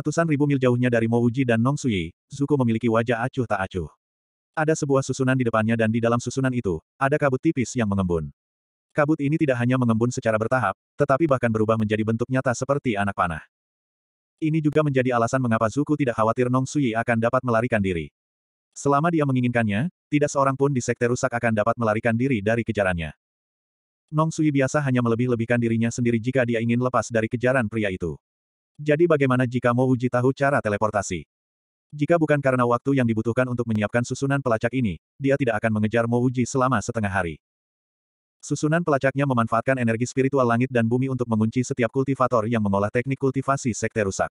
Ratusan ribu mil jauhnya dari Mouji dan Nong Sui, Zuko memiliki wajah acuh tak acuh. Ada sebuah susunan di depannya dan di dalam susunan itu, ada kabut tipis yang mengembun. Kabut ini tidak hanya mengembun secara bertahap, tetapi bahkan berubah menjadi bentuk nyata seperti anak panah. Ini juga menjadi alasan mengapa Zuko tidak khawatir Nong Sui akan dapat melarikan diri. Selama dia menginginkannya, tidak seorang pun di sekte rusak akan dapat melarikan diri dari kejarannya. Nong Sui biasa hanya melebih-lebihkan dirinya sendiri jika dia ingin lepas dari kejaran pria itu. Jadi bagaimana jika Mo Uji tahu cara teleportasi? Jika bukan karena waktu yang dibutuhkan untuk menyiapkan susunan pelacak ini, dia tidak akan mengejar Mo Uji selama setengah hari. Susunan pelacaknya memanfaatkan energi spiritual langit dan bumi untuk mengunci setiap kultivator yang mengolah teknik kultivasi sekte rusak.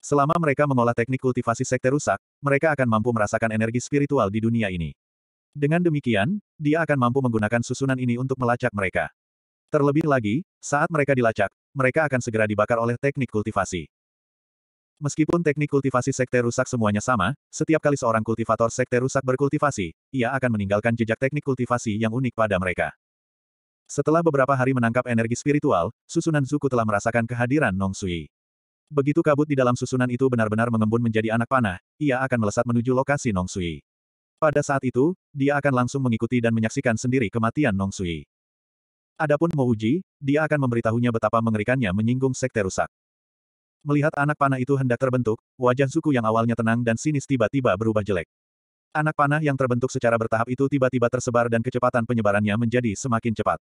Selama mereka mengolah teknik kultivasi sekte rusak, mereka akan mampu merasakan energi spiritual di dunia ini. Dengan demikian, dia akan mampu menggunakan susunan ini untuk melacak mereka. Terlebih lagi, saat mereka dilacak, mereka akan segera dibakar oleh teknik kultivasi. Meskipun teknik kultivasi sekte rusak semuanya sama, setiap kali seorang kultivator sekte rusak berkultivasi, ia akan meninggalkan jejak teknik kultivasi yang unik pada mereka. Setelah beberapa hari menangkap energi spiritual, susunan Zuku telah merasakan kehadiran Nong Sui. Begitu kabut di dalam susunan itu benar-benar mengembun menjadi anak panah, ia akan melesat menuju lokasi Nong Sui. Pada saat itu, dia akan langsung mengikuti dan menyaksikan sendiri kematian Nong Sui. Adapun Mouji, dia akan memberitahunya betapa mengerikannya menyinggung sekte rusak. Melihat anak panah itu hendak terbentuk, wajah suku yang awalnya tenang dan sinis tiba-tiba berubah jelek. Anak panah yang terbentuk secara bertahap itu tiba-tiba tersebar dan kecepatan penyebarannya menjadi semakin cepat.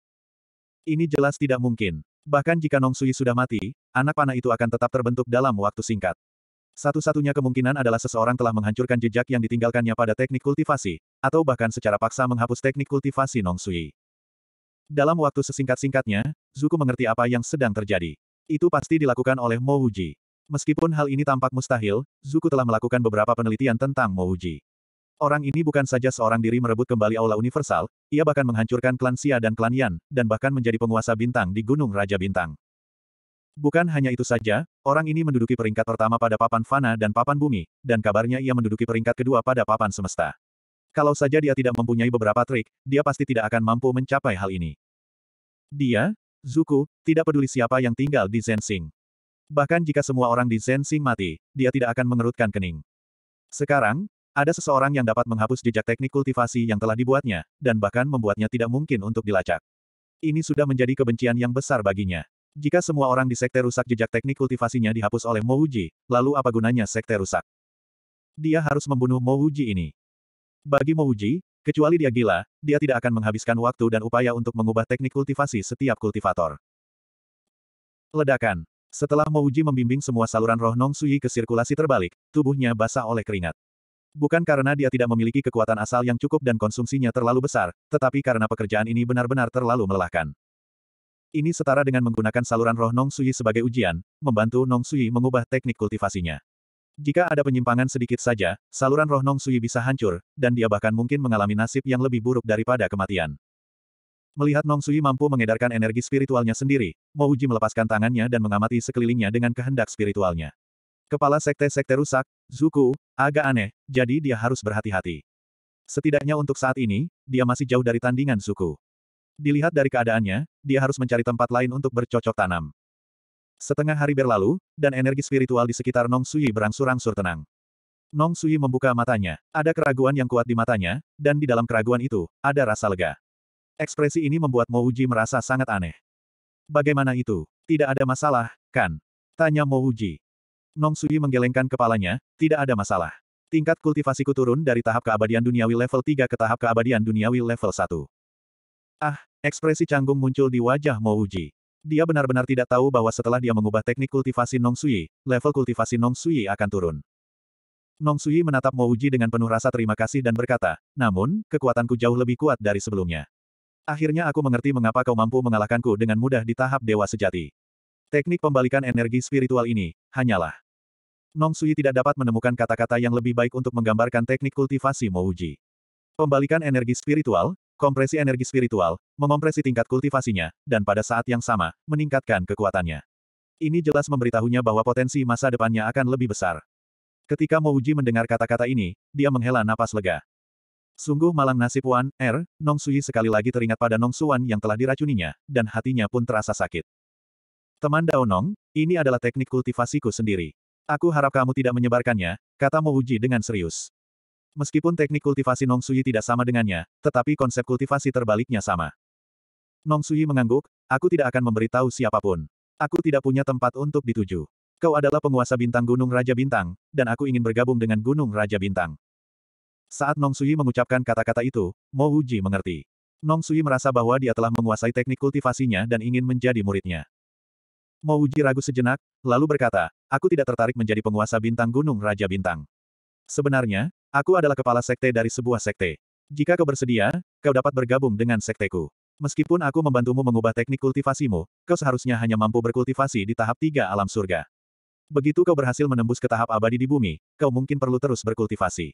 Ini jelas tidak mungkin. Bahkan jika Nong Sui sudah mati, anak panah itu akan tetap terbentuk dalam waktu singkat. Satu-satunya kemungkinan adalah seseorang telah menghancurkan jejak yang ditinggalkannya pada teknik kultivasi, atau bahkan secara paksa menghapus teknik kultivasi Nong Sui. Dalam waktu sesingkat-singkatnya, Zuko mengerti apa yang sedang terjadi. Itu pasti dilakukan oleh Mouji. Meskipun hal ini tampak mustahil, Zuko telah melakukan beberapa penelitian tentang Mouji. Orang ini bukan saja seorang diri merebut kembali Aula Universal, ia bahkan menghancurkan klan Xia dan klan Yan, dan bahkan menjadi penguasa bintang di Gunung Raja Bintang. Bukan hanya itu saja, orang ini menduduki peringkat pertama pada papan fana dan papan bumi, dan kabarnya ia menduduki peringkat kedua pada papan semesta. Kalau saja dia tidak mempunyai beberapa trik, dia pasti tidak akan mampu mencapai hal ini. Dia, Zuku, tidak peduli siapa yang tinggal di Zensing. Bahkan jika semua orang di Zensing mati, dia tidak akan mengerutkan kening. Sekarang, ada seseorang yang dapat menghapus jejak teknik kultivasi yang telah dibuatnya, dan bahkan membuatnya tidak mungkin untuk dilacak. Ini sudah menjadi kebencian yang besar baginya. Jika semua orang di sekte rusak jejak teknik kultivasinya dihapus oleh Mouji, lalu apa gunanya sekte rusak? Dia harus membunuh Mouji ini. Bagi Mouji, kecuali dia gila, dia tidak akan menghabiskan waktu dan upaya untuk mengubah teknik kultivasi setiap kultivator. Ledakan. Setelah Mouji membimbing semua saluran roh Nong Sui ke sirkulasi terbalik, tubuhnya basah oleh keringat. Bukan karena dia tidak memiliki kekuatan asal yang cukup dan konsumsinya terlalu besar, tetapi karena pekerjaan ini benar-benar terlalu melelahkan. Ini setara dengan menggunakan saluran roh Nong Sui sebagai ujian, membantu Nong Sui mengubah teknik kultivasinya. Jika ada penyimpangan sedikit saja, saluran roh Nong Sui bisa hancur, dan dia bahkan mungkin mengalami nasib yang lebih buruk daripada kematian. Melihat Nong Sui mampu mengedarkan energi spiritualnya sendiri, Mo Uji melepaskan tangannya dan mengamati sekelilingnya dengan kehendak spiritualnya. Kepala sekte-sekte rusak, Zuku, agak aneh, jadi dia harus berhati-hati. Setidaknya untuk saat ini, dia masih jauh dari tandingan Zuku. Dilihat dari keadaannya, dia harus mencari tempat lain untuk bercocok tanam. Setengah hari berlalu, dan energi spiritual di sekitar Nong Sui berangsur-angsur tenang. Nong Sui membuka matanya, ada keraguan yang kuat di matanya, dan di dalam keraguan itu, ada rasa lega. Ekspresi ini membuat Mo Uji merasa sangat aneh. Bagaimana itu? Tidak ada masalah, kan? Tanya Mo Uji. Nong Sui menggelengkan kepalanya, tidak ada masalah. Tingkat kultivasiku turun dari tahap keabadian duniawi level 3 ke tahap keabadian duniawi level 1. Ah, ekspresi canggung muncul di wajah Mo Uji. Dia benar-benar tidak tahu bahwa setelah dia mengubah teknik kultivasi Nong Sui, level kultivasi Nong Sui akan turun. Nong Sui menatap Mo Uji dengan penuh rasa terima kasih dan berkata, namun, kekuatanku jauh lebih kuat dari sebelumnya. Akhirnya aku mengerti mengapa kau mampu mengalahkanku dengan mudah di tahap dewa sejati. Teknik pembalikan energi spiritual ini, hanyalah. Nong Sui tidak dapat menemukan kata-kata yang lebih baik untuk menggambarkan teknik kultivasi Mouji. Pembalikan energi spiritual, Kompresi energi spiritual, mengompresi tingkat kultivasinya, dan pada saat yang sama, meningkatkan kekuatannya. Ini jelas memberitahunya bahwa potensi masa depannya akan lebih besar. Ketika Mouji mendengar kata-kata ini, dia menghela napas lega. Sungguh malang nasib Wan, Er, Nong Sui sekali lagi teringat pada Nong Suan yang telah diracuninya, dan hatinya pun terasa sakit. Teman Dao Nong, ini adalah teknik kultivasiku sendiri. Aku harap kamu tidak menyebarkannya, kata Mouji dengan serius. Meskipun teknik kultivasi Nong Suyi tidak sama dengannya, tetapi konsep kultivasi terbaliknya sama. Nong Suyi mengangguk, aku tidak akan memberitahu siapapun. Aku tidak punya tempat untuk dituju. Kau adalah penguasa bintang Gunung Raja Bintang, dan aku ingin bergabung dengan Gunung Raja Bintang. Saat Nong Suyi mengucapkan kata-kata itu, Mo Wuji mengerti. Nong Suyi merasa bahwa dia telah menguasai teknik kultivasinya dan ingin menjadi muridnya. Mo Wuji ragu sejenak, lalu berkata, aku tidak tertarik menjadi penguasa bintang Gunung Raja Bintang. Sebenarnya, aku adalah kepala sekte dari sebuah sekte. Jika kau bersedia, kau dapat bergabung dengan sekteku. Meskipun aku membantumu mengubah teknik kultivasimu, kau seharusnya hanya mampu berkultivasi di tahap tiga alam surga. Begitu kau berhasil menembus ke tahap abadi di bumi, kau mungkin perlu terus berkultivasi.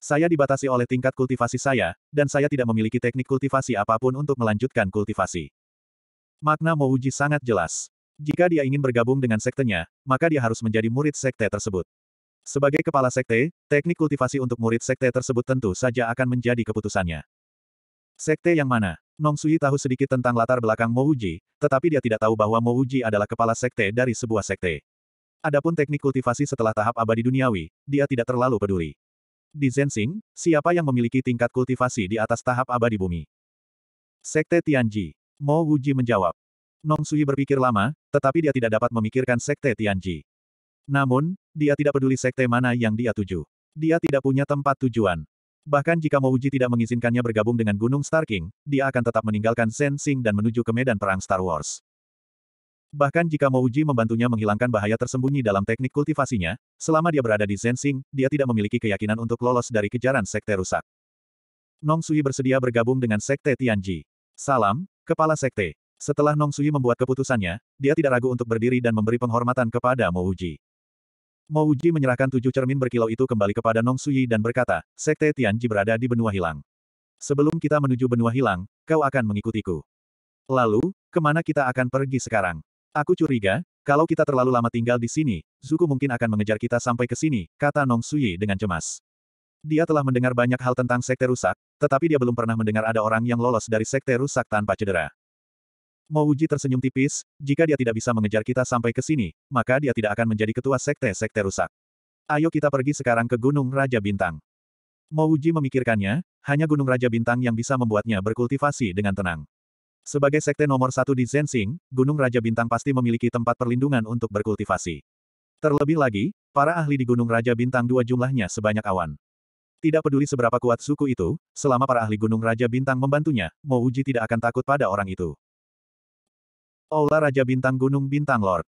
Saya dibatasi oleh tingkat kultivasi saya, dan saya tidak memiliki teknik kultivasi apapun untuk melanjutkan kultivasi. Makna Mouji sangat jelas. Jika dia ingin bergabung dengan sektenya, maka dia harus menjadi murid sekte tersebut. Sebagai kepala sekte, teknik kultivasi untuk murid sekte tersebut tentu saja akan menjadi keputusannya. Sekte yang mana? Nong Sui tahu sedikit tentang latar belakang Mo Uji, tetapi dia tidak tahu bahwa Mo Uji adalah kepala sekte dari sebuah sekte. Adapun teknik kultivasi setelah tahap abadi duniawi, dia tidak terlalu peduli. Di Zensing, siapa yang memiliki tingkat kultivasi di atas tahap abadi bumi? Sekte Tianji. Mo Uji menjawab. Nong Sui berpikir lama, tetapi dia tidak dapat memikirkan Sekte Tianji. Namun, dia tidak peduli sekte mana yang dia tuju. Dia tidak punya tempat tujuan. Bahkan jika Mouji tidak mengizinkannya bergabung dengan Gunung Starking, dia akan tetap meninggalkan Xing dan menuju ke medan perang Star Wars. Bahkan jika Mouji membantunya menghilangkan bahaya tersembunyi dalam teknik kultivasinya, selama dia berada di Zensing, dia tidak memiliki keyakinan untuk lolos dari kejaran sekte rusak. Nong Sui bersedia bergabung dengan sekte Tianji. Salam, Kepala Sekte. Setelah Nong Sui membuat keputusannya, dia tidak ragu untuk berdiri dan memberi penghormatan kepada Mouji. Mo Uji menyerahkan tujuh cermin berkilau itu kembali kepada Nong Suyi dan berkata, Sekte Tianji berada di benua hilang. Sebelum kita menuju benua hilang, kau akan mengikutiku. Lalu, kemana kita akan pergi sekarang? Aku curiga, kalau kita terlalu lama tinggal di sini, Zuku mungkin akan mengejar kita sampai ke sini, kata Nong Suyi dengan cemas. Dia telah mendengar banyak hal tentang sekte rusak, tetapi dia belum pernah mendengar ada orang yang lolos dari sekte rusak tanpa cedera. Mo Uji tersenyum tipis, jika dia tidak bisa mengejar kita sampai ke sini, maka dia tidak akan menjadi ketua sekte-sekte rusak. Ayo kita pergi sekarang ke Gunung Raja Bintang. Mo Uji memikirkannya, hanya Gunung Raja Bintang yang bisa membuatnya berkultivasi dengan tenang. Sebagai sekte nomor satu di Zensing, Gunung Raja Bintang pasti memiliki tempat perlindungan untuk berkultivasi. Terlebih lagi, para ahli di Gunung Raja Bintang dua jumlahnya sebanyak awan. Tidak peduli seberapa kuat suku itu, selama para ahli Gunung Raja Bintang membantunya, Mo Uji tidak akan takut pada orang itu. Aula Raja Bintang Gunung Bintang Lord.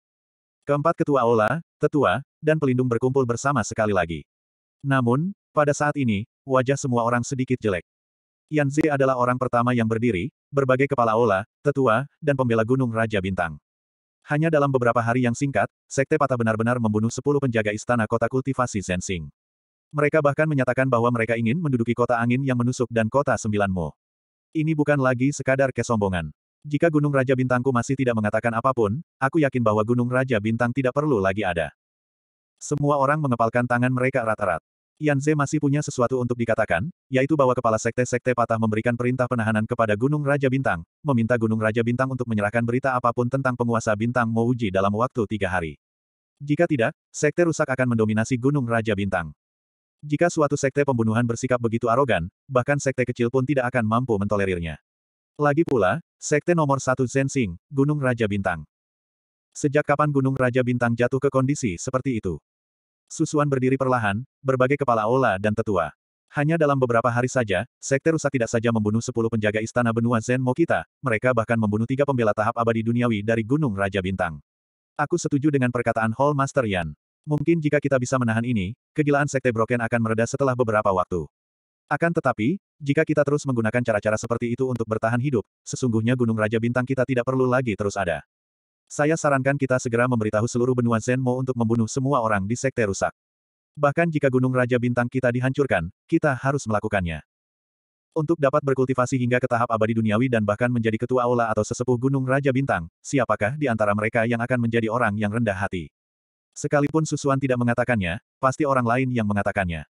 Keempat ketua Aula, tetua, dan pelindung berkumpul bersama sekali lagi. Namun, pada saat ini, wajah semua orang sedikit jelek. Yan Zi adalah orang pertama yang berdiri, berbagai kepala Aula, tetua, dan pembela Gunung Raja Bintang. Hanya dalam beberapa hari yang singkat, Sekte Patah benar-benar membunuh sepuluh penjaga istana kota kultivasi Zensing. Mereka bahkan menyatakan bahwa mereka ingin menduduki kota angin yang menusuk dan kota Sembilan sembilanmu. Ini bukan lagi sekadar kesombongan. Jika Gunung Raja Bintangku masih tidak mengatakan apapun, aku yakin bahwa Gunung Raja Bintang tidak perlu lagi ada. Semua orang mengepalkan tangan mereka rata-rata. Yan Ze masih punya sesuatu untuk dikatakan, yaitu bahwa kepala sekte-sekte patah memberikan perintah penahanan kepada Gunung Raja Bintang, meminta Gunung Raja Bintang untuk menyerahkan berita apapun tentang penguasa Bintang Mouji dalam waktu tiga hari. Jika tidak, sekte rusak akan mendominasi Gunung Raja Bintang. Jika suatu sekte pembunuhan bersikap begitu arogan, bahkan sekte kecil pun tidak akan mampu mentolerirnya. Lagi pula, Sekte nomor satu Zensing, Gunung Raja Bintang. Sejak kapan Gunung Raja Bintang jatuh ke kondisi seperti itu? Susuan berdiri perlahan, berbagai kepala ola dan tetua. Hanya dalam beberapa hari saja, Sekte Rusak tidak saja membunuh sepuluh penjaga istana benua Zen Mokita, mereka bahkan membunuh tiga pembela tahap abadi duniawi dari Gunung Raja Bintang. Aku setuju dengan perkataan Hall Master Yan. Mungkin jika kita bisa menahan ini, kegilaan Sekte Broken akan mereda setelah beberapa waktu. Akan tetapi, jika kita terus menggunakan cara-cara seperti itu untuk bertahan hidup, sesungguhnya Gunung Raja Bintang kita tidak perlu lagi terus ada. Saya sarankan kita segera memberitahu seluruh benua Zenmo untuk membunuh semua orang di Sekte Rusak. Bahkan jika Gunung Raja Bintang kita dihancurkan, kita harus melakukannya. Untuk dapat berkultivasi hingga ke tahap abadi duniawi dan bahkan menjadi ketua aula atau sesepuh Gunung Raja Bintang, siapakah di antara mereka yang akan menjadi orang yang rendah hati? Sekalipun Susuan tidak mengatakannya, pasti orang lain yang mengatakannya.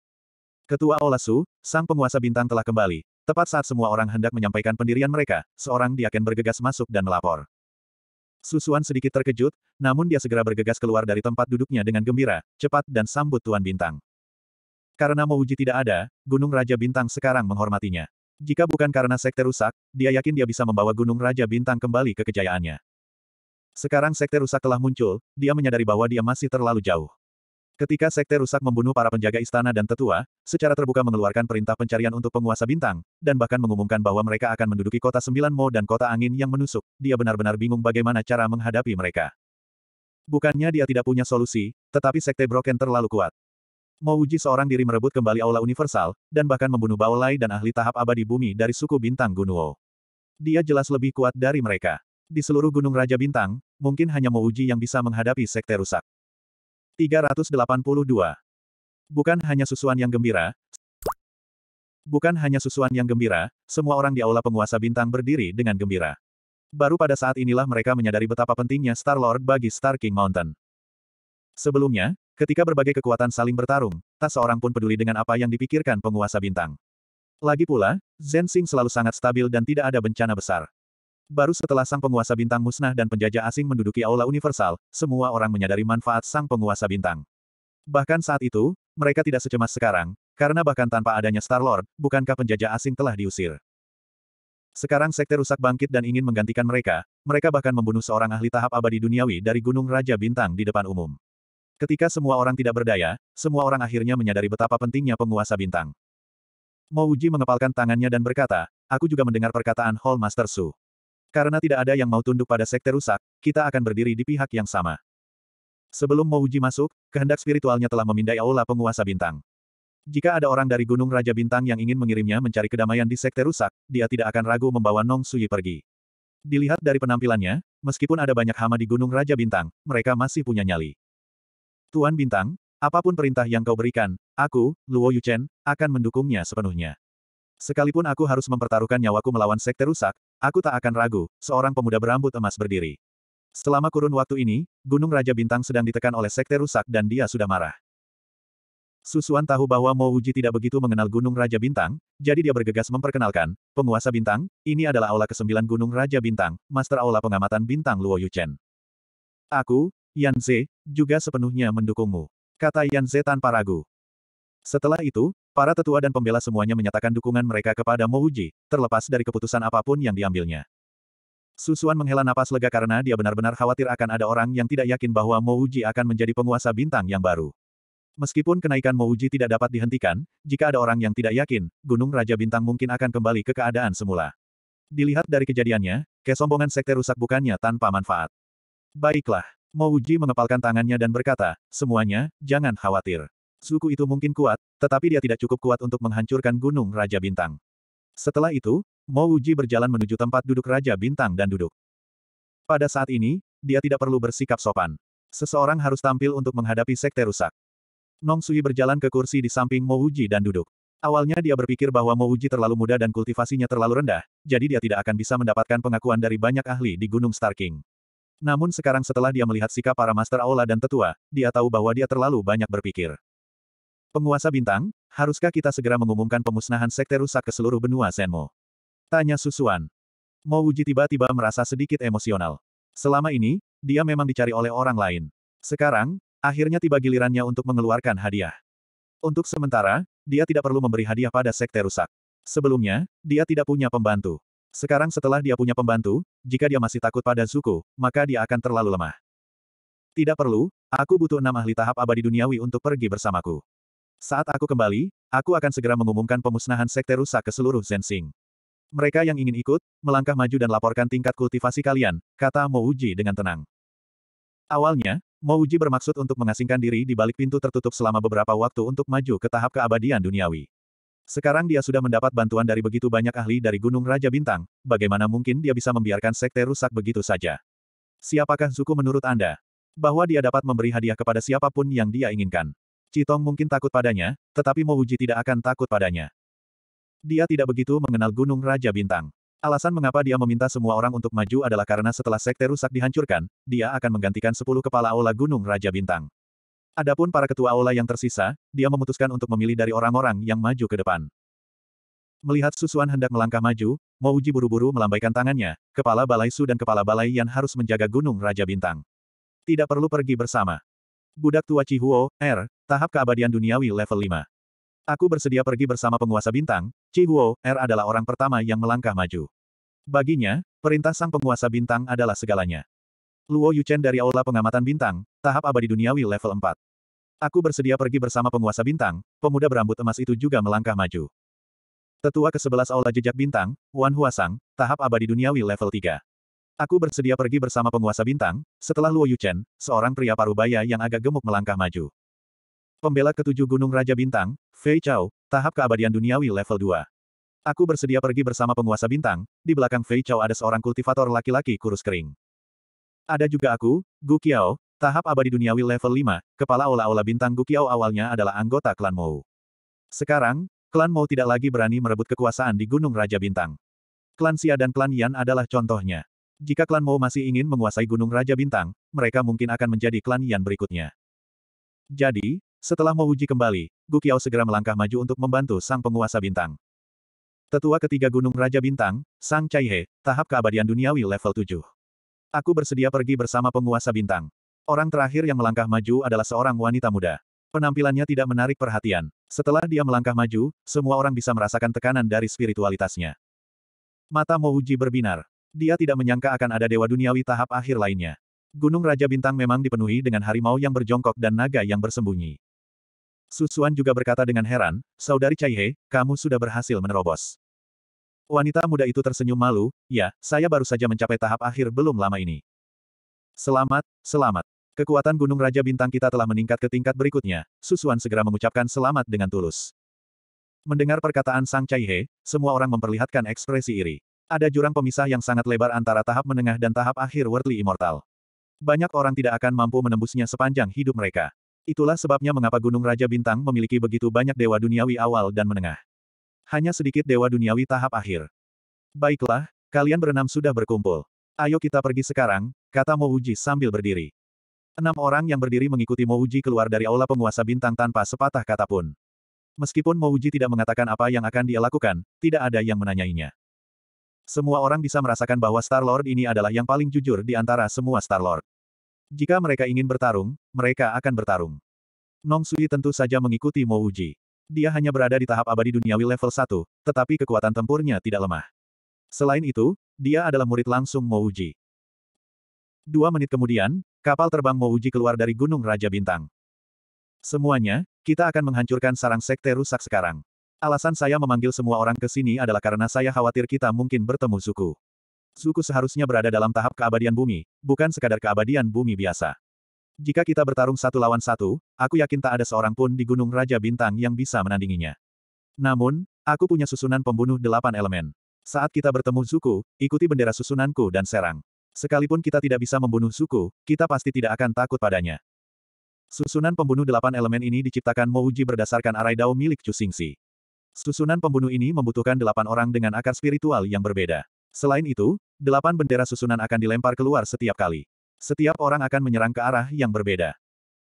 Ketua Olasu, sang penguasa bintang telah kembali. Tepat saat semua orang hendak menyampaikan pendirian mereka, seorang diaken bergegas masuk dan melapor. Susuan sedikit terkejut, namun dia segera bergegas keluar dari tempat duduknya dengan gembira, cepat dan sambut Tuan Bintang. Karena Mouji tidak ada, Gunung Raja Bintang sekarang menghormatinya. Jika bukan karena sekte rusak, dia yakin dia bisa membawa Gunung Raja Bintang kembali ke kejayaannya. Sekarang sekte rusak telah muncul, dia menyadari bahwa dia masih terlalu jauh. Ketika Sekte Rusak membunuh para penjaga istana dan tetua, secara terbuka mengeluarkan perintah pencarian untuk penguasa bintang, dan bahkan mengumumkan bahwa mereka akan menduduki kota Sembilan Mo dan kota angin yang menusuk, dia benar-benar bingung bagaimana cara menghadapi mereka. Bukannya dia tidak punya solusi, tetapi Sekte Broken terlalu kuat. Mo Uji seorang diri merebut kembali Aula Universal, dan bahkan membunuh Baolai dan ahli tahap abadi bumi dari suku Bintang Gunuo. Dia jelas lebih kuat dari mereka. Di seluruh Gunung Raja Bintang, mungkin hanya Mo Uji yang bisa menghadapi Sekte Rusak. 382. Bukan hanya susuan yang gembira, bukan hanya susuan yang gembira, semua orang di aula penguasa bintang berdiri dengan gembira. Baru pada saat inilah mereka menyadari betapa pentingnya Star-Lord bagi Star King Mountain. Sebelumnya, ketika berbagai kekuatan saling bertarung, tak seorang pun peduli dengan apa yang dipikirkan penguasa bintang. Lagi pula, Zensing selalu sangat stabil dan tidak ada bencana besar. Baru setelah sang penguasa bintang musnah dan penjajah asing menduduki aula universal, semua orang menyadari manfaat sang penguasa bintang. Bahkan saat itu, mereka tidak secemas sekarang, karena bahkan tanpa adanya Star-Lord, bukankah penjajah asing telah diusir? Sekarang sekte rusak bangkit dan ingin menggantikan mereka, mereka bahkan membunuh seorang ahli tahap abadi duniawi dari Gunung Raja Bintang di depan umum. Ketika semua orang tidak berdaya, semua orang akhirnya menyadari betapa pentingnya penguasa bintang. Mouji mengepalkan tangannya dan berkata, aku juga mendengar perkataan Hall Master Su. Karena tidak ada yang mau tunduk pada sekte rusak, kita akan berdiri di pihak yang sama. Sebelum Mouji masuk, kehendak spiritualnya telah memindai aula penguasa bintang. Jika ada orang dari Gunung Raja Bintang yang ingin mengirimnya mencari kedamaian di sekte rusak, dia tidak akan ragu membawa Nong Suyi pergi. Dilihat dari penampilannya, meskipun ada banyak hama di Gunung Raja Bintang, mereka masih punya nyali. Tuan Bintang, apapun perintah yang kau berikan, aku, Luo Yuchen, akan mendukungnya sepenuhnya. Sekalipun aku harus mempertaruhkan nyawaku melawan sekte rusak, Aku tak akan ragu, seorang pemuda berambut emas berdiri. Selama kurun waktu ini, Gunung Raja Bintang sedang ditekan oleh sekte rusak dan dia sudah marah. Susuan tahu bahwa Mo Uji tidak begitu mengenal Gunung Raja Bintang, jadi dia bergegas memperkenalkan, penguasa bintang, ini adalah aula kesembilan Gunung Raja Bintang, Master Aula Pengamatan Bintang Luo Yuchen. Aku, Yan Ze, juga sepenuhnya mendukungmu. Kata Yan Ze tanpa ragu. Setelah itu, para tetua dan pembela semuanya menyatakan dukungan mereka kepada Mouji, terlepas dari keputusan apapun yang diambilnya. Susuan menghela napas lega karena dia benar-benar khawatir akan ada orang yang tidak yakin bahwa Mouji akan menjadi penguasa bintang yang baru. Meskipun kenaikan Mouji tidak dapat dihentikan, jika ada orang yang tidak yakin, Gunung Raja Bintang mungkin akan kembali ke keadaan semula. Dilihat dari kejadiannya, kesombongan sekte rusak bukannya tanpa manfaat. Baiklah, Mouji mengepalkan tangannya dan berkata, semuanya, jangan khawatir. Suku itu mungkin kuat, tetapi dia tidak cukup kuat untuk menghancurkan Gunung Raja Bintang. Setelah itu, Mo Uji berjalan menuju tempat duduk Raja Bintang dan duduk. Pada saat ini, dia tidak perlu bersikap sopan. Seseorang harus tampil untuk menghadapi sekte rusak. Nong Sui berjalan ke kursi di samping Mo Uji dan duduk. Awalnya dia berpikir bahwa Mo Uji terlalu muda dan kultivasinya terlalu rendah, jadi dia tidak akan bisa mendapatkan pengakuan dari banyak ahli di Gunung Star King. Namun sekarang setelah dia melihat sikap para Master Aula dan Tetua, dia tahu bahwa dia terlalu banyak berpikir. Penguasa bintang, haruskah kita segera mengumumkan pemusnahan sekte rusak ke seluruh benua Senmo? Tanya Susuan. Mo Uji tiba-tiba merasa sedikit emosional. Selama ini, dia memang dicari oleh orang lain. Sekarang, akhirnya tiba gilirannya untuk mengeluarkan hadiah. Untuk sementara, dia tidak perlu memberi hadiah pada sekte rusak. Sebelumnya, dia tidak punya pembantu. Sekarang setelah dia punya pembantu, jika dia masih takut pada suku, maka dia akan terlalu lemah. Tidak perlu, aku butuh enam ahli tahap abadi duniawi untuk pergi bersamaku. Saat aku kembali, aku akan segera mengumumkan pemusnahan Sekte Rusak ke seluruh Zensing. Mereka yang ingin ikut, melangkah maju dan laporkan tingkat kultivasi kalian, kata Mouji dengan tenang. Awalnya, Mouji bermaksud untuk mengasingkan diri di balik pintu tertutup selama beberapa waktu untuk maju ke tahap keabadian duniawi. Sekarang dia sudah mendapat bantuan dari begitu banyak ahli dari Gunung Raja Bintang, bagaimana mungkin dia bisa membiarkan sekte rusak begitu saja? Siapakah Zuku menurut Anda? Bahwa dia dapat memberi hadiah kepada siapapun yang dia inginkan. Citong mungkin takut padanya, tetapi Mo Mouji tidak akan takut padanya. Dia tidak begitu mengenal Gunung Raja Bintang. Alasan mengapa dia meminta semua orang untuk maju adalah karena setelah sekte rusak dihancurkan, dia akan menggantikan sepuluh kepala aula Gunung Raja Bintang. Adapun para ketua aula yang tersisa, dia memutuskan untuk memilih dari orang-orang yang maju ke depan. Melihat Susuan hendak melangkah maju, Mouji buru-buru melambaikan tangannya, kepala balai Su dan kepala balai yang harus menjaga Gunung Raja Bintang. Tidak perlu pergi bersama. Budak tua Chihuo, R, er, tahap keabadian duniawi level 5. Aku bersedia pergi bersama penguasa bintang, Chihuo, R er adalah orang pertama yang melangkah maju. Baginya, perintah sang penguasa bintang adalah segalanya. Luo Yuchen dari Aula Pengamatan Bintang, tahap abadi duniawi level 4. Aku bersedia pergi bersama penguasa bintang, pemuda berambut emas itu juga melangkah maju. Tetua ke-11 Aula Jejak Bintang, Wan Huasang, tahap abadi duniawi level 3. Aku bersedia pergi bersama penguasa bintang, setelah Luo Yuchen, seorang pria parubaya yang agak gemuk melangkah maju. Pembela ketujuh Gunung Raja Bintang, Fei Chao, tahap keabadian duniawi level 2. Aku bersedia pergi bersama penguasa bintang, di belakang Fei Chao ada seorang kultivator laki-laki kurus kering. Ada juga aku, Gu Qiao, tahap abadi duniawi level 5, kepala ola-ola bintang Gu Qiao awalnya adalah anggota klan Mou. Sekarang, klan Mou tidak lagi berani merebut kekuasaan di Gunung Raja Bintang. Klan Xia dan klan Yan adalah contohnya. Jika klan Mo masih ingin menguasai Gunung Raja Bintang, mereka mungkin akan menjadi klan Yan berikutnya. Jadi, setelah Mo uji kembali, Gu Qiao segera melangkah maju untuk membantu sang penguasa bintang. Tetua ketiga Gunung Raja Bintang, Sang Chai He, tahap keabadian duniawi level 7. Aku bersedia pergi bersama penguasa bintang. Orang terakhir yang melangkah maju adalah seorang wanita muda. Penampilannya tidak menarik perhatian. Setelah dia melangkah maju, semua orang bisa merasakan tekanan dari spiritualitasnya. Mata Mouji berbinar. Dia tidak menyangka akan ada dewa duniawi tahap akhir lainnya. Gunung Raja Bintang memang dipenuhi dengan harimau yang berjongkok dan naga yang bersembunyi. Susuan juga berkata dengan heran, Saudari Caihe, kamu sudah berhasil menerobos. Wanita muda itu tersenyum malu, ya, saya baru saja mencapai tahap akhir belum lama ini. Selamat, selamat. Kekuatan Gunung Raja Bintang kita telah meningkat ke tingkat berikutnya, Susuan segera mengucapkan selamat dengan tulus. Mendengar perkataan Sang Caihe, semua orang memperlihatkan ekspresi iri. Ada jurang pemisah yang sangat lebar antara tahap menengah dan tahap akhir Worldly Immortal. Banyak orang tidak akan mampu menembusnya sepanjang hidup mereka. Itulah sebabnya mengapa Gunung Raja Bintang memiliki begitu banyak dewa duniawi awal dan menengah. Hanya sedikit dewa duniawi tahap akhir. Baiklah, kalian berenam sudah berkumpul. Ayo kita pergi sekarang, kata Mouji sambil berdiri. Enam orang yang berdiri mengikuti Mouji keluar dari aula penguasa bintang tanpa sepatah kata pun. Meskipun Mouji tidak mengatakan apa yang akan dia lakukan, tidak ada yang menanyainya. Semua orang bisa merasakan bahwa Star-Lord ini adalah yang paling jujur di antara semua Star-Lord. Jika mereka ingin bertarung, mereka akan bertarung. Nong Sui tentu saja mengikuti Mo Uji. Dia hanya berada di tahap abadi duniawi level 1, tetapi kekuatan tempurnya tidak lemah. Selain itu, dia adalah murid langsung Mo Uji. Dua menit kemudian, kapal terbang Mo Uji keluar dari Gunung Raja Bintang. Semuanya, kita akan menghancurkan sarang sekte rusak sekarang. Alasan saya memanggil semua orang ke sini adalah karena saya khawatir kita mungkin bertemu suku. Suku seharusnya berada dalam tahap keabadian bumi, bukan sekadar keabadian bumi biasa. Jika kita bertarung satu lawan satu, aku yakin tak ada seorang pun di Gunung Raja Bintang yang bisa menandinginya. Namun, aku punya susunan pembunuh delapan elemen. Saat kita bertemu suku, ikuti bendera susunanku dan serang. Sekalipun kita tidak bisa membunuh suku, kita pasti tidak akan takut padanya. Susunan pembunuh delapan elemen ini diciptakan Mouji berdasarkan arai Dao milik Chu Xingxi. Susunan pembunuh ini membutuhkan delapan orang dengan akar spiritual yang berbeda. Selain itu, delapan bendera susunan akan dilempar keluar setiap kali. Setiap orang akan menyerang ke arah yang berbeda.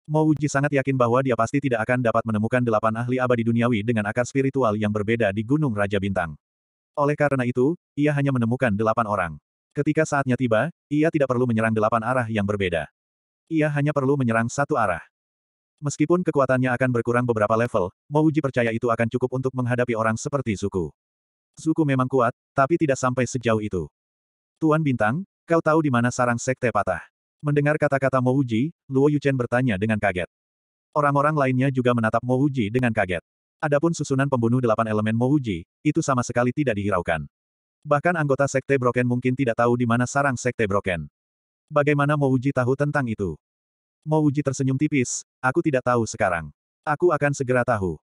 Mouji sangat yakin bahwa dia pasti tidak akan dapat menemukan delapan ahli abadi duniawi dengan akar spiritual yang berbeda di Gunung Raja Bintang. Oleh karena itu, ia hanya menemukan delapan orang. Ketika saatnya tiba, ia tidak perlu menyerang delapan arah yang berbeda. Ia hanya perlu menyerang satu arah. Meskipun kekuatannya akan berkurang beberapa level, Mouji percaya itu akan cukup untuk menghadapi orang seperti Zuku. Zuku memang kuat, tapi tidak sampai sejauh itu. Tuan Bintang, kau tahu di mana sarang sekte patah? Mendengar kata-kata Mouji, Luo Yuchen bertanya dengan kaget. Orang-orang lainnya juga menatap Mouji dengan kaget. Adapun susunan pembunuh delapan elemen Mouji, itu sama sekali tidak dihiraukan. Bahkan anggota sekte Broken mungkin tidak tahu di mana sarang sekte Broken. Bagaimana Mouji tahu tentang itu? Mo Uji tersenyum tipis, aku tidak tahu sekarang. Aku akan segera tahu.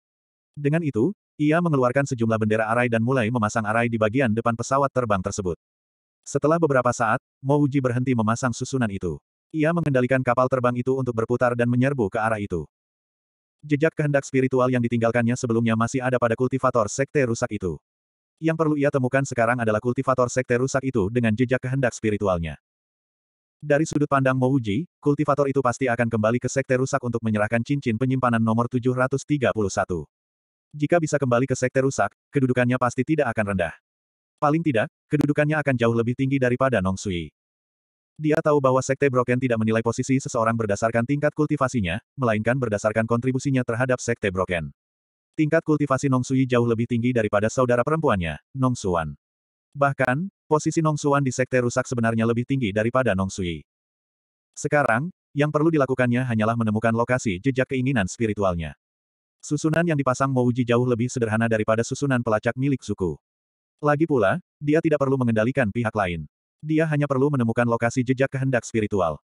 Dengan itu, ia mengeluarkan sejumlah bendera arai dan mulai memasang arai di bagian depan pesawat terbang tersebut. Setelah beberapa saat, Mo Uji berhenti memasang susunan itu. Ia mengendalikan kapal terbang itu untuk berputar dan menyerbu ke arah itu. Jejak kehendak spiritual yang ditinggalkannya sebelumnya masih ada pada kultivator sekte rusak itu. Yang perlu ia temukan sekarang adalah kultivator sekte rusak itu dengan jejak kehendak spiritualnya. Dari sudut pandang Mo Uji, kultivator itu pasti akan kembali ke sekte rusak untuk menyerahkan cincin penyimpanan nomor 731. Jika bisa kembali ke sekte rusak, kedudukannya pasti tidak akan rendah. Paling tidak, kedudukannya akan jauh lebih tinggi daripada Nong Sui. Dia tahu bahwa sekte Broken tidak menilai posisi seseorang berdasarkan tingkat kultivasinya, melainkan berdasarkan kontribusinya terhadap sekte Broken. Tingkat kultivasi Nong Sui jauh lebih tinggi daripada saudara perempuannya, Nong Suan. Bahkan, Posisi Nong Suan di Sekte Rusak sebenarnya lebih tinggi daripada Nong Sui. Sekarang, yang perlu dilakukannya hanyalah menemukan lokasi jejak keinginan spiritualnya. Susunan yang dipasang Mo Uji jauh lebih sederhana daripada susunan pelacak milik suku. Lagi pula, dia tidak perlu mengendalikan pihak lain. Dia hanya perlu menemukan lokasi jejak kehendak spiritual.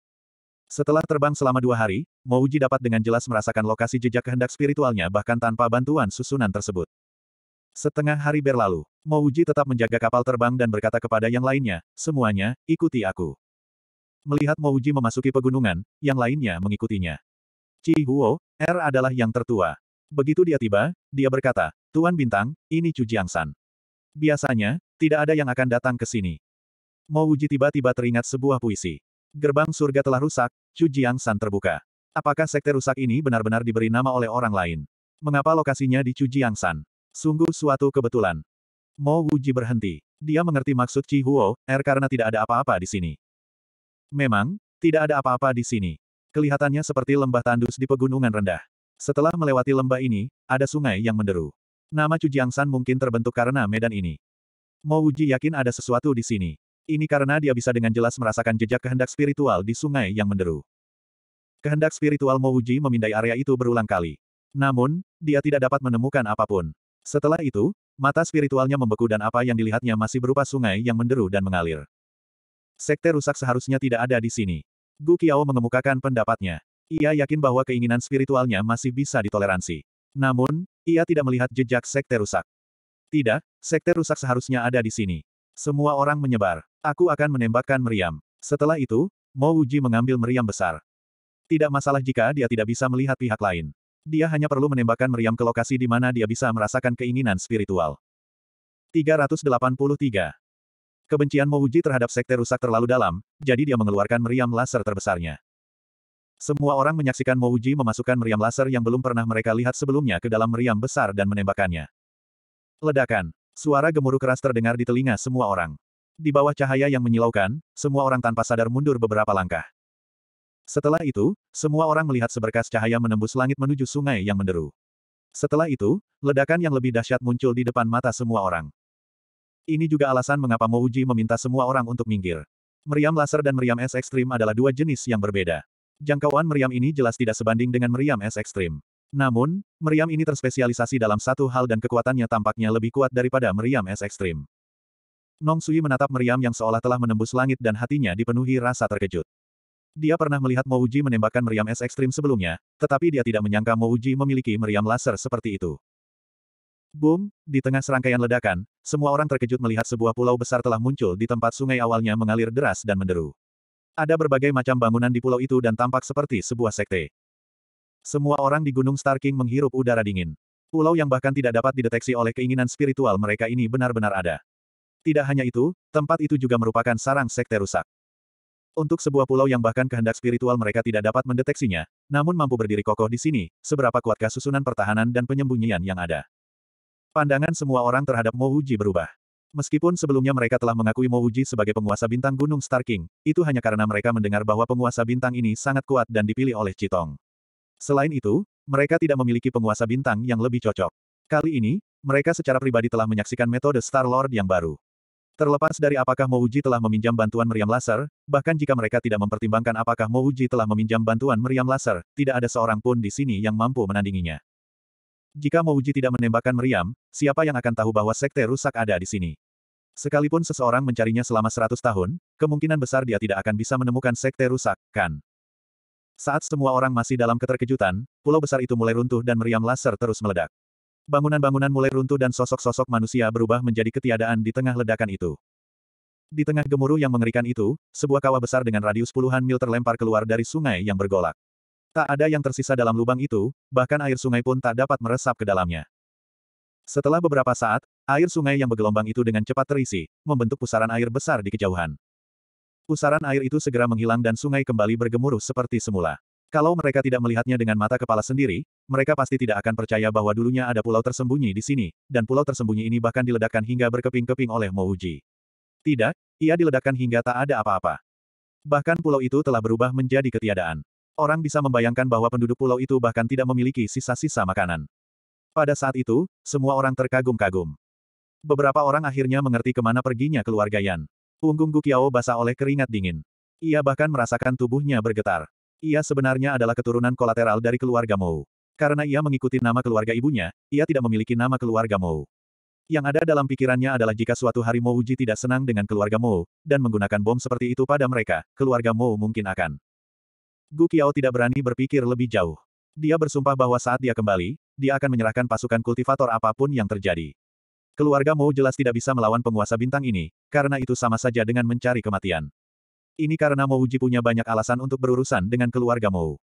Setelah terbang selama dua hari, Mo Uji dapat dengan jelas merasakan lokasi jejak kehendak spiritualnya bahkan tanpa bantuan susunan tersebut. Setengah hari berlalu, Mouji tetap menjaga kapal terbang dan berkata kepada yang lainnya, semuanya, ikuti aku. Melihat Mouji memasuki pegunungan, yang lainnya mengikutinya. Chi Huo, R er adalah yang tertua. Begitu dia tiba, dia berkata, Tuan Bintang, ini Chu Jiangsan. Biasanya, tidak ada yang akan datang ke sini. Mouji tiba-tiba teringat sebuah puisi. Gerbang surga telah rusak, Chu Jiangsan terbuka. Apakah sekte rusak ini benar-benar diberi nama oleh orang lain? Mengapa lokasinya di Chu Jiangsan? Sungguh suatu kebetulan. Mo Wuji berhenti. Dia mengerti maksud Chi Huo, Er karena tidak ada apa-apa di sini. Memang, tidak ada apa-apa di sini. Kelihatannya seperti lembah tandus di pegunungan rendah. Setelah melewati lembah ini, ada sungai yang menderu. Nama San mungkin terbentuk karena medan ini. Mo Wuji yakin ada sesuatu di sini. Ini karena dia bisa dengan jelas merasakan jejak kehendak spiritual di sungai yang menderu. Kehendak spiritual Mo Wuji memindai area itu berulang kali. Namun, dia tidak dapat menemukan apapun. Setelah itu, mata spiritualnya membeku dan apa yang dilihatnya masih berupa sungai yang menderu dan mengalir. Sekte rusak seharusnya tidak ada di sini. Gu Qiao mengemukakan pendapatnya. Ia yakin bahwa keinginan spiritualnya masih bisa ditoleransi. Namun, ia tidak melihat jejak sekte rusak. Tidak, sekte rusak seharusnya ada di sini. Semua orang menyebar. Aku akan menembakkan meriam. Setelah itu, Mo Uji mengambil meriam besar. Tidak masalah jika dia tidak bisa melihat pihak lain. Dia hanya perlu menembakkan meriam ke lokasi di mana dia bisa merasakan keinginan spiritual. 383. Kebencian Mouji terhadap sekte rusak terlalu dalam, jadi dia mengeluarkan meriam laser terbesarnya. Semua orang menyaksikan Mouji memasukkan meriam laser yang belum pernah mereka lihat sebelumnya ke dalam meriam besar dan menembakkannya. Ledakan. Suara gemuruh keras terdengar di telinga semua orang. Di bawah cahaya yang menyilaukan, semua orang tanpa sadar mundur beberapa langkah. Setelah itu, semua orang melihat seberkas cahaya menembus langit menuju sungai yang menderu. Setelah itu, ledakan yang lebih dahsyat muncul di depan mata semua orang. Ini juga alasan mengapa Mouji meminta semua orang untuk minggir. Meriam laser dan meriam es ekstrim adalah dua jenis yang berbeda. Jangkauan meriam ini jelas tidak sebanding dengan meriam es ekstrim. Namun, meriam ini terspesialisasi dalam satu hal dan kekuatannya tampaknya lebih kuat daripada meriam es ekstrim. Nong Sui menatap meriam yang seolah telah menembus langit dan hatinya dipenuhi rasa terkejut. Dia pernah melihat Mouji menembakkan meriam es ekstrim sebelumnya, tetapi dia tidak menyangka Mouji memiliki meriam laser seperti itu. Boom, di tengah serangkaian ledakan, semua orang terkejut melihat sebuah pulau besar telah muncul di tempat sungai awalnya mengalir deras dan menderu. Ada berbagai macam bangunan di pulau itu dan tampak seperti sebuah sekte. Semua orang di Gunung Starking menghirup udara dingin. Pulau yang bahkan tidak dapat dideteksi oleh keinginan spiritual mereka ini benar-benar ada. Tidak hanya itu, tempat itu juga merupakan sarang sekte rusak. Untuk sebuah pulau yang bahkan kehendak spiritual mereka tidak dapat mendeteksinya, namun mampu berdiri kokoh di sini, seberapa kuatkah susunan pertahanan dan penyembunyian yang ada. Pandangan semua orang terhadap Mouji berubah. Meskipun sebelumnya mereka telah mengakui Mouji sebagai penguasa bintang Gunung Star King, itu hanya karena mereka mendengar bahwa penguasa bintang ini sangat kuat dan dipilih oleh Citong. Selain itu, mereka tidak memiliki penguasa bintang yang lebih cocok. Kali ini, mereka secara pribadi telah menyaksikan metode Star Lord yang baru. Terlepas dari apakah Mouji telah meminjam bantuan meriam laser, bahkan jika mereka tidak mempertimbangkan apakah Mouji telah meminjam bantuan meriam laser, tidak ada seorang pun di sini yang mampu menandinginya. Jika Mouji tidak menembakkan meriam, siapa yang akan tahu bahwa sekte rusak ada di sini? Sekalipun seseorang mencarinya selama 100 tahun, kemungkinan besar dia tidak akan bisa menemukan sekte rusak, kan? Saat semua orang masih dalam keterkejutan, pulau besar itu mulai runtuh dan meriam laser terus meledak. Bangunan-bangunan mulai runtuh dan sosok-sosok manusia berubah menjadi ketiadaan di tengah ledakan itu. Di tengah gemuruh yang mengerikan itu, sebuah kawah besar dengan radius puluhan mil terlempar keluar dari sungai yang bergolak. Tak ada yang tersisa dalam lubang itu, bahkan air sungai pun tak dapat meresap ke dalamnya. Setelah beberapa saat, air sungai yang bergelombang itu dengan cepat terisi, membentuk pusaran air besar di kejauhan. Pusaran air itu segera menghilang dan sungai kembali bergemuruh seperti semula. Kalau mereka tidak melihatnya dengan mata kepala sendiri, mereka pasti tidak akan percaya bahwa dulunya ada pulau tersembunyi di sini, dan pulau tersembunyi ini bahkan diledakkan hingga berkeping-keping oleh Mouji. Tidak, ia diledakkan hingga tak ada apa-apa. Bahkan pulau itu telah berubah menjadi ketiadaan. Orang bisa membayangkan bahwa penduduk pulau itu bahkan tidak memiliki sisa-sisa makanan. Pada saat itu, semua orang terkagum-kagum. Beberapa orang akhirnya mengerti kemana perginya keluarga Yan. Punggung Gukiao basah oleh keringat dingin. Ia bahkan merasakan tubuhnya bergetar. Ia sebenarnya adalah keturunan kolateral dari keluarga Mou. Karena ia mengikuti nama keluarga ibunya, ia tidak memiliki nama keluarga Mou. Yang ada dalam pikirannya adalah jika suatu hari Mou Uji tidak senang dengan keluarga Mou, dan menggunakan bom seperti itu pada mereka, keluarga Mou mungkin akan. Gu Qiao tidak berani berpikir lebih jauh. Dia bersumpah bahwa saat dia kembali, dia akan menyerahkan pasukan kultivator apapun yang terjadi. Keluarga Mou jelas tidak bisa melawan penguasa bintang ini, karena itu sama saja dengan mencari kematian. Ini karena Mo Uji punya banyak alasan untuk berurusan dengan keluarga Mo.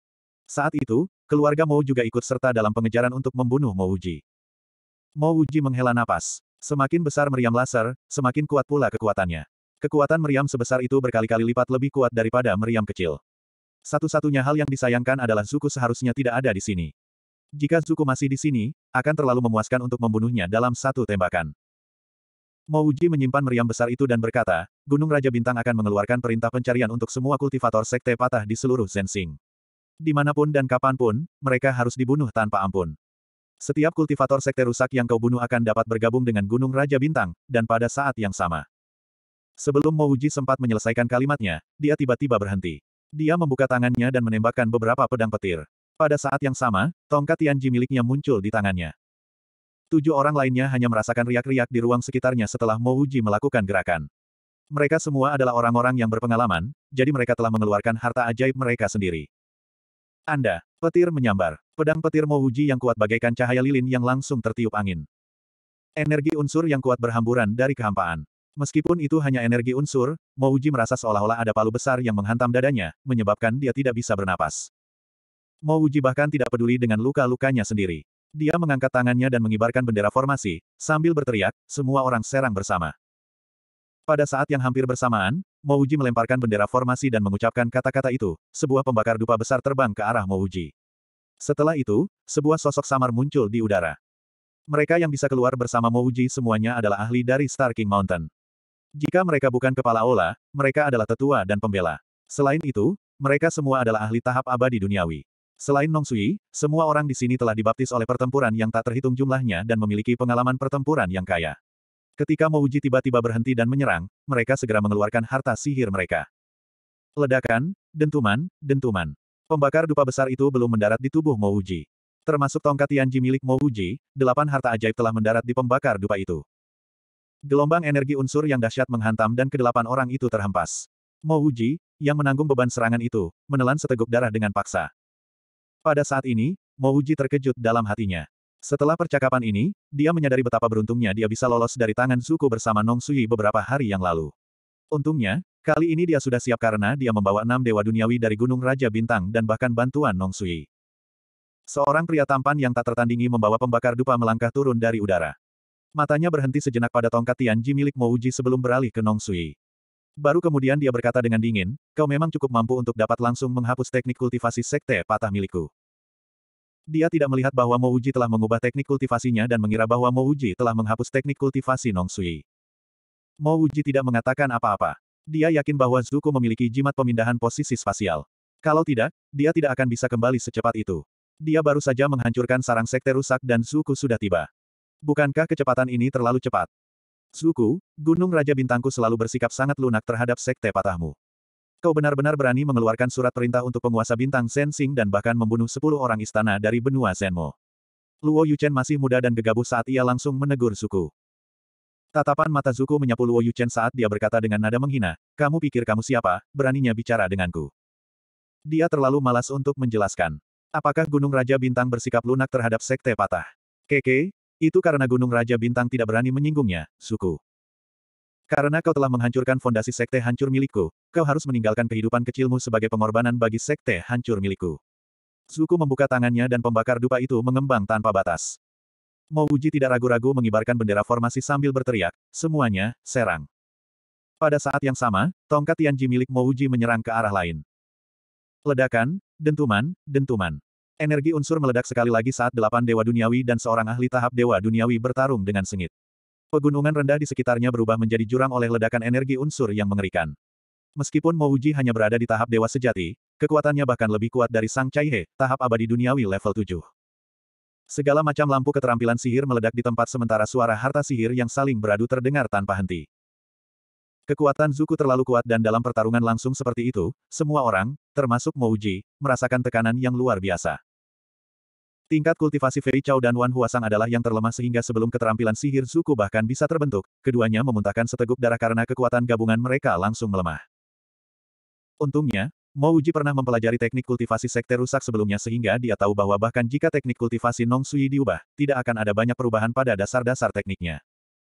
Saat itu, keluarga Mo juga ikut serta dalam pengejaran untuk membunuh Mo Uji. Mo Uji menghela napas. Semakin besar meriam laser, semakin kuat pula kekuatannya. Kekuatan meriam sebesar itu berkali-kali lipat lebih kuat daripada meriam kecil. Satu-satunya hal yang disayangkan adalah Zuku seharusnya tidak ada di sini. Jika Zuku masih di sini, akan terlalu memuaskan untuk membunuhnya dalam satu tembakan. Mouji menyimpan meriam besar itu dan berkata, Gunung Raja Bintang akan mengeluarkan perintah pencarian untuk semua kultivator sekte patah di seluruh Zensing. Dimanapun dan kapanpun, mereka harus dibunuh tanpa ampun. Setiap kultivator sekte rusak yang kau bunuh akan dapat bergabung dengan Gunung Raja Bintang, dan pada saat yang sama. Sebelum Mouji sempat menyelesaikan kalimatnya, dia tiba-tiba berhenti. Dia membuka tangannya dan menembakkan beberapa pedang petir. Pada saat yang sama, tongkat Tianji miliknya muncul di tangannya. Tujuh orang lainnya hanya merasakan riak-riak di ruang sekitarnya setelah Mouji melakukan gerakan. Mereka semua adalah orang-orang yang berpengalaman, jadi mereka telah mengeluarkan harta ajaib mereka sendiri. Anda, petir menyambar. Pedang petir Mouji yang kuat bagaikan cahaya lilin yang langsung tertiup angin. Energi unsur yang kuat berhamburan dari kehampaan. Meskipun itu hanya energi unsur, Mouji merasa seolah-olah ada palu besar yang menghantam dadanya, menyebabkan dia tidak bisa bernapas. Mouji bahkan tidak peduli dengan luka-lukanya sendiri. Dia mengangkat tangannya dan mengibarkan bendera formasi, sambil berteriak, semua orang serang bersama. Pada saat yang hampir bersamaan, Mouji melemparkan bendera formasi dan mengucapkan kata-kata itu, sebuah pembakar dupa besar terbang ke arah Mouji. Setelah itu, sebuah sosok samar muncul di udara. Mereka yang bisa keluar bersama Mouji semuanya adalah ahli dari Star King Mountain. Jika mereka bukan kepala ola, mereka adalah tetua dan pembela. Selain itu, mereka semua adalah ahli tahap abadi duniawi. Selain Nong Sui, semua orang di sini telah dibaptis oleh pertempuran yang tak terhitung jumlahnya dan memiliki pengalaman pertempuran yang kaya. Ketika Uji tiba-tiba berhenti dan menyerang, mereka segera mengeluarkan harta sihir mereka. Ledakan, dentuman, dentuman. Pembakar dupa besar itu belum mendarat di tubuh Uji. Termasuk tongkat Tianji milik Uji, delapan harta ajaib telah mendarat di pembakar dupa itu. Gelombang energi unsur yang dahsyat menghantam dan kedelapan orang itu terhempas. Uji, yang menanggung beban serangan itu, menelan seteguk darah dengan paksa. Pada saat ini, Mouji terkejut dalam hatinya. Setelah percakapan ini, dia menyadari betapa beruntungnya dia bisa lolos dari tangan Zuko bersama Nong Sui beberapa hari yang lalu. Untungnya, kali ini dia sudah siap karena dia membawa enam dewa duniawi dari Gunung Raja Bintang dan bahkan bantuan Nong Sui. Seorang pria tampan yang tak tertandingi membawa pembakar dupa melangkah turun dari udara. Matanya berhenti sejenak pada tongkat Tianji milik Mouji sebelum beralih ke Nong Sui. Baru kemudian dia berkata dengan dingin, kau memang cukup mampu untuk dapat langsung menghapus teknik kultivasi sekte patah milikku. Dia tidak melihat bahwa Mo Mouji telah mengubah teknik kultivasinya dan mengira bahwa Mo Mouji telah menghapus teknik kultivasi Nong Sui. Mo Mouji tidak mengatakan apa-apa. Dia yakin bahwa Zuko memiliki jimat pemindahan posisi spasial. Kalau tidak, dia tidak akan bisa kembali secepat itu. Dia baru saja menghancurkan sarang sekte rusak dan Zuko sudah tiba. Bukankah kecepatan ini terlalu cepat? Zuku, Gunung Raja Bintangku selalu bersikap sangat lunak terhadap sekte patahmu. Kau benar-benar berani mengeluarkan surat perintah untuk penguasa bintang Sensing dan bahkan membunuh sepuluh orang istana dari benua Senmo. Luo Yuchen masih muda dan gegabah saat ia langsung menegur Zuku. Tatapan mata Zuko menyapu Luo Yuchen saat dia berkata dengan nada menghina, kamu pikir kamu siapa, beraninya bicara denganku. Dia terlalu malas untuk menjelaskan. Apakah Gunung Raja Bintang bersikap lunak terhadap Sekte Patah? Keke, itu karena Gunung Raja Bintang tidak berani menyinggungnya, suku. Karena kau telah menghancurkan fondasi sekte hancur milikku, kau harus meninggalkan kehidupan kecilmu sebagai pengorbanan bagi sekte hancur milikku. Suku membuka tangannya dan pembakar dupa itu mengembang tanpa batas. Uji tidak ragu-ragu mengibarkan bendera formasi sambil berteriak, semuanya, serang. Pada saat yang sama, tongkat Tianji milik Mouji menyerang ke arah lain. Ledakan, dentuman, dentuman. Energi unsur meledak sekali lagi saat delapan dewa duniawi dan seorang ahli tahap dewa duniawi bertarung dengan sengit. Pegunungan rendah di sekitarnya berubah menjadi jurang oleh ledakan energi unsur yang mengerikan. Meskipun Mouji hanya berada di tahap dewa sejati, kekuatannya bahkan lebih kuat dari Sang Chai He, tahap abadi duniawi level 7. Segala macam lampu keterampilan sihir meledak di tempat sementara suara harta sihir yang saling beradu terdengar tanpa henti. Kekuatan Zuku terlalu kuat dan dalam pertarungan langsung seperti itu, semua orang, termasuk Mouji, merasakan tekanan yang luar biasa. Tingkat kultivasi Fei Chao dan Wan Huasang adalah yang terlemah sehingga sebelum keterampilan sihir suku bahkan bisa terbentuk, keduanya memuntahkan seteguk darah karena kekuatan gabungan mereka langsung melemah. Untungnya, Mo Uji pernah mempelajari teknik kultivasi sekte rusak sebelumnya sehingga dia tahu bahwa bahkan jika teknik kultivasi Nong Sui diubah, tidak akan ada banyak perubahan pada dasar-dasar tekniknya.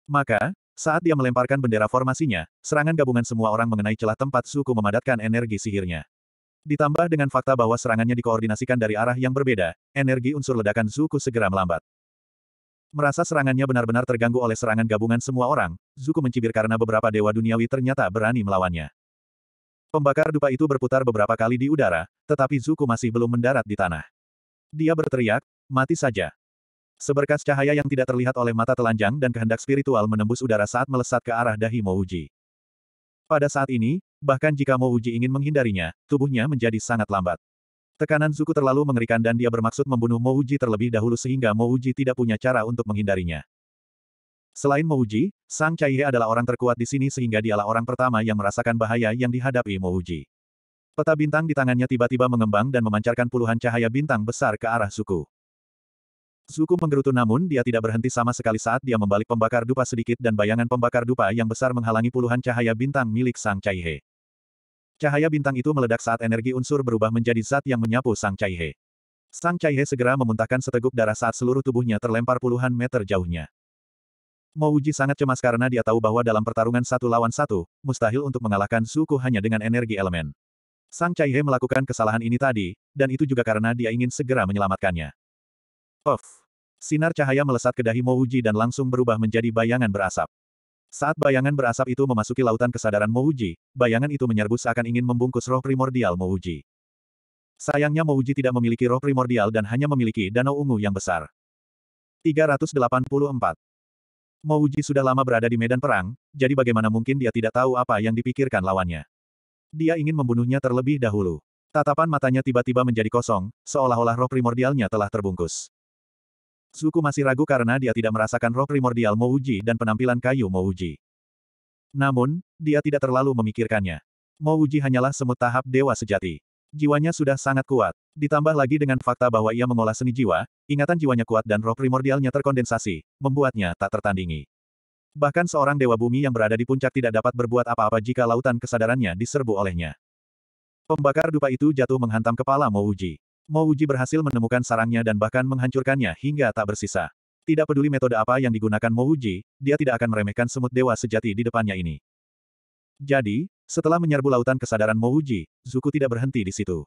Maka, saat dia melemparkan bendera formasinya, serangan gabungan semua orang mengenai celah tempat suku memadatkan energi sihirnya. Ditambah dengan fakta bahwa serangannya dikoordinasikan dari arah yang berbeda, energi unsur ledakan Zuko segera melambat. Merasa serangannya benar-benar terganggu oleh serangan gabungan semua orang, Zuko mencibir karena beberapa dewa duniawi ternyata berani melawannya. Pembakar dupa itu berputar beberapa kali di udara, tetapi Zuko masih belum mendarat di tanah. Dia berteriak, mati saja. Seberkas cahaya yang tidak terlihat oleh mata telanjang dan kehendak spiritual menembus udara saat melesat ke arah dahi Mouji. Pada saat ini, Bahkan jika Mo Uji ingin menghindarinya, tubuhnya menjadi sangat lambat. Tekanan Zuku terlalu mengerikan dan dia bermaksud membunuh Mo Uji terlebih dahulu sehingga Mo Uji tidak punya cara untuk menghindarinya. Selain Mo Uji, Sang Caihe adalah orang terkuat di sini sehingga dialah orang pertama yang merasakan bahaya yang dihadapi Mo Uji. Peta bintang di tangannya tiba-tiba mengembang dan memancarkan puluhan cahaya bintang besar ke arah Zuku. Zuku menggerutu namun dia tidak berhenti sama sekali saat dia membalik pembakar dupa sedikit dan bayangan pembakar dupa yang besar menghalangi puluhan cahaya bintang milik Sang Caihe. Cahaya bintang itu meledak saat energi unsur berubah menjadi zat yang menyapu Sang Caihe. Sang Caihe segera memuntahkan seteguk darah saat seluruh tubuhnya terlempar puluhan meter jauhnya. Mo sangat cemas karena dia tahu bahwa dalam pertarungan satu lawan satu, mustahil untuk mengalahkan suku hanya dengan energi elemen. Sang Caihe melakukan kesalahan ini tadi, dan itu juga karena dia ingin segera menyelamatkannya. Of! Sinar cahaya melesat ke dahi Mo dan langsung berubah menjadi bayangan berasap. Saat bayangan berasap itu memasuki lautan kesadaran Mouji, bayangan itu menyerbu seakan ingin membungkus roh primordial Mouji. Sayangnya Mouji tidak memiliki roh primordial dan hanya memiliki danau ungu yang besar. 384. Mouji sudah lama berada di medan perang, jadi bagaimana mungkin dia tidak tahu apa yang dipikirkan lawannya. Dia ingin membunuhnya terlebih dahulu. Tatapan matanya tiba-tiba menjadi kosong, seolah-olah roh primordialnya telah terbungkus. Suku masih ragu karena dia tidak merasakan roh primordial Mouji dan penampilan kayu Mouji. Namun, dia tidak terlalu memikirkannya. Mouji hanyalah semut tahap dewa sejati. Jiwanya sudah sangat kuat. Ditambah lagi dengan fakta bahwa ia mengolah seni jiwa, ingatan jiwanya kuat dan roh primordialnya terkondensasi, membuatnya tak tertandingi. Bahkan seorang dewa bumi yang berada di puncak tidak dapat berbuat apa-apa jika lautan kesadarannya diserbu olehnya. Pembakar dupa itu jatuh menghantam kepala Mouji. Mo berhasil menemukan sarangnya dan bahkan menghancurkannya hingga tak bersisa. Tidak peduli metode apa yang digunakan Mo dia tidak akan meremehkan semut dewa sejati di depannya ini. Jadi, setelah menyerbu lautan kesadaran Mo Zuku tidak berhenti di situ.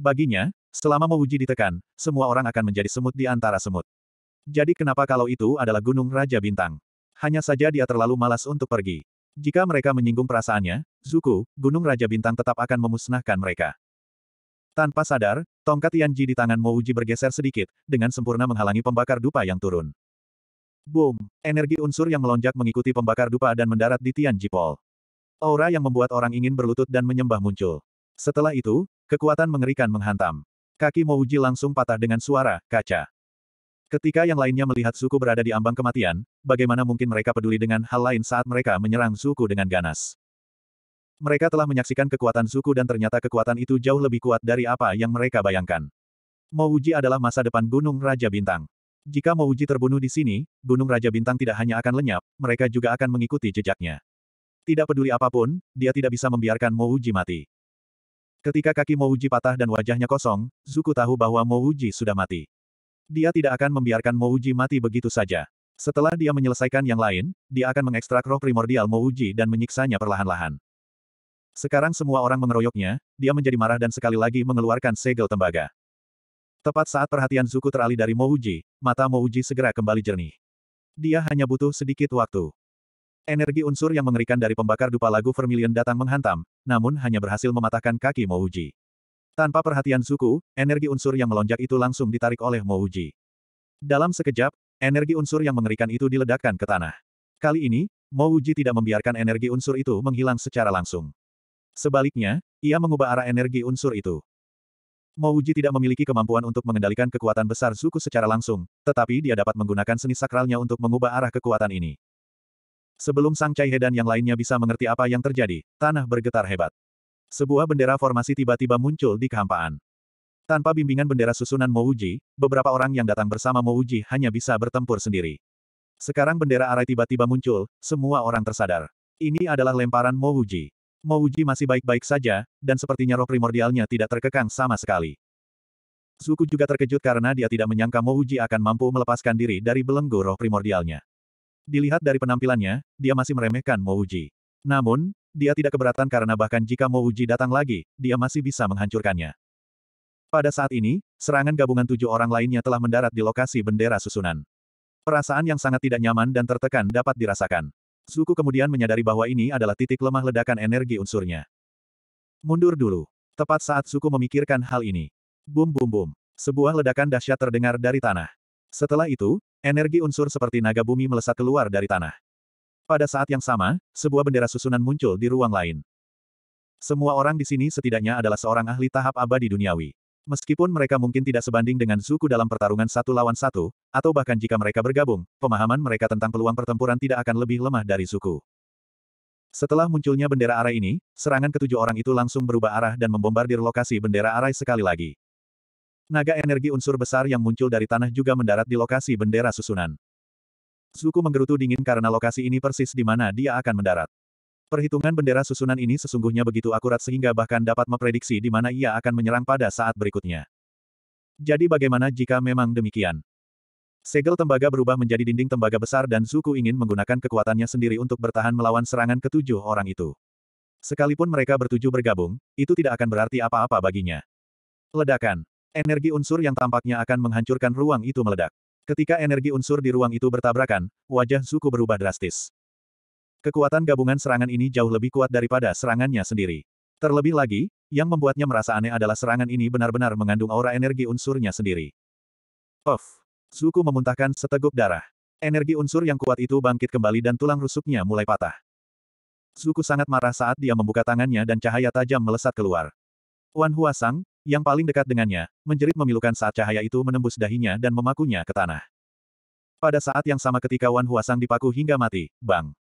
Baginya, selama Mo ditekan, semua orang akan menjadi semut di antara semut. Jadi kenapa kalau itu adalah Gunung Raja Bintang? Hanya saja dia terlalu malas untuk pergi. Jika mereka menyinggung perasaannya, Zuku, Gunung Raja Bintang tetap akan memusnahkan mereka. Tanpa sadar, tongkat Tianji di tangan Uji bergeser sedikit, dengan sempurna menghalangi pembakar dupa yang turun. Boom! Energi unsur yang melonjak mengikuti pembakar dupa dan mendarat di Tianji Pol. Aura yang membuat orang ingin berlutut dan menyembah muncul. Setelah itu, kekuatan mengerikan menghantam. Kaki Uji langsung patah dengan suara, kaca. Ketika yang lainnya melihat suku berada di ambang kematian, bagaimana mungkin mereka peduli dengan hal lain saat mereka menyerang suku dengan ganas? Mereka telah menyaksikan kekuatan Zuku dan ternyata kekuatan itu jauh lebih kuat dari apa yang mereka bayangkan. Mouji adalah masa depan Gunung Raja Bintang. Jika Mouji terbunuh di sini, Gunung Raja Bintang tidak hanya akan lenyap, mereka juga akan mengikuti jejaknya. Tidak peduli apapun, dia tidak bisa membiarkan Mouji mati. Ketika kaki Mouji patah dan wajahnya kosong, Zuku tahu bahwa Mouji sudah mati. Dia tidak akan membiarkan Mouji mati begitu saja. Setelah dia menyelesaikan yang lain, dia akan mengekstrak roh primordial Mouji dan menyiksanya perlahan-lahan. Sekarang semua orang mengeroyoknya, dia menjadi marah dan sekali lagi mengeluarkan segel tembaga. Tepat saat perhatian Zuko teralih dari Mouji, mata Mouji segera kembali jernih. Dia hanya butuh sedikit waktu. Energi unsur yang mengerikan dari pembakar dupa lagu Vermilion datang menghantam, namun hanya berhasil mematahkan kaki Mouji. Tanpa perhatian Zuko, energi unsur yang melonjak itu langsung ditarik oleh Mouji. Dalam sekejap, energi unsur yang mengerikan itu diledakkan ke tanah. Kali ini, Mouji tidak membiarkan energi unsur itu menghilang secara langsung. Sebaliknya, ia mengubah arah energi unsur itu. Mouji tidak memiliki kemampuan untuk mengendalikan kekuatan besar suku secara langsung, tetapi dia dapat menggunakan seni sakralnya untuk mengubah arah kekuatan ini. Sebelum Sang Chai dan yang lainnya bisa mengerti apa yang terjadi, tanah bergetar hebat. Sebuah bendera formasi tiba-tiba muncul di kehampaan. Tanpa bimbingan bendera susunan Mouji, beberapa orang yang datang bersama Mouji hanya bisa bertempur sendiri. Sekarang bendera arai tiba-tiba muncul, semua orang tersadar. Ini adalah lemparan Mouji. Mo Uji masih baik-baik saja, dan sepertinya roh primordialnya tidak terkekang sama sekali. Zuku juga terkejut karena dia tidak menyangka Mo Uji akan mampu melepaskan diri dari belenggu roh primordialnya. Dilihat dari penampilannya, dia masih meremehkan Mo Uji. Namun, dia tidak keberatan karena bahkan jika Mo Uji datang lagi, dia masih bisa menghancurkannya. Pada saat ini, serangan gabungan tujuh orang lainnya telah mendarat di lokasi bendera susunan. Perasaan yang sangat tidak nyaman dan tertekan dapat dirasakan. Suku kemudian menyadari bahwa ini adalah titik lemah ledakan energi unsurnya. Mundur dulu. Tepat saat suku memikirkan hal ini. Bum bum bum. Sebuah ledakan dahsyat terdengar dari tanah. Setelah itu, energi unsur seperti naga bumi melesat keluar dari tanah. Pada saat yang sama, sebuah bendera susunan muncul di ruang lain. Semua orang di sini setidaknya adalah seorang ahli tahap abadi duniawi. Meskipun mereka mungkin tidak sebanding dengan Zuku dalam pertarungan satu lawan satu, atau bahkan jika mereka bergabung, pemahaman mereka tentang peluang pertempuran tidak akan lebih lemah dari Zuku. Setelah munculnya bendera arah ini, serangan ketujuh orang itu langsung berubah arah dan membombardir lokasi bendera arah sekali lagi. Naga energi unsur besar yang muncul dari tanah juga mendarat di lokasi bendera susunan. Zuku menggerutu dingin karena lokasi ini persis di mana dia akan mendarat. Perhitungan bendera susunan ini sesungguhnya begitu akurat sehingga bahkan dapat memprediksi di mana ia akan menyerang pada saat berikutnya. Jadi bagaimana jika memang demikian? Segel tembaga berubah menjadi dinding tembaga besar dan Zuku ingin menggunakan kekuatannya sendiri untuk bertahan melawan serangan ketujuh orang itu. Sekalipun mereka bertujuh bergabung, itu tidak akan berarti apa-apa baginya. Ledakan. Energi unsur yang tampaknya akan menghancurkan ruang itu meledak. Ketika energi unsur di ruang itu bertabrakan, wajah Zuko berubah drastis. Kekuatan gabungan serangan ini jauh lebih kuat daripada serangannya sendiri. Terlebih lagi, yang membuatnya merasa aneh adalah serangan ini benar-benar mengandung aura energi unsurnya sendiri. Of! Zuko memuntahkan seteguk darah. Energi unsur yang kuat itu bangkit kembali dan tulang rusuknya mulai patah. Zuko sangat marah saat dia membuka tangannya dan cahaya tajam melesat keluar. Wan Huasang, yang paling dekat dengannya, menjerit memilukan saat cahaya itu menembus dahinya dan memakunya ke tanah. Pada saat yang sama ketika Wan Huasang dipaku hingga mati, bang!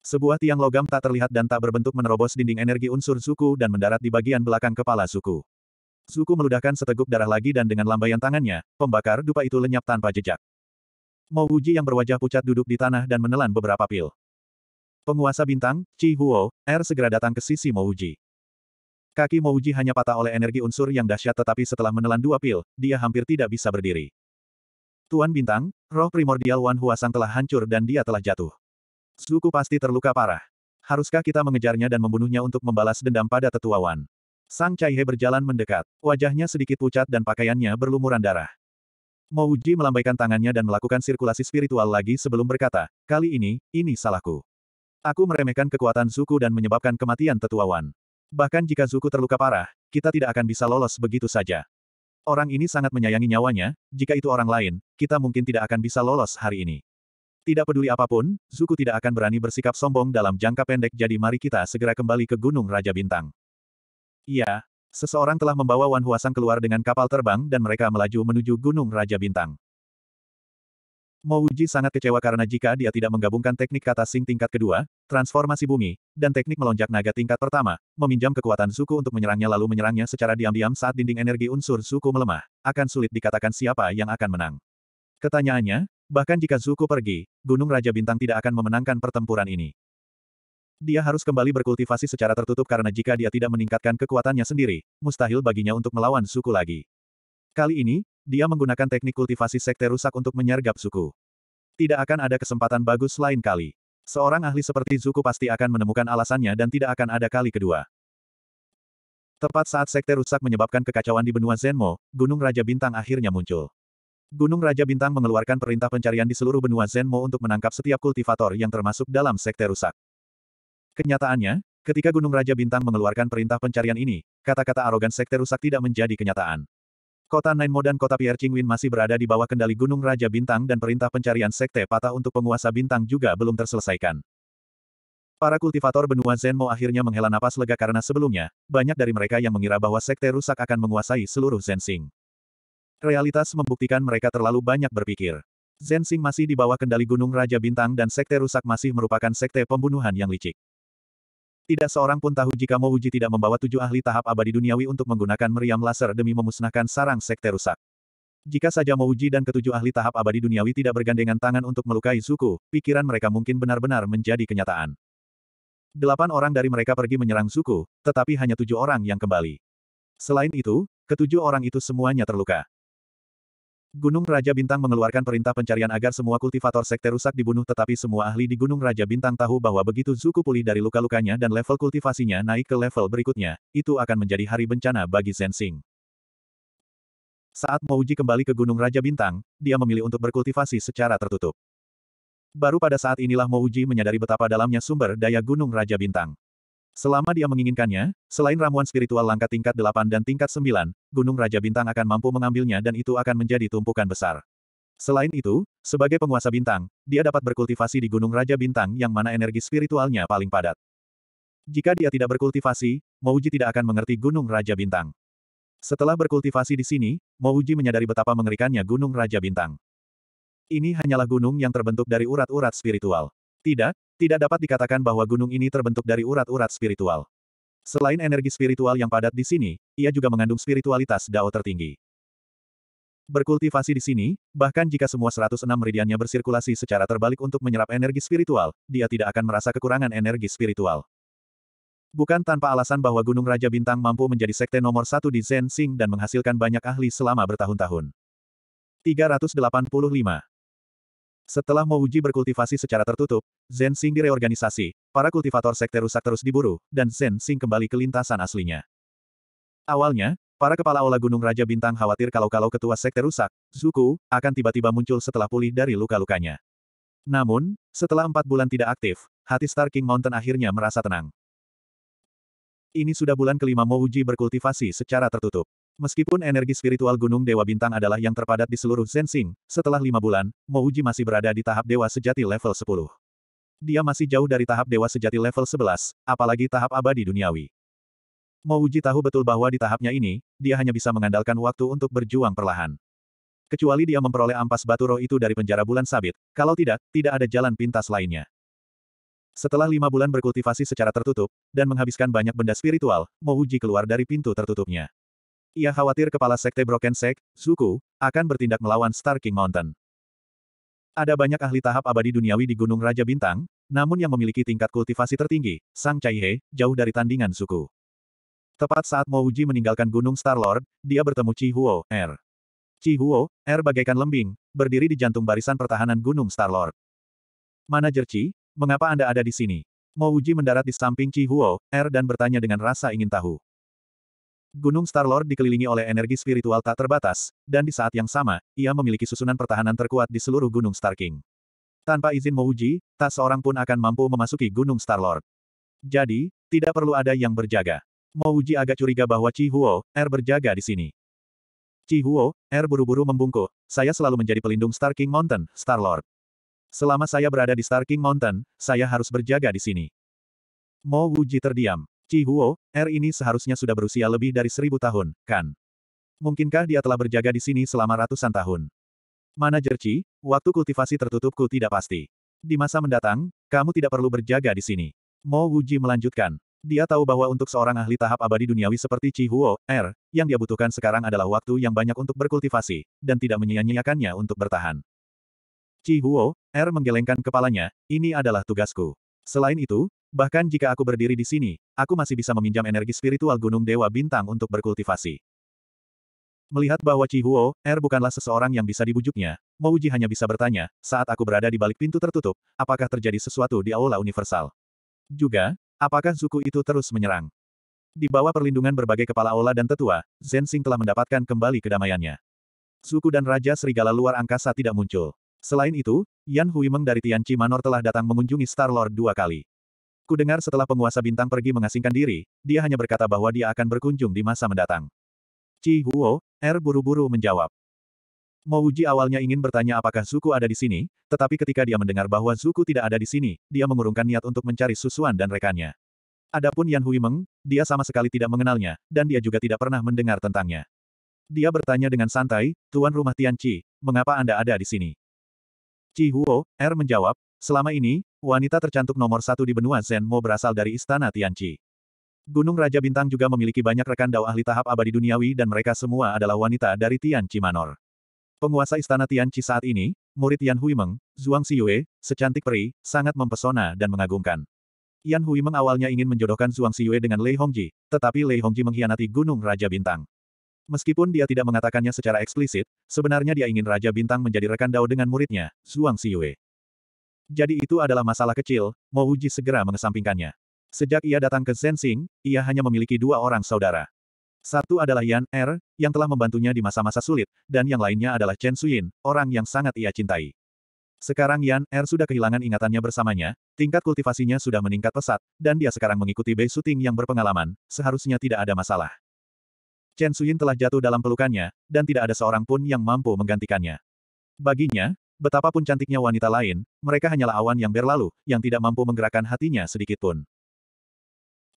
Sebuah tiang logam tak terlihat dan tak berbentuk menerobos dinding energi unsur suku dan mendarat di bagian belakang kepala suku. Suku meludahkan seteguk darah lagi dan dengan lambaian tangannya, pembakar dupa itu lenyap tanpa jejak. Mouji yang berwajah pucat duduk di tanah dan menelan beberapa pil. Penguasa bintang, Chi Huo, R segera datang ke sisi Mouji. Kaki Mouji hanya patah oleh energi unsur yang dahsyat tetapi setelah menelan dua pil, dia hampir tidak bisa berdiri. Tuan Bintang, roh primordial Wan Huasang telah hancur dan dia telah jatuh. Zuku pasti terluka parah. Haruskah kita mengejarnya dan membunuhnya untuk membalas dendam pada tetua Wan? Sang Caihe berjalan mendekat, wajahnya sedikit pucat dan pakaiannya berlumuran darah. Mouji melambaikan tangannya dan melakukan sirkulasi spiritual lagi sebelum berkata, kali ini, ini salahku. Aku meremehkan kekuatan Zuku dan menyebabkan kematian tetua Wan. Bahkan jika Zuku terluka parah, kita tidak akan bisa lolos begitu saja. Orang ini sangat menyayangi nyawanya, jika itu orang lain, kita mungkin tidak akan bisa lolos hari ini. Tidak peduli apapun, Zuku tidak akan berani bersikap sombong dalam jangka pendek jadi mari kita segera kembali ke Gunung Raja Bintang. Iya, seseorang telah membawa Wan Huasang keluar dengan kapal terbang dan mereka melaju menuju Gunung Raja Bintang. Mo sangat kecewa karena jika dia tidak menggabungkan teknik kata sing tingkat kedua, transformasi bumi, dan teknik melonjak naga tingkat pertama, meminjam kekuatan suku untuk menyerangnya lalu menyerangnya secara diam-diam saat dinding energi unsur suku melemah, akan sulit dikatakan siapa yang akan menang. Ketanyaannya, Bahkan jika Zuko pergi, Gunung Raja Bintang tidak akan memenangkan pertempuran ini. Dia harus kembali berkultivasi secara tertutup karena jika dia tidak meningkatkan kekuatannya sendiri, mustahil baginya untuk melawan suku lagi. Kali ini, dia menggunakan teknik kultivasi sekte rusak untuk menyergap suku. Tidak akan ada kesempatan bagus lain kali. Seorang ahli seperti Zuko pasti akan menemukan alasannya dan tidak akan ada kali kedua. Tepat saat sekte rusak menyebabkan kekacauan di benua Zenmo, Gunung Raja Bintang akhirnya muncul. Gunung Raja Bintang mengeluarkan perintah pencarian di seluruh benua Zenmo untuk menangkap setiap kultivator yang termasuk dalam sekte rusak. Kenyataannya, ketika Gunung Raja Bintang mengeluarkan perintah pencarian ini, kata-kata arogan sekte rusak tidak menjadi kenyataan. Kota Nine Nainmo dan kota Pierre Qingwin masih berada di bawah kendali Gunung Raja Bintang dan perintah pencarian Sekte Patah untuk penguasa bintang juga belum terselesaikan. Para kultivator benua Zenmo akhirnya menghela napas lega karena sebelumnya, banyak dari mereka yang mengira bahwa Sekte rusak akan menguasai seluruh Zensing. Realitas membuktikan mereka terlalu banyak berpikir. Zensing masih di bawah kendali Gunung Raja Bintang dan Sekte Rusak masih merupakan sekte pembunuhan yang licik. Tidak seorang pun tahu jika Mouji tidak membawa tujuh ahli tahap abadi duniawi untuk menggunakan meriam laser demi memusnahkan sarang Sekte Rusak. Jika saja Mouji dan ketujuh ahli tahap abadi duniawi tidak bergandengan tangan untuk melukai suku, pikiran mereka mungkin benar-benar menjadi kenyataan. Delapan orang dari mereka pergi menyerang suku, tetapi hanya tujuh orang yang kembali. Selain itu, ketujuh orang itu semuanya terluka. Gunung Raja Bintang mengeluarkan perintah pencarian agar semua kultivator sekte rusak dibunuh tetapi semua ahli di Gunung Raja Bintang tahu bahwa begitu Zuku pulih dari luka-lukanya dan level kultivasinya naik ke level berikutnya, itu akan menjadi hari bencana bagi Zensing. Saat Mouji kembali ke Gunung Raja Bintang, dia memilih untuk berkultivasi secara tertutup. Baru pada saat inilah Mouji menyadari betapa dalamnya sumber daya Gunung Raja Bintang. Selama dia menginginkannya, selain ramuan spiritual langkah tingkat 8 dan tingkat 9, Gunung Raja Bintang akan mampu mengambilnya dan itu akan menjadi tumpukan besar. Selain itu, sebagai penguasa bintang, dia dapat berkultivasi di Gunung Raja Bintang yang mana energi spiritualnya paling padat. Jika dia tidak berkultivasi, Mouji tidak akan mengerti Gunung Raja Bintang. Setelah berkultivasi di sini, Mouji menyadari betapa mengerikannya Gunung Raja Bintang. Ini hanyalah gunung yang terbentuk dari urat-urat spiritual. Tidak, tidak dapat dikatakan bahwa gunung ini terbentuk dari urat-urat spiritual. Selain energi spiritual yang padat di sini, ia juga mengandung spiritualitas dao tertinggi. Berkultivasi di sini, bahkan jika semua 106 meridiannya bersirkulasi secara terbalik untuk menyerap energi spiritual, dia tidak akan merasa kekurangan energi spiritual. Bukan tanpa alasan bahwa Gunung Raja Bintang mampu menjadi sekte nomor satu di Zen Xing dan menghasilkan banyak ahli selama bertahun-tahun. 385. Setelah Mo Uji berkultivasi secara tertutup, Zen Xing direorganisasi, para kultivator sekte rusak terus diburu, dan Zen Xing kembali ke lintasan aslinya. Awalnya, para kepala aula Gunung Raja Bintang khawatir kalau-kalau ketua sekte rusak, Zuku, akan tiba-tiba muncul setelah pulih dari luka-lukanya. Namun, setelah empat bulan tidak aktif, hati Star King Mountain akhirnya merasa tenang. Ini sudah bulan kelima Mo Uji berkultivasi secara tertutup. Meskipun energi spiritual Gunung Dewa Bintang adalah yang terpadat di seluruh Zensing, setelah lima bulan, Mouji masih berada di tahap Dewa Sejati level 10. Dia masih jauh dari tahap Dewa Sejati level 11, apalagi tahap abadi duniawi. Mouji tahu betul bahwa di tahapnya ini, dia hanya bisa mengandalkan waktu untuk berjuang perlahan. Kecuali dia memperoleh ampas batu roh itu dari penjara bulan sabit, kalau tidak, tidak ada jalan pintas lainnya. Setelah lima bulan berkultivasi secara tertutup, dan menghabiskan banyak benda spiritual, Mouji keluar dari pintu tertutupnya. Ia khawatir kepala sekte Broken Sect, Zuku, akan bertindak melawan Star King Mountain. Ada banyak ahli tahap abadi duniawi di Gunung Raja Bintang, namun yang memiliki tingkat kultivasi tertinggi, Sang He, jauh dari tandingan Zuku. Tepat saat Mo Uji meninggalkan Gunung Star Lord, dia bertemu Chi Huo, R. Er. Chi Huo, R er bagaikan lembing, berdiri di jantung barisan pertahanan Gunung Star Lord. Manajer Chi, mengapa Anda ada di sini? Mo Uji mendarat di samping Chi Huo, R er dan bertanya dengan rasa ingin tahu. Gunung Star-Lord dikelilingi oleh energi spiritual tak terbatas, dan di saat yang sama, ia memiliki susunan pertahanan terkuat di seluruh Gunung Star King. Tanpa izin Mouji, tak seorang pun akan mampu memasuki Gunung Star-Lord. Jadi, tidak perlu ada yang berjaga. Mouji agak curiga bahwa Chi Huo, R er berjaga di sini. Chi Huo, R er buru-buru membungkuk, saya selalu menjadi pelindung Star King Mountain, Star-Lord. Selama saya berada di Star King Mountain, saya harus berjaga di sini. Mo Wuji terdiam. Chi Huo, R ini seharusnya sudah berusia lebih dari seribu tahun, kan? Mungkinkah dia telah berjaga di sini selama ratusan tahun? Manajer Jerci, waktu kultivasi tertutupku tidak pasti. Di masa mendatang, kamu tidak perlu berjaga di sini. Mo Wuji melanjutkan. Dia tahu bahwa untuk seorang ahli tahap abadi duniawi seperti Chi Huo, R, yang dia butuhkan sekarang adalah waktu yang banyak untuk berkultivasi, dan tidak menyia-nyiakannya untuk bertahan. Chi Huo, R menggelengkan kepalanya, ini adalah tugasku. Selain itu, Bahkan jika aku berdiri di sini, aku masih bisa meminjam energi spiritual Gunung Dewa Bintang untuk berkultivasi. Melihat bahwa Chi Huo, Er bukanlah seseorang yang bisa dibujuknya, Mouji hanya bisa bertanya, saat aku berada di balik pintu tertutup, apakah terjadi sesuatu di Aula Universal? Juga, apakah suku itu terus menyerang? Di bawah perlindungan berbagai kepala aula dan tetua, Zensing telah mendapatkan kembali kedamaiannya. Suku dan Raja Serigala luar angkasa tidak muncul. Selain itu, Yan Huimeng dari Tianchi Manor telah datang mengunjungi Star Lord dua kali dengar setelah penguasa bintang pergi mengasingkan diri, dia hanya berkata bahwa dia akan berkunjung di masa mendatang. Chi Huo, Er buru-buru menjawab. Mouji awalnya ingin bertanya apakah Zuku ada di sini, tetapi ketika dia mendengar bahwa Zuku tidak ada di sini, dia mengurungkan niat untuk mencari Susuan dan rekannya. Adapun Yan Hui Meng, dia sama sekali tidak mengenalnya, dan dia juga tidak pernah mendengar tentangnya. Dia bertanya dengan santai, Tuan Rumah Tian Chi, mengapa Anda ada di sini? Chi Huo, Er menjawab, Selama ini, wanita tercantik nomor satu di benua Zen Mo berasal dari Istana Tianchi. Gunung Raja Bintang juga memiliki banyak rekan dao ahli tahap abadi duniawi dan mereka semua adalah wanita dari Tianchi Manor. Penguasa Istana Chi saat ini, murid Yan Meng, Zhuang Yue, secantik peri, sangat mempesona dan mengagumkan. Yan Hui Meng awalnya ingin menjodohkan Zhuang Yue dengan Lei Hongji, tetapi Lei Hongji mengkhianati Gunung Raja Bintang. Meskipun dia tidak mengatakannya secara eksplisit, sebenarnya dia ingin Raja Bintang menjadi rekan dao dengan muridnya, Zhuang Yue jadi itu adalah masalah kecil, Mo Wuji segera mengesampingkannya. Sejak ia datang ke Zensing, ia hanya memiliki dua orang saudara. Satu adalah Yan Er, yang telah membantunya di masa-masa sulit, dan yang lainnya adalah Chen Suyin, orang yang sangat ia cintai. Sekarang Yan Er sudah kehilangan ingatannya bersamanya, tingkat kultivasinya sudah meningkat pesat, dan dia sekarang mengikuti Bei Suting yang berpengalaman, seharusnya tidak ada masalah. Chen Suyin telah jatuh dalam pelukannya, dan tidak ada seorang pun yang mampu menggantikannya. Baginya, Betapapun cantiknya wanita lain, mereka hanyalah awan yang berlalu, yang tidak mampu menggerakkan hatinya sedikitpun.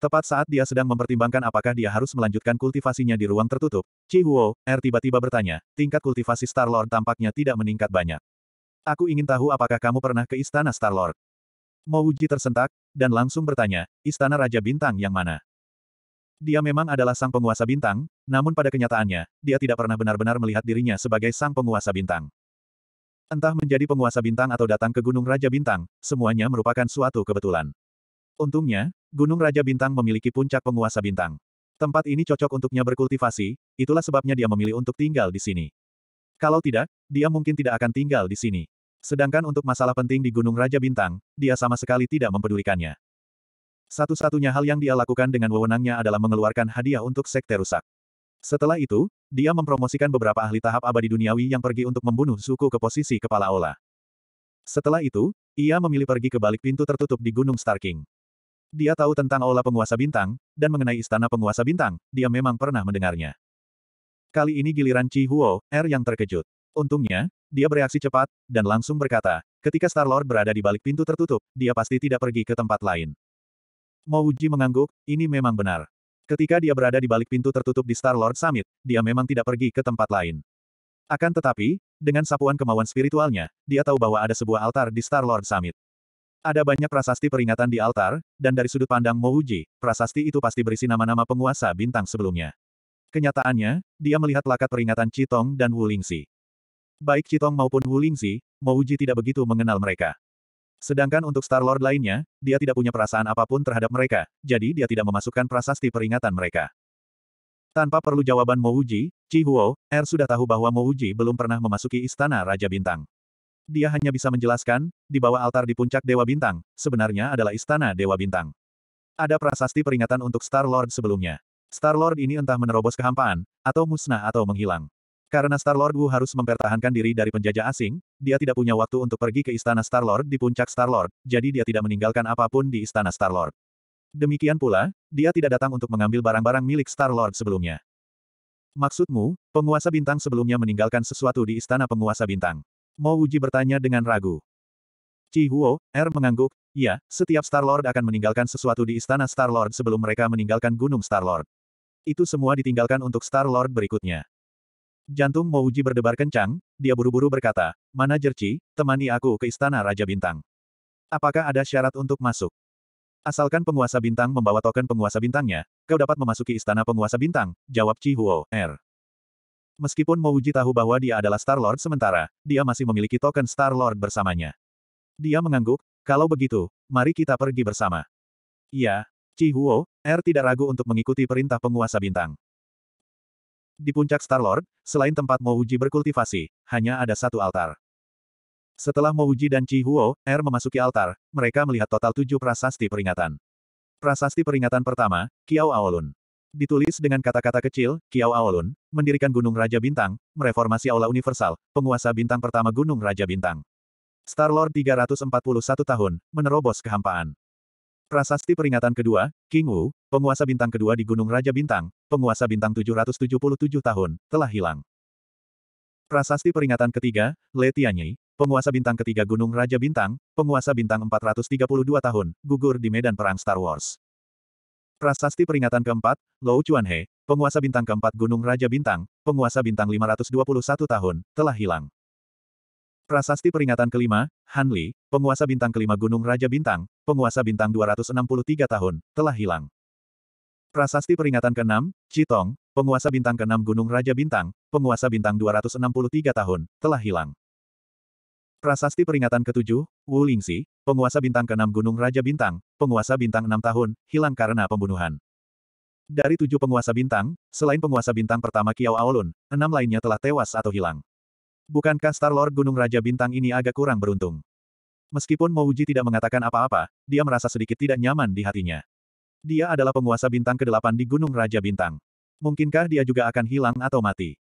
Tepat saat dia sedang mempertimbangkan apakah dia harus melanjutkan kultivasinya di ruang tertutup, Chi Huo, Er tiba-tiba bertanya, tingkat kultivasi Star-Lord tampaknya tidak meningkat banyak. Aku ingin tahu apakah kamu pernah ke istana Star-Lord. Mouji tersentak, dan langsung bertanya, istana Raja Bintang yang mana? Dia memang adalah sang penguasa bintang, namun pada kenyataannya, dia tidak pernah benar-benar melihat dirinya sebagai sang penguasa bintang. Entah menjadi penguasa bintang atau datang ke Gunung Raja Bintang, semuanya merupakan suatu kebetulan. Untungnya, Gunung Raja Bintang memiliki puncak penguasa bintang. Tempat ini cocok untuknya berkultivasi, itulah sebabnya dia memilih untuk tinggal di sini. Kalau tidak, dia mungkin tidak akan tinggal di sini. Sedangkan untuk masalah penting di Gunung Raja Bintang, dia sama sekali tidak mempedulikannya. Satu-satunya hal yang dia lakukan dengan wewenangnya adalah mengeluarkan hadiah untuk sekte rusak. Setelah itu, dia mempromosikan beberapa ahli tahap abadi duniawi yang pergi untuk membunuh suku ke posisi kepala Ola. Setelah itu, ia memilih pergi ke balik pintu tertutup di Gunung Starking. Dia tahu tentang Ola Penguasa Bintang, dan mengenai Istana Penguasa Bintang, dia memang pernah mendengarnya. Kali ini giliran Chi Huo, R er yang terkejut. Untungnya, dia bereaksi cepat, dan langsung berkata, ketika Star-Lord berada di balik pintu tertutup, dia pasti tidak pergi ke tempat lain. Mouji mengangguk, ini memang benar. Ketika dia berada di balik pintu tertutup di Star-Lord Summit, dia memang tidak pergi ke tempat lain. Akan tetapi, dengan sapuan kemauan spiritualnya, dia tahu bahwa ada sebuah altar di Star-Lord Summit. Ada banyak prasasti peringatan di altar, dan dari sudut pandang Mouji, prasasti itu pasti berisi nama-nama penguasa bintang sebelumnya. Kenyataannya, dia melihat lakat peringatan Citong dan Wu Baik Citong maupun Wu Mouji tidak begitu mengenal mereka. Sedangkan untuk Star-Lord lainnya, dia tidak punya perasaan apapun terhadap mereka, jadi dia tidak memasukkan prasasti peringatan mereka. Tanpa perlu jawaban Mouji, Chi Huo, Er sudah tahu bahwa Mouji belum pernah memasuki Istana Raja Bintang. Dia hanya bisa menjelaskan, di bawah altar di puncak Dewa Bintang, sebenarnya adalah Istana Dewa Bintang. Ada prasasti peringatan untuk Star-Lord sebelumnya. Star-Lord ini entah menerobos kehampaan, atau musnah atau menghilang. Karena Star-Lord Wu harus mempertahankan diri dari penjajah asing, dia tidak punya waktu untuk pergi ke istana Star-Lord di puncak Star-Lord, jadi dia tidak meninggalkan apapun di istana Star-Lord. Demikian pula, dia tidak datang untuk mengambil barang-barang milik Star-Lord sebelumnya. Maksudmu, penguasa bintang sebelumnya meninggalkan sesuatu di istana penguasa bintang? Mo Wuji bertanya dengan ragu. Chi Huo, Er mengangguk, ya, setiap Star-Lord akan meninggalkan sesuatu di istana Star-Lord sebelum mereka meninggalkan gunung Star-Lord. Itu semua ditinggalkan untuk Star-Lord berikutnya. Jantung Mo Uji berdebar kencang, dia buru-buru berkata, Mana Jerci, temani aku ke Istana Raja Bintang. Apakah ada syarat untuk masuk? Asalkan penguasa bintang membawa token penguasa bintangnya, kau dapat memasuki Istana Penguasa Bintang, jawab Chi Huo, R. Er. Meskipun Uji tahu bahwa dia adalah Star-Lord sementara, dia masih memiliki token Star-Lord bersamanya. Dia mengangguk, kalau begitu, mari kita pergi bersama. Iya, Chi Huo, R er tidak ragu untuk mengikuti perintah penguasa bintang. Di puncak Star-Lord, selain tempat Mouji berkultivasi, hanya ada satu altar. Setelah Mouji dan Chi Huo, Er memasuki altar, mereka melihat total tujuh prasasti peringatan. Prasasti peringatan pertama, Kiao Aolun. Ditulis dengan kata-kata kecil, Kiao Aolun, mendirikan Gunung Raja Bintang, mereformasi Aula Universal, penguasa bintang pertama Gunung Raja Bintang. Star-Lord 341 tahun, menerobos kehampaan. Prasasti peringatan kedua, King Wu, penguasa bintang kedua di Gunung Raja Bintang, penguasa bintang 777 tahun, telah hilang. Prasasti peringatan ketiga, Le Tianyi, penguasa bintang ketiga Gunung Raja Bintang, penguasa bintang 432 tahun, gugur di medan perang Star Wars. Prasasti peringatan keempat, Lou Chuanhe, penguasa bintang keempat Gunung Raja Bintang, penguasa bintang 521 tahun, telah hilang. Prasasti peringatan kelima, Han Li, penguasa bintang kelima Gunung Raja Bintang, penguasa bintang 263 tahun, telah hilang. Prasasti peringatan ke-6, Citong, penguasa bintang ke-6 Gunung Raja Bintang, penguasa bintang 263 tahun, telah hilang. Prasasti peringatan ke-7, Wu Lingxi, penguasa bintang ke-6 Gunung Raja Bintang, penguasa bintang 6 tahun, hilang karena pembunuhan. Dari tujuh penguasa bintang, selain penguasa bintang pertama Kiao Aolun, enam lainnya telah tewas atau hilang. Bukankah Star-Lord Gunung Raja Bintang ini agak kurang beruntung? Meskipun Mouji tidak mengatakan apa-apa, dia merasa sedikit tidak nyaman di hatinya. Dia adalah penguasa bintang ke-8 di Gunung Raja Bintang. Mungkinkah dia juga akan hilang atau mati?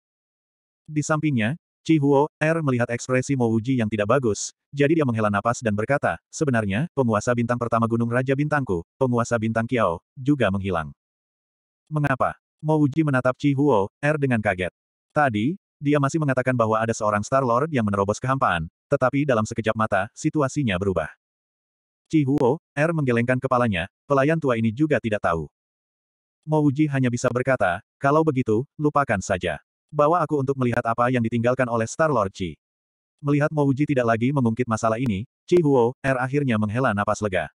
Di sampingnya, Chi Huo, Er melihat ekspresi Mouji yang tidak bagus, jadi dia menghela napas dan berkata, sebenarnya, penguasa bintang pertama Gunung Raja Bintangku, penguasa bintang Kiao, juga menghilang. Mengapa? Mouji menatap Chi Huo, Er dengan kaget. Tadi, dia masih mengatakan bahwa ada seorang Star-Lord yang menerobos kehampaan, tetapi dalam sekejap mata, situasinya berubah. Chi Huo, Er menggelengkan kepalanya, pelayan tua ini juga tidak tahu. Mo Uji hanya bisa berkata, kalau begitu, lupakan saja. Bawa aku untuk melihat apa yang ditinggalkan oleh Star-Lord Chi. Melihat Mo Uji tidak lagi mengungkit masalah ini, Chi Huo, Er akhirnya menghela napas lega.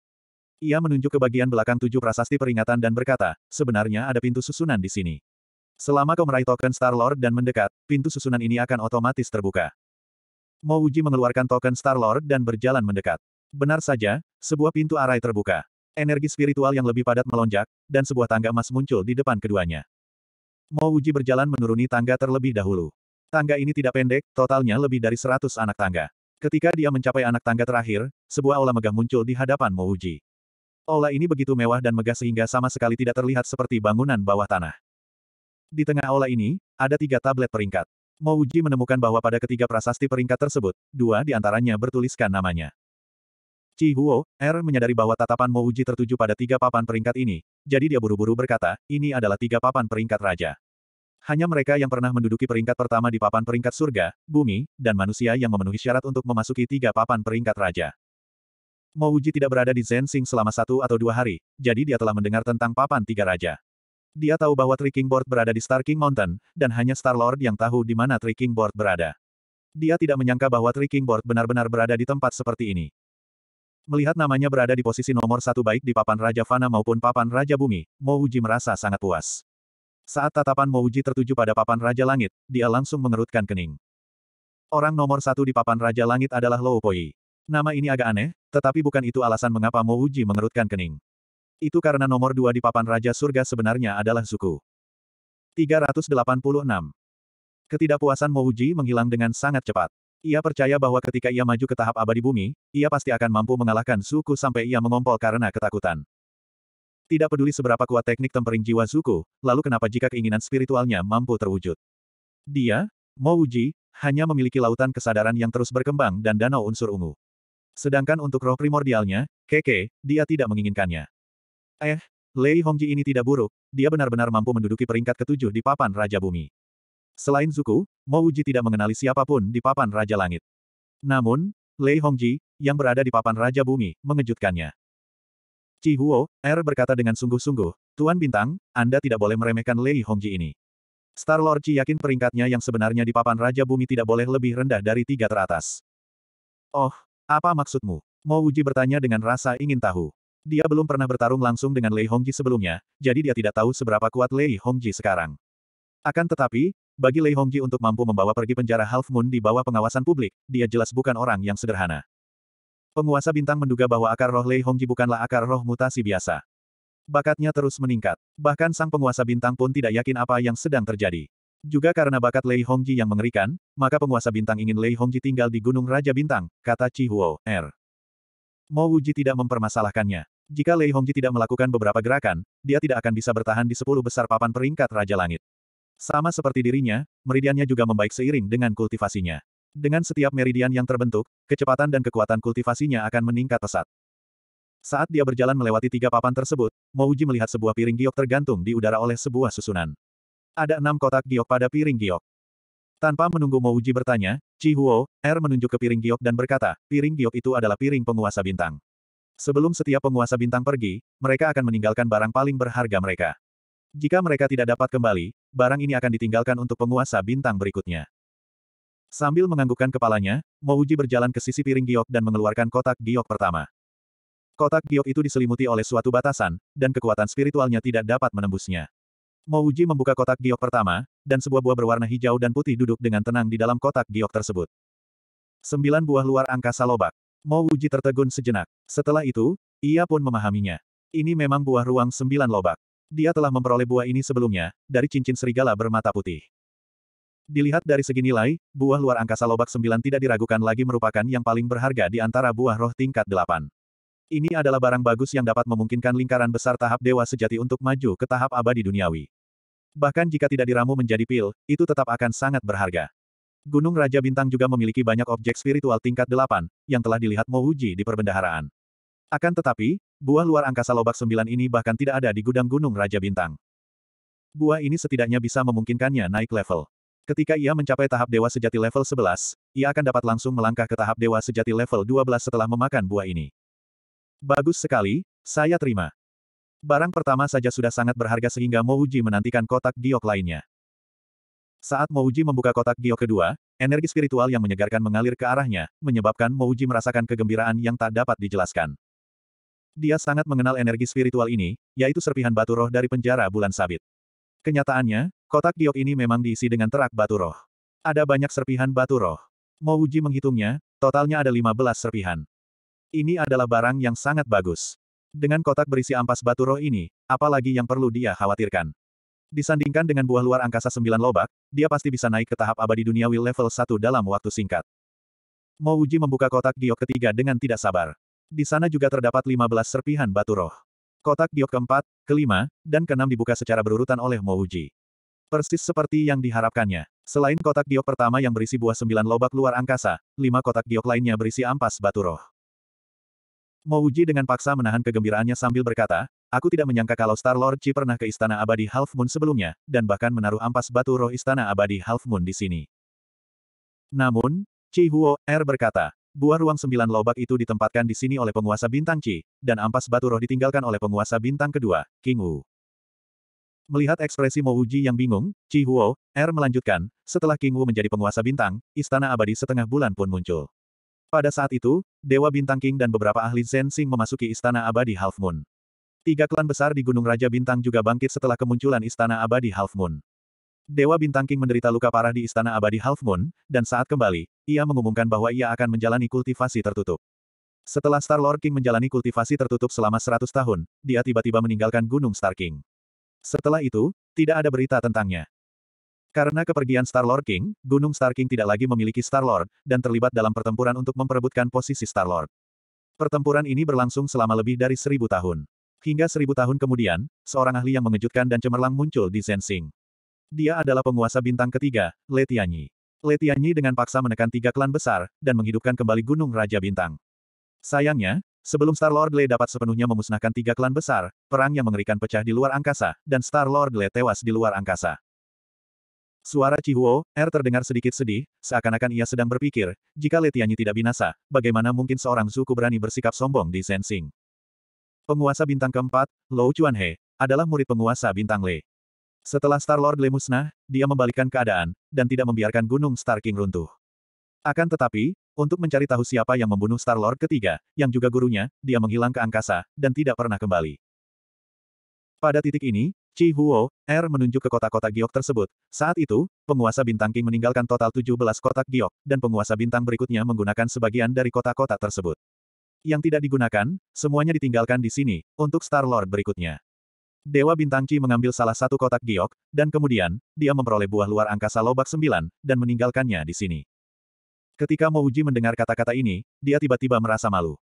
Ia menunjuk ke bagian belakang tujuh prasasti peringatan dan berkata, sebenarnya ada pintu susunan di sini. Selama kau meraih token Star-Lord dan mendekat, pintu susunan ini akan otomatis terbuka. Uji mengeluarkan token Star-Lord dan berjalan mendekat. Benar saja, sebuah pintu arai terbuka. Energi spiritual yang lebih padat melonjak, dan sebuah tangga emas muncul di depan keduanya. Uji berjalan menuruni tangga terlebih dahulu. Tangga ini tidak pendek, totalnya lebih dari seratus anak tangga. Ketika dia mencapai anak tangga terakhir, sebuah aula megah muncul di hadapan Uji. Aula ini begitu mewah dan megah sehingga sama sekali tidak terlihat seperti bangunan bawah tanah. Di tengah aula ini, ada tiga tablet peringkat. Mouji menemukan bahwa pada ketiga prasasti peringkat tersebut, dua di antaranya bertuliskan namanya. Chi Huo, R menyadari bahwa tatapan Mouji tertuju pada tiga papan peringkat ini, jadi dia buru-buru berkata, ini adalah tiga papan peringkat raja. Hanya mereka yang pernah menduduki peringkat pertama di papan peringkat surga, bumi, dan manusia yang memenuhi syarat untuk memasuki tiga papan peringkat raja. Mouji tidak berada di Zensing selama satu atau dua hari, jadi dia telah mendengar tentang papan tiga raja. Dia tahu bahwa Tricking Board berada di Star King Mountain, dan hanya Star-Lord yang tahu di mana Tricking Board berada. Dia tidak menyangka bahwa Tricking Board benar-benar berada di tempat seperti ini. Melihat namanya berada di posisi nomor satu baik di papan Raja Fana maupun papan Raja Bumi, Mouji merasa sangat puas. Saat tatapan Mouji tertuju pada papan Raja Langit, dia langsung mengerutkan kening. Orang nomor satu di papan Raja Langit adalah Lou Poi. Nama ini agak aneh, tetapi bukan itu alasan mengapa Mouji mengerutkan kening. Itu karena nomor dua di papan Raja Surga sebenarnya adalah Zuku. 386. Ketidakpuasan Mouji menghilang dengan sangat cepat. Ia percaya bahwa ketika ia maju ke tahap abadi bumi, ia pasti akan mampu mengalahkan Zuku sampai ia mengompol karena ketakutan. Tidak peduli seberapa kuat teknik tempering jiwa Zuku, lalu kenapa jika keinginan spiritualnya mampu terwujud? Dia, Mouji, hanya memiliki lautan kesadaran yang terus berkembang dan danau unsur ungu. Sedangkan untuk roh primordialnya, Keke, dia tidak menginginkannya. Eh, Lei Hongji ini tidak buruk, dia benar-benar mampu menduduki peringkat ketujuh di papan Raja Bumi. Selain Zuku, Mo Uji tidak mengenali siapapun di papan Raja Langit. Namun, Lei Hongji, yang berada di papan Raja Bumi, mengejutkannya. Chi Huo, R er berkata dengan sungguh-sungguh, Tuan Bintang, Anda tidak boleh meremehkan Lei Hongji ini. Star Lord Chi yakin peringkatnya yang sebenarnya di papan Raja Bumi tidak boleh lebih rendah dari tiga teratas. Oh, apa maksudmu? Mo Uji bertanya dengan rasa ingin tahu. Dia belum pernah bertarung langsung dengan Lei Hongji sebelumnya, jadi dia tidak tahu seberapa kuat Lei Hongji sekarang. Akan tetapi, bagi Lei Hongji untuk mampu membawa pergi penjara Half Moon di bawah pengawasan publik, dia jelas bukan orang yang sederhana. Penguasa bintang menduga bahwa akar roh Lei Hongji bukanlah akar roh mutasi biasa. Bakatnya terus meningkat. Bahkan sang penguasa bintang pun tidak yakin apa yang sedang terjadi. Juga karena bakat Lei Hongji yang mengerikan, maka penguasa bintang ingin Lei Hongji tinggal di Gunung Raja Bintang, kata Chi Huo, R. Mo Wuji tidak mempermasalahkannya. Jika Lei Hongji tidak melakukan beberapa gerakan, dia tidak akan bisa bertahan di sepuluh besar papan peringkat Raja Langit. Sama seperti dirinya, meridiannya juga membaik seiring dengan kultivasinya. Dengan setiap meridian yang terbentuk, kecepatan dan kekuatan kultivasinya akan meningkat pesat. Saat dia berjalan melewati tiga papan tersebut, Mouji melihat sebuah piring giok tergantung di udara oleh sebuah susunan. Ada enam kotak giok pada piring giok. Tanpa menunggu Mouji bertanya, Chi Huo, R er menunjuk ke piring giok dan berkata, piring giok itu adalah piring penguasa bintang. Sebelum setiap penguasa bintang pergi, mereka akan meninggalkan barang paling berharga mereka. Jika mereka tidak dapat kembali, barang ini akan ditinggalkan untuk penguasa bintang berikutnya. Sambil menganggukkan kepalanya, Mouji berjalan ke sisi piring giok dan mengeluarkan kotak giok pertama. Kotak giok itu diselimuti oleh suatu batasan, dan kekuatan spiritualnya tidak dapat menembusnya. Mouji membuka kotak giok pertama, dan sebuah buah berwarna hijau dan putih duduk dengan tenang di dalam kotak giok tersebut. Sembilan buah luar angkasa lobak. Mo Wuji tertegun sejenak. Setelah itu, ia pun memahaminya. Ini memang buah ruang sembilan lobak. Dia telah memperoleh buah ini sebelumnya, dari cincin serigala bermata putih. Dilihat dari segi nilai, buah luar angkasa lobak sembilan tidak diragukan lagi merupakan yang paling berharga di antara buah roh tingkat delapan. Ini adalah barang bagus yang dapat memungkinkan lingkaran besar tahap dewa sejati untuk maju ke tahap abadi duniawi. Bahkan jika tidak diramu menjadi pil, itu tetap akan sangat berharga. Gunung Raja Bintang juga memiliki banyak objek spiritual tingkat delapan yang telah dilihat Mo Wuji di perbendaharaan. Akan tetapi, buah luar angkasa lobak sembilan ini bahkan tidak ada di gudang Gunung Raja Bintang. Buah ini setidaknya bisa memungkinkannya naik level. Ketika ia mencapai tahap dewa sejati level 11, ia akan dapat langsung melangkah ke tahap dewa sejati level 12 setelah memakan buah ini. Bagus sekali, saya terima. Barang pertama saja sudah sangat berharga sehingga Mo menantikan kotak giok lainnya. Saat Mouji membuka kotak Gio kedua, energi spiritual yang menyegarkan mengalir ke arahnya, menyebabkan Mouji merasakan kegembiraan yang tak dapat dijelaskan. Dia sangat mengenal energi spiritual ini, yaitu serpihan batu roh dari penjara bulan sabit. Kenyataannya, kotak giok ini memang diisi dengan terak batu roh. Ada banyak serpihan batu roh. uji menghitungnya, totalnya ada 15 serpihan. Ini adalah barang yang sangat bagus. Dengan kotak berisi ampas batu roh ini, apalagi yang perlu dia khawatirkan. Disandingkan dengan buah luar angkasa sembilan lobak, dia pasti bisa naik ke tahap abadi dunia duniawi level 1 dalam waktu singkat. Mo Uji membuka kotak giok ketiga dengan tidak sabar. Di sana juga terdapat 15 serpihan batu roh. Kotak giok keempat, kelima, dan keenam dibuka secara berurutan oleh Mo Uji. Persis seperti yang diharapkannya. Selain kotak giok pertama yang berisi buah sembilan lobak luar angkasa, lima kotak giok lainnya berisi ampas batu roh. Mo Uji dengan paksa menahan kegembiraannya sambil berkata, Aku tidak menyangka kalau Star-Lord Chi pernah ke Istana Abadi Half-Moon sebelumnya, dan bahkan menaruh ampas batu roh Istana Abadi Half-Moon di sini. Namun, Chi Huo, Er berkata, buah ruang sembilan lobak itu ditempatkan di sini oleh penguasa bintang Chi, dan ampas batu roh ditinggalkan oleh penguasa bintang kedua, King Wu. Melihat ekspresi Mo Uji yang bingung, Chi Huo, Er melanjutkan, setelah King Wu menjadi penguasa bintang, Istana Abadi setengah bulan pun muncul. Pada saat itu, Dewa Bintang King dan beberapa ahli Zen Sing memasuki Istana Abadi Half Moon. Tiga klan besar di Gunung Raja Bintang juga bangkit setelah kemunculan Istana Abadi Half Moon. Dewa Bintang King menderita luka parah di Istana Abadi Half Moon, dan saat kembali, ia mengumumkan bahwa ia akan menjalani kultivasi tertutup. Setelah Star-Lord King menjalani kultivasi tertutup selama 100 tahun, dia tiba-tiba meninggalkan Gunung Star King. Setelah itu, tidak ada berita tentangnya. Karena kepergian Star-Lord King, Gunung Star King tidak lagi memiliki Star-Lord, dan terlibat dalam pertempuran untuk memperebutkan posisi Star-Lord. Pertempuran ini berlangsung selama lebih dari seribu tahun. Hingga seribu tahun kemudian, seorang ahli yang mengejutkan dan cemerlang muncul di Zensing. Dia adalah penguasa bintang ketiga, Letianyi. Letianyi dengan paksa menekan tiga klan besar, dan menghidupkan kembali Gunung Raja Bintang. Sayangnya, sebelum Star-Lord Le dapat sepenuhnya memusnahkan tiga klan besar, perang yang mengerikan pecah di luar angkasa, dan Star-Lord Le tewas di luar angkasa. Suara Chihuo, R er terdengar sedikit sedih, seakan-akan ia sedang berpikir, jika Letianyi tidak binasa, bagaimana mungkin seorang Zuku berani bersikap sombong di Zensing. Penguasa bintang keempat, Lou Chuanhe, adalah murid penguasa bintang Le. Setelah Star-Lord Le musnah, dia membalikkan keadaan, dan tidak membiarkan gunung Star King runtuh. Akan tetapi, untuk mencari tahu siapa yang membunuh Star-Lord ketiga, yang juga gurunya, dia menghilang ke angkasa, dan tidak pernah kembali. Pada titik ini, Chi Huo, R er menunjuk ke kota-kota giok tersebut. Saat itu, penguasa bintang King meninggalkan total 17 kotak giok, dan penguasa bintang berikutnya menggunakan sebagian dari kota-kota tersebut yang tidak digunakan, semuanya ditinggalkan di sini, untuk Star-Lord berikutnya. Dewa Bintang Qi mengambil salah satu kotak giok, dan kemudian, dia memperoleh buah luar angkasa lobak sembilan, dan meninggalkannya di sini. Ketika Uji mendengar kata-kata ini, dia tiba-tiba merasa malu.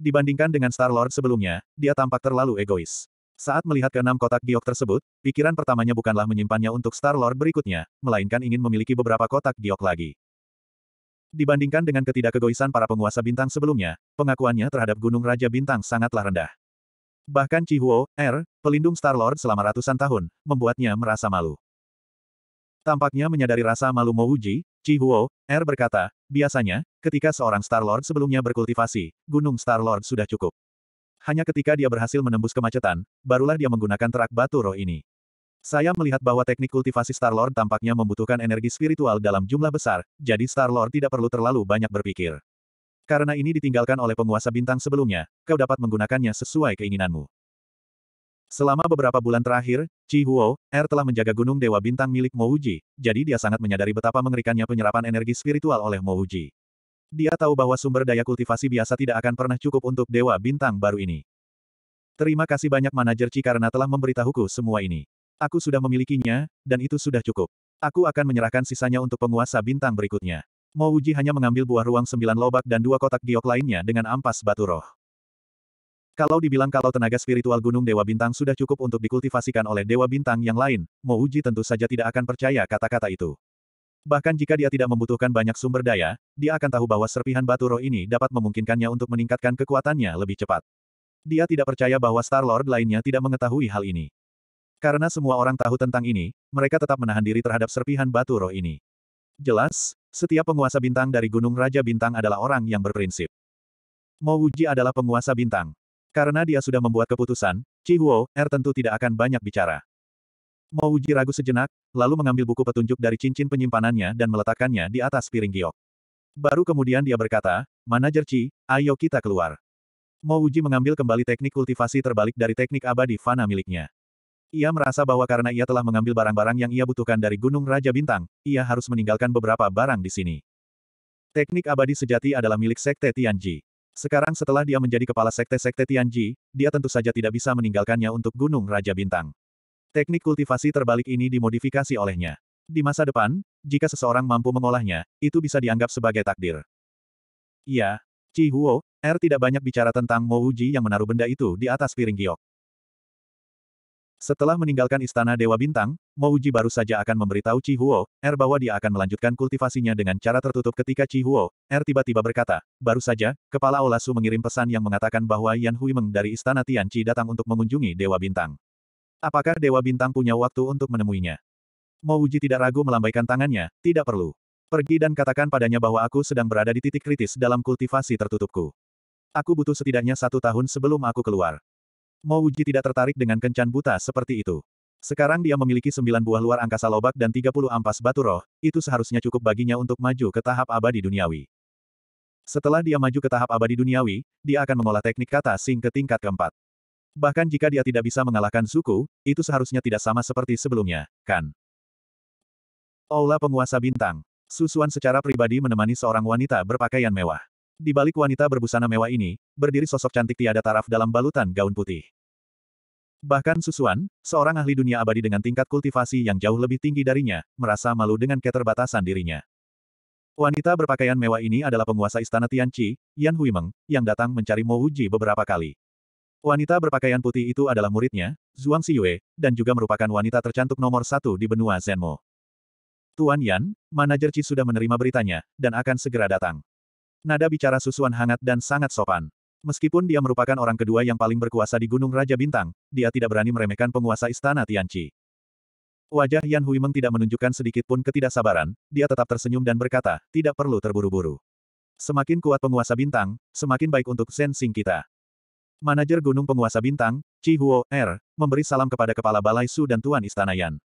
Dibandingkan dengan Star-Lord sebelumnya, dia tampak terlalu egois. Saat melihat keenam kotak giok tersebut, pikiran pertamanya bukanlah menyimpannya untuk Star-Lord berikutnya, melainkan ingin memiliki beberapa kotak giok lagi. Dibandingkan dengan ketidakkegoisan para penguasa bintang sebelumnya, pengakuannya terhadap Gunung Raja Bintang sangatlah rendah. Bahkan Chihuo, R, er, pelindung Star-Lord selama ratusan tahun, membuatnya merasa malu. Tampaknya menyadari rasa malu Mouji, Chihuo, R er berkata, biasanya, ketika seorang Star-Lord sebelumnya berkultivasi, Gunung Star-Lord sudah cukup. Hanya ketika dia berhasil menembus kemacetan, barulah dia menggunakan terak batu roh ini. Saya melihat bahwa teknik kultivasi Star-Lord tampaknya membutuhkan energi spiritual dalam jumlah besar, jadi Star-Lord tidak perlu terlalu banyak berpikir. Karena ini ditinggalkan oleh penguasa bintang sebelumnya, kau dapat menggunakannya sesuai keinginanmu. Selama beberapa bulan terakhir, Chi Huo, Er telah menjaga gunung dewa bintang milik Mouji, jadi dia sangat menyadari betapa mengerikannya penyerapan energi spiritual oleh Mouji. Dia tahu bahwa sumber daya kultivasi biasa tidak akan pernah cukup untuk dewa bintang baru ini. Terima kasih banyak manajer Chi karena telah memberitahuku semua ini. Aku sudah memilikinya, dan itu sudah cukup. Aku akan menyerahkan sisanya untuk penguasa bintang berikutnya. Mo Uji hanya mengambil buah ruang sembilan lobak dan dua kotak giok lainnya dengan ampas batu roh. Kalau dibilang kalau tenaga spiritual Gunung Dewa Bintang sudah cukup untuk dikultivasikan oleh Dewa Bintang yang lain, Mo Uji tentu saja tidak akan percaya kata-kata itu. Bahkan jika dia tidak membutuhkan banyak sumber daya, dia akan tahu bahwa serpihan batu roh ini dapat memungkinkannya untuk meningkatkan kekuatannya lebih cepat. Dia tidak percaya bahwa Star-Lord lainnya tidak mengetahui hal ini. Karena semua orang tahu tentang ini, mereka tetap menahan diri terhadap serpihan batu roh ini. Jelas, setiap penguasa bintang dari Gunung Raja Bintang adalah orang yang berprinsip. Mo Wuji adalah penguasa bintang. Karena dia sudah membuat keputusan, Chi Huo, Er tentu tidak akan banyak bicara. Mo Wuji ragu sejenak, lalu mengambil buku petunjuk dari cincin penyimpanannya dan meletakkannya di atas piring giok. Baru kemudian dia berkata, Manajer Chi, ayo kita keluar. Mo Wuji mengambil kembali teknik kultivasi terbalik dari teknik abadi fana miliknya. Ia merasa bahwa karena ia telah mengambil barang-barang yang ia butuhkan dari Gunung Raja Bintang, ia harus meninggalkan beberapa barang di sini. Teknik abadi sejati adalah milik Sekte Tianji. Sekarang setelah dia menjadi kepala Sekte-Sekte Tianji, dia tentu saja tidak bisa meninggalkannya untuk Gunung Raja Bintang. Teknik kultivasi terbalik ini dimodifikasi olehnya. Di masa depan, jika seseorang mampu mengolahnya, itu bisa dianggap sebagai takdir. Ya, Chi Huo, R tidak banyak bicara tentang Mo Uji yang menaruh benda itu di atas piring giok. Setelah meninggalkan Istana Dewa Bintang, Mouji baru saja akan memberitahu Chi Huo, R er, bahwa dia akan melanjutkan kultivasinya dengan cara tertutup ketika Chi Huo, R er, tiba-tiba berkata, baru saja, Kepala Olasu mengirim pesan yang mengatakan bahwa Yan Huimeng dari Istana Chi datang untuk mengunjungi Dewa Bintang. Apakah Dewa Bintang punya waktu untuk menemuinya? Mouji tidak ragu melambaikan tangannya, tidak perlu. Pergi dan katakan padanya bahwa aku sedang berada di titik kritis dalam kultivasi tertutupku. Aku butuh setidaknya satu tahun sebelum aku keluar. Mo Wuji tidak tertarik dengan kencan buta seperti itu. Sekarang dia memiliki sembilan buah luar angkasa lobak dan tiga puluh ampas batu roh, itu seharusnya cukup baginya untuk maju ke tahap abadi duniawi. Setelah dia maju ke tahap abadi duniawi, dia akan mengolah teknik kata sing ke tingkat keempat. Bahkan jika dia tidak bisa mengalahkan suku, itu seharusnya tidak sama seperti sebelumnya, kan? Aula Penguasa Bintang Susuan secara pribadi menemani seorang wanita berpakaian mewah. Di balik wanita berbusana mewah ini, berdiri sosok cantik tiada taraf dalam balutan gaun putih. Bahkan Susuan, seorang ahli dunia abadi dengan tingkat kultivasi yang jauh lebih tinggi darinya, merasa malu dengan keterbatasan dirinya. Wanita berpakaian mewah ini adalah penguasa istana Tianqi, Yan Huimeng, yang datang mencari Mo Wuji beberapa kali. Wanita berpakaian putih itu adalah muridnya, Zhuang Siyue, dan juga merupakan wanita tercantik nomor satu di benua Zenmo. Tuan Yan, manajer Chi sudah menerima beritanya, dan akan segera datang. Nada bicara susuan hangat dan sangat sopan. Meskipun dia merupakan orang kedua yang paling berkuasa di Gunung Raja Bintang, dia tidak berani meremehkan penguasa istana Tianqi. Wajah Yan Hui Meng tidak menunjukkan sedikit pun ketidaksabaran, dia tetap tersenyum dan berkata, tidak perlu terburu-buru. Semakin kuat penguasa bintang, semakin baik untuk sensing kita. Manajer Gunung Penguasa Bintang, Chi Huo Er, memberi salam kepada kepala Balai Su dan Tuan Istana Yan.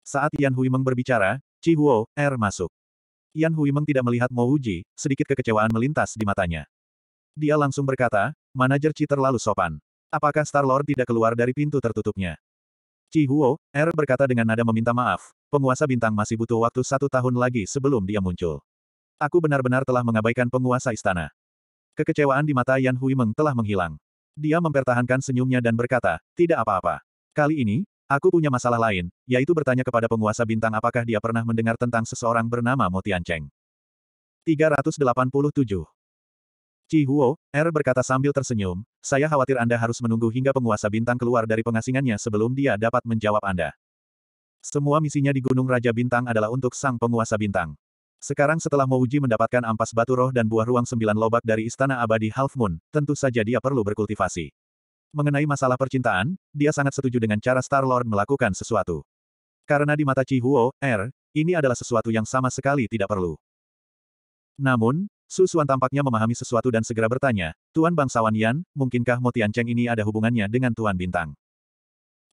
Saat Yan Hui Meng berbicara, Chi Huo Er masuk. Yan Hui Meng tidak melihat Mo Wuji, sedikit kekecewaan melintas di matanya. Dia langsung berkata, manajer Chi terlalu sopan. Apakah Star-Lord tidak keluar dari pintu tertutupnya? Ci Huo, R er berkata dengan nada meminta maaf, penguasa bintang masih butuh waktu satu tahun lagi sebelum dia muncul. Aku benar-benar telah mengabaikan penguasa istana. Kekecewaan di mata Yan Hui Meng telah menghilang. Dia mempertahankan senyumnya dan berkata, tidak apa-apa. Kali ini, Aku punya masalah lain, yaitu bertanya kepada penguasa bintang apakah dia pernah mendengar tentang seseorang bernama Mo Tiancheng. 387. Chi Huo, Er berkata sambil tersenyum, saya khawatir Anda harus menunggu hingga penguasa bintang keluar dari pengasingannya sebelum dia dapat menjawab Anda. Semua misinya di Gunung Raja Bintang adalah untuk sang penguasa bintang. Sekarang setelah Mo Uji mendapatkan ampas batu roh dan buah ruang sembilan lobak dari Istana Abadi Half Moon, tentu saja dia perlu berkultivasi. Mengenai masalah percintaan, dia sangat setuju dengan cara Star-Lord melakukan sesuatu. Karena di mata Chi Huo, R, er, ini adalah sesuatu yang sama sekali tidak perlu. Namun, Su Xuan tampaknya memahami sesuatu dan segera bertanya, Tuan Bangsawan Yan, mungkinkah Mo Cheng ini ada hubungannya dengan Tuan Bintang?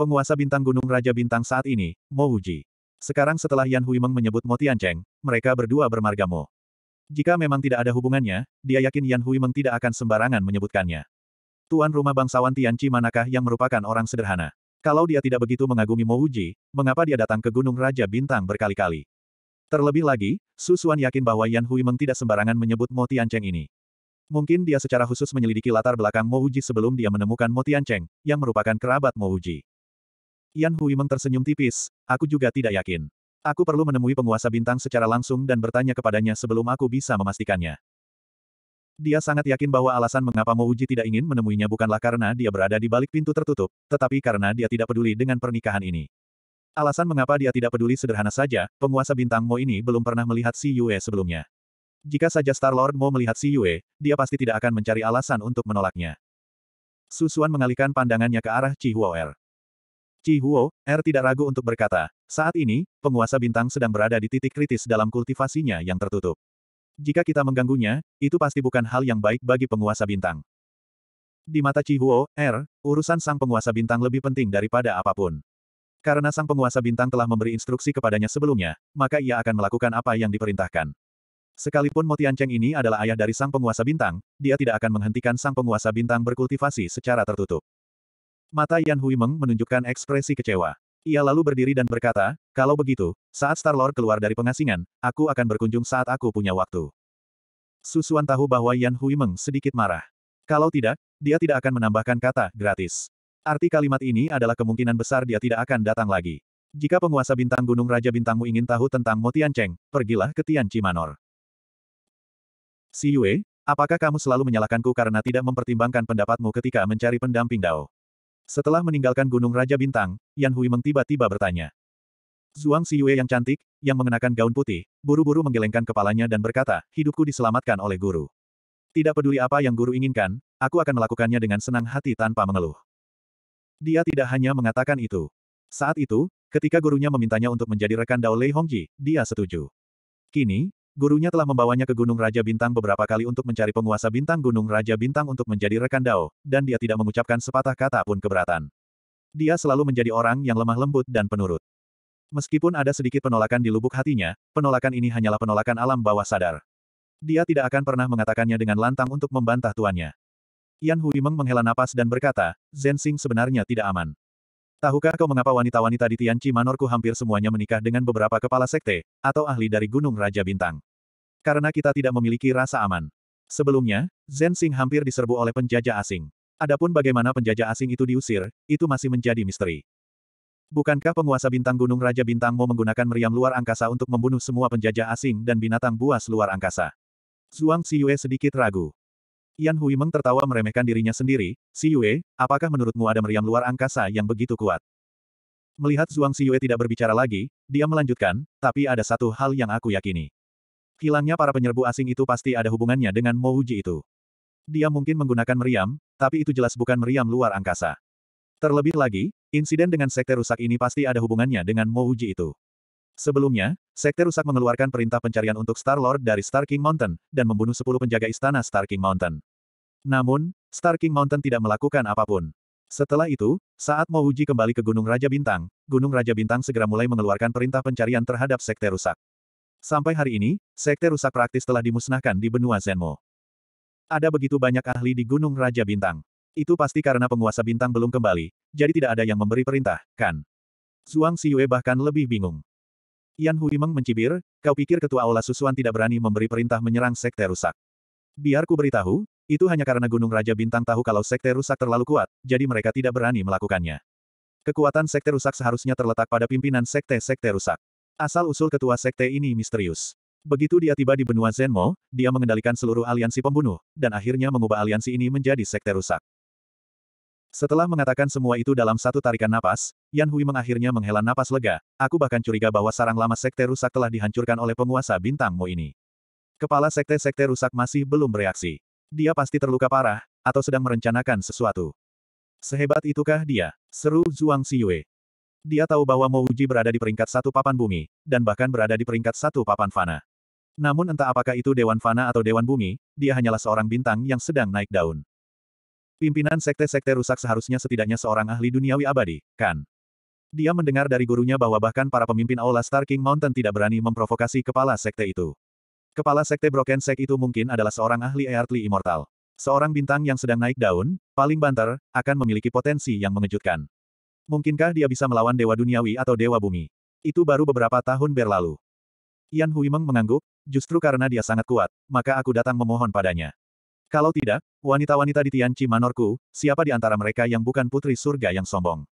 Penguasa Bintang Gunung Raja Bintang saat ini, Mo Wuji. Sekarang setelah Yan Hui Meng menyebut Mo Cheng, mereka berdua bermarga Mo. Jika memang tidak ada hubungannya, dia yakin Yan Hui Meng tidak akan sembarangan menyebutkannya. Tuan rumah bangsawan Tianci manakah yang merupakan orang sederhana? Kalau dia tidak begitu mengagumi Mouji, mengapa dia datang ke Gunung Raja Bintang berkali-kali? Terlebih lagi, Susuan yakin bahwa Yan Hui Meng tidak sembarangan menyebut Mo Tiancheng ini. Mungkin dia secara khusus menyelidiki latar belakang Mouji sebelum dia menemukan Mo Tiancheng, yang merupakan kerabat Mouji. Yan Hui Meng tersenyum tipis, aku juga tidak yakin. Aku perlu menemui penguasa bintang secara langsung dan bertanya kepadanya sebelum aku bisa memastikannya. Dia sangat yakin bahwa alasan mengapa Mo Uji tidak ingin menemuinya bukanlah karena dia berada di balik pintu tertutup, tetapi karena dia tidak peduli dengan pernikahan ini. Alasan mengapa dia tidak peduli sederhana saja, penguasa bintang Mo ini belum pernah melihat si Yue sebelumnya. Jika saja Star-Lord Mo melihat si Yue, dia pasti tidak akan mencari alasan untuk menolaknya. Susuan mengalihkan pandangannya ke arah Chi Huo Er. Chi Huo Er tidak ragu untuk berkata, saat ini, penguasa bintang sedang berada di titik kritis dalam kultivasinya yang tertutup. Jika kita mengganggunya, itu pasti bukan hal yang baik bagi penguasa bintang. Di mata Chi Huo, er, urusan sang penguasa bintang lebih penting daripada apapun. Karena sang penguasa bintang telah memberi instruksi kepadanya sebelumnya, maka ia akan melakukan apa yang diperintahkan. Sekalipun Motian Cheng ini adalah ayah dari sang penguasa bintang, dia tidak akan menghentikan sang penguasa bintang berkultivasi secara tertutup. Mata Yan Hui Meng menunjukkan ekspresi kecewa. Ia lalu berdiri dan berkata, kalau begitu, saat Star-Lord keluar dari pengasingan, aku akan berkunjung saat aku punya waktu. Susuan tahu bahwa Yan Hui Meng sedikit marah. Kalau tidak, dia tidak akan menambahkan kata, gratis. Arti kalimat ini adalah kemungkinan besar dia tidak akan datang lagi. Jika penguasa bintang gunung Raja Bintangmu ingin tahu tentang Motian Cheng, pergilah ke Tian Cimanor. Si Yue, apakah kamu selalu menyalahkanku karena tidak mempertimbangkan pendapatmu ketika mencari pendamping Dao? Setelah meninggalkan Gunung Raja Bintang, Yan Hui Meng tiba-tiba bertanya. Zhuang Yue yang cantik, yang mengenakan gaun putih, buru-buru menggelengkan kepalanya dan berkata, hidupku diselamatkan oleh guru. Tidak peduli apa yang guru inginkan, aku akan melakukannya dengan senang hati tanpa mengeluh. Dia tidak hanya mengatakan itu. Saat itu, ketika gurunya memintanya untuk menjadi rekan Dao Lei Hongji, dia setuju. Kini, Gurunya telah membawanya ke Gunung Raja Bintang beberapa kali untuk mencari penguasa bintang Gunung Raja Bintang untuk menjadi rekan Dao, dan dia tidak mengucapkan sepatah kata pun keberatan. Dia selalu menjadi orang yang lemah lembut dan penurut. Meskipun ada sedikit penolakan di lubuk hatinya, penolakan ini hanyalah penolakan alam bawah sadar. Dia tidak akan pernah mengatakannya dengan lantang untuk membantah tuannya. Yan Meng menghela napas dan berkata, Zensing sebenarnya tidak aman. Tahukah kau mengapa wanita-wanita di Tianci Manorku hampir semuanya menikah dengan beberapa kepala sekte, atau ahli dari Gunung Raja Bintang? Karena kita tidak memiliki rasa aman. Sebelumnya, Zensing hampir diserbu oleh penjajah asing. Adapun bagaimana penjajah asing itu diusir, itu masih menjadi misteri. Bukankah penguasa bintang gunung Raja Bintang mau menggunakan meriam luar angkasa untuk membunuh semua penjajah asing dan binatang buas luar angkasa? Zhuang Xiyue sedikit ragu. Yan Hui Meng tertawa meremehkan dirinya sendiri, Xiyue, apakah menurutmu ada meriam luar angkasa yang begitu kuat? Melihat Zhuang Xiyue tidak berbicara lagi, dia melanjutkan, tapi ada satu hal yang aku yakini. Hilangnya para penyerbu asing itu pasti ada hubungannya dengan Mouji itu. Dia mungkin menggunakan meriam, tapi itu jelas bukan meriam luar angkasa. Terlebih lagi, insiden dengan sekte rusak ini pasti ada hubungannya dengan Mouji itu. Sebelumnya, sekte rusak mengeluarkan perintah pencarian untuk Star-Lord dari Star King Mountain, dan membunuh 10 penjaga istana Star King Mountain. Namun, Star King Mountain tidak melakukan apapun. Setelah itu, saat Mouji kembali ke Gunung Raja Bintang, Gunung Raja Bintang segera mulai mengeluarkan perintah pencarian terhadap Sekte Rusak. Sampai hari ini, sekte rusak praktis telah dimusnahkan di benua Zenmo. Ada begitu banyak ahli di Gunung Raja Bintang. Itu pasti karena penguasa bintang belum kembali, jadi tidak ada yang memberi perintah, kan? Zhuang Siyue bahkan lebih bingung. Yan Huimeng mencibir, kau pikir ketua Aula Susuan tidak berani memberi perintah menyerang sekte rusak. Biarku beritahu, itu hanya karena Gunung Raja Bintang tahu kalau sekte rusak terlalu kuat, jadi mereka tidak berani melakukannya. Kekuatan sekte rusak seharusnya terletak pada pimpinan sekte-sekte rusak. Asal-usul ketua sekte ini misterius. Begitu dia tiba di benua Zenmo, dia mengendalikan seluruh aliansi pembunuh, dan akhirnya mengubah aliansi ini menjadi sekte rusak. Setelah mengatakan semua itu dalam satu tarikan napas, Yan Hui mengakhirnya menghela napas lega, aku bahkan curiga bahwa sarang lama sekte rusak telah dihancurkan oleh penguasa bintang Mo ini. Kepala sekte-sekte rusak masih belum bereaksi. Dia pasti terluka parah, atau sedang merencanakan sesuatu. Sehebat itukah dia? Seru Zhuang Siyue. Dia tahu bahwa Mouji berada di peringkat satu papan bumi, dan bahkan berada di peringkat satu papan fana. Namun entah apakah itu Dewan Fana atau Dewan Bumi, dia hanyalah seorang bintang yang sedang naik daun. Pimpinan sekte-sekte rusak seharusnya setidaknya seorang ahli duniawi abadi, kan? Dia mendengar dari gurunya bahwa bahkan para pemimpin Aula Star King Mountain tidak berani memprovokasi kepala sekte itu. Kepala sekte Broken Sek itu mungkin adalah seorang ahli Earthly Immortal. Seorang bintang yang sedang naik daun, paling banter, akan memiliki potensi yang mengejutkan. Mungkinkah dia bisa melawan Dewa Duniawi atau Dewa Bumi? Itu baru beberapa tahun berlalu. Yan Huimeng mengangguk, justru karena dia sangat kuat, maka aku datang memohon padanya. Kalau tidak, wanita-wanita di Tianci Manorku, siapa di antara mereka yang bukan putri surga yang sombong?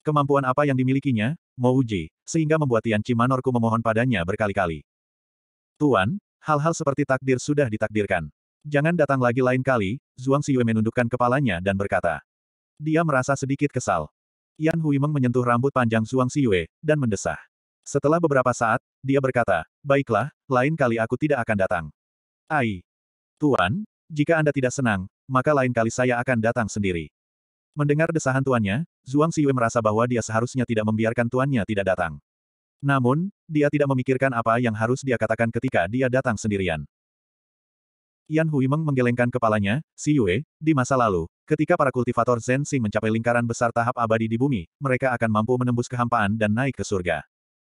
Kemampuan apa yang dimilikinya, mau uji, sehingga membuat Tianci Manorku memohon padanya berkali-kali. Tuan, hal-hal seperti takdir sudah ditakdirkan. Jangan datang lagi lain kali, Zhuang Siyue menundukkan kepalanya dan berkata. Dia merasa sedikit kesal. Yan Hui Meng menyentuh rambut panjang Zhuang Yue dan mendesah. Setelah beberapa saat, dia berkata, Baiklah, lain kali aku tidak akan datang. Ai. Tuan, jika Anda tidak senang, maka lain kali saya akan datang sendiri. Mendengar desahan tuannya, Zhuang Yue merasa bahwa dia seharusnya tidak membiarkan tuannya tidak datang. Namun, dia tidak memikirkan apa yang harus dia katakan ketika dia datang sendirian. Yan Hui Meng menggelengkan kepalanya, Si Yue, di masa lalu, Ketika para kultivator Zen mencapai lingkaran besar tahap abadi di bumi, mereka akan mampu menembus kehampaan dan naik ke surga.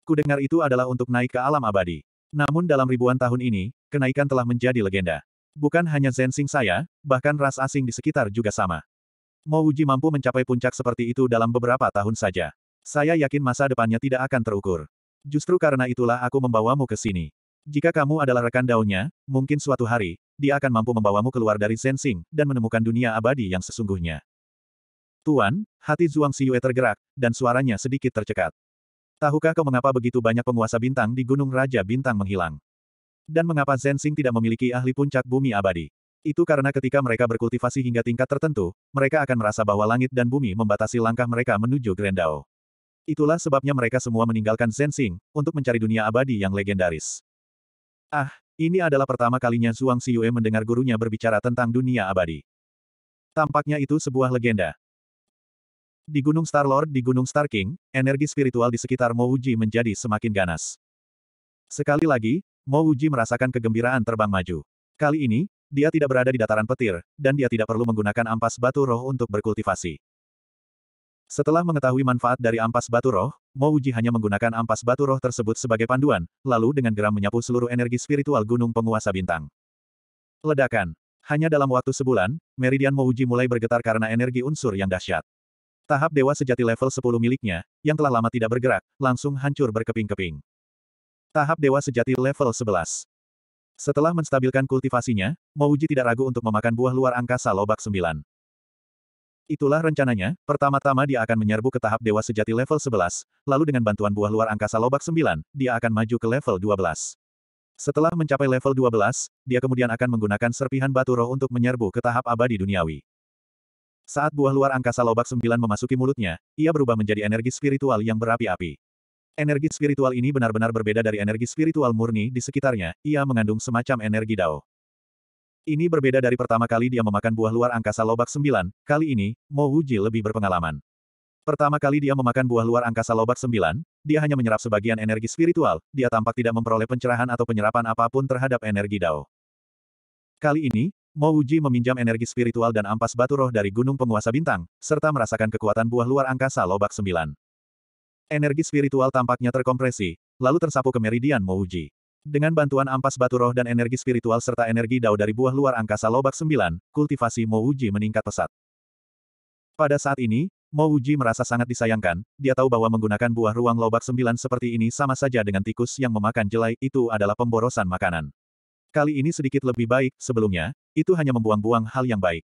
Kudengar itu adalah untuk naik ke alam abadi. Namun dalam ribuan tahun ini, kenaikan telah menjadi legenda. Bukan hanya Zensing saya, bahkan ras asing di sekitar juga sama. Mo Uji mampu mencapai puncak seperti itu dalam beberapa tahun saja. Saya yakin masa depannya tidak akan terukur. Justru karena itulah aku membawamu ke sini. Jika kamu adalah rekan daunnya, mungkin suatu hari, dia akan mampu membawamu keluar dari Sensing dan menemukan dunia abadi yang sesungguhnya. Tuan, hati Zhuang Siyue tergerak, dan suaranya sedikit tercekat. Tahukah kau mengapa begitu banyak penguasa bintang di Gunung Raja Bintang menghilang? Dan mengapa Zensing tidak memiliki ahli puncak bumi abadi? Itu karena ketika mereka berkultivasi hingga tingkat tertentu, mereka akan merasa bahwa langit dan bumi membatasi langkah mereka menuju Grendao. Itulah sebabnya mereka semua meninggalkan Zensing, untuk mencari dunia abadi yang legendaris. Ah, ini adalah pertama kalinya Zhuang Siyue mendengar gurunya berbicara tentang dunia abadi. Tampaknya itu sebuah legenda. Di Gunung Star Lord di Gunung Star King, energi spiritual di sekitar Mo Wuji menjadi semakin ganas. Sekali lagi, Mo Wuji merasakan kegembiraan terbang maju. Kali ini, dia tidak berada di dataran petir, dan dia tidak perlu menggunakan ampas batu roh untuk berkultivasi. Setelah mengetahui manfaat dari ampas batu roh, Mo Uji hanya menggunakan ampas batu roh tersebut sebagai panduan, lalu dengan geram menyapu seluruh energi spiritual gunung penguasa bintang. Ledakan. Hanya dalam waktu sebulan, Meridian Mo Uji mulai bergetar karena energi unsur yang dahsyat. Tahap dewa sejati level 10 miliknya, yang telah lama tidak bergerak, langsung hancur berkeping-keping. Tahap dewa sejati level 11. Setelah menstabilkan kultivasinya, Mo Uji tidak ragu untuk memakan buah luar angkasa lobak 9. Itulah rencananya, pertama-tama dia akan menyerbu ke tahap Dewa Sejati level 11, lalu dengan bantuan buah luar angkasa lobak 9, dia akan maju ke level 12. Setelah mencapai level 12, dia kemudian akan menggunakan serpihan batu roh untuk menyerbu ke tahap abadi duniawi. Saat buah luar angkasa lobak 9 memasuki mulutnya, ia berubah menjadi energi spiritual yang berapi-api. Energi spiritual ini benar-benar berbeda dari energi spiritual murni di sekitarnya, ia mengandung semacam energi dao. Ini berbeda dari pertama kali dia memakan buah luar angkasa lobak sembilan, kali ini, Mo Wuji lebih berpengalaman. Pertama kali dia memakan buah luar angkasa lobak sembilan, dia hanya menyerap sebagian energi spiritual, dia tampak tidak memperoleh pencerahan atau penyerapan apapun terhadap energi Dao. Kali ini, Mo Wuji meminjam energi spiritual dan ampas batu roh dari Gunung Penguasa Bintang, serta merasakan kekuatan buah luar angkasa lobak sembilan. Energi spiritual tampaknya terkompresi, lalu tersapu ke meridian Mo Wuji. Dengan bantuan ampas batu roh dan energi spiritual serta energi dao dari buah luar angkasa lobak sembilan, kultivasi Mo Wuji meningkat pesat. Pada saat ini, Mo Wuji merasa sangat disayangkan, dia tahu bahwa menggunakan buah ruang lobak sembilan seperti ini sama saja dengan tikus yang memakan jelai, itu adalah pemborosan makanan. Kali ini sedikit lebih baik, sebelumnya, itu hanya membuang-buang hal yang baik.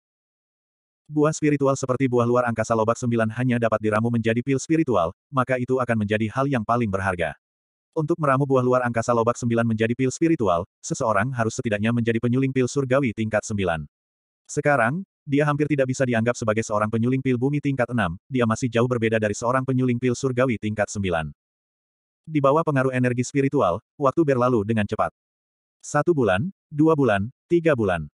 Buah spiritual seperti buah luar angkasa lobak sembilan hanya dapat diramu menjadi pil spiritual, maka itu akan menjadi hal yang paling berharga. Untuk meramu buah luar angkasa lobak sembilan menjadi pil spiritual, seseorang harus setidaknya menjadi penyuling pil surgawi tingkat sembilan. Sekarang, dia hampir tidak bisa dianggap sebagai seorang penyuling pil bumi tingkat enam, dia masih jauh berbeda dari seorang penyuling pil surgawi tingkat sembilan. Di bawah pengaruh energi spiritual, waktu berlalu dengan cepat. Satu bulan, dua bulan, tiga bulan.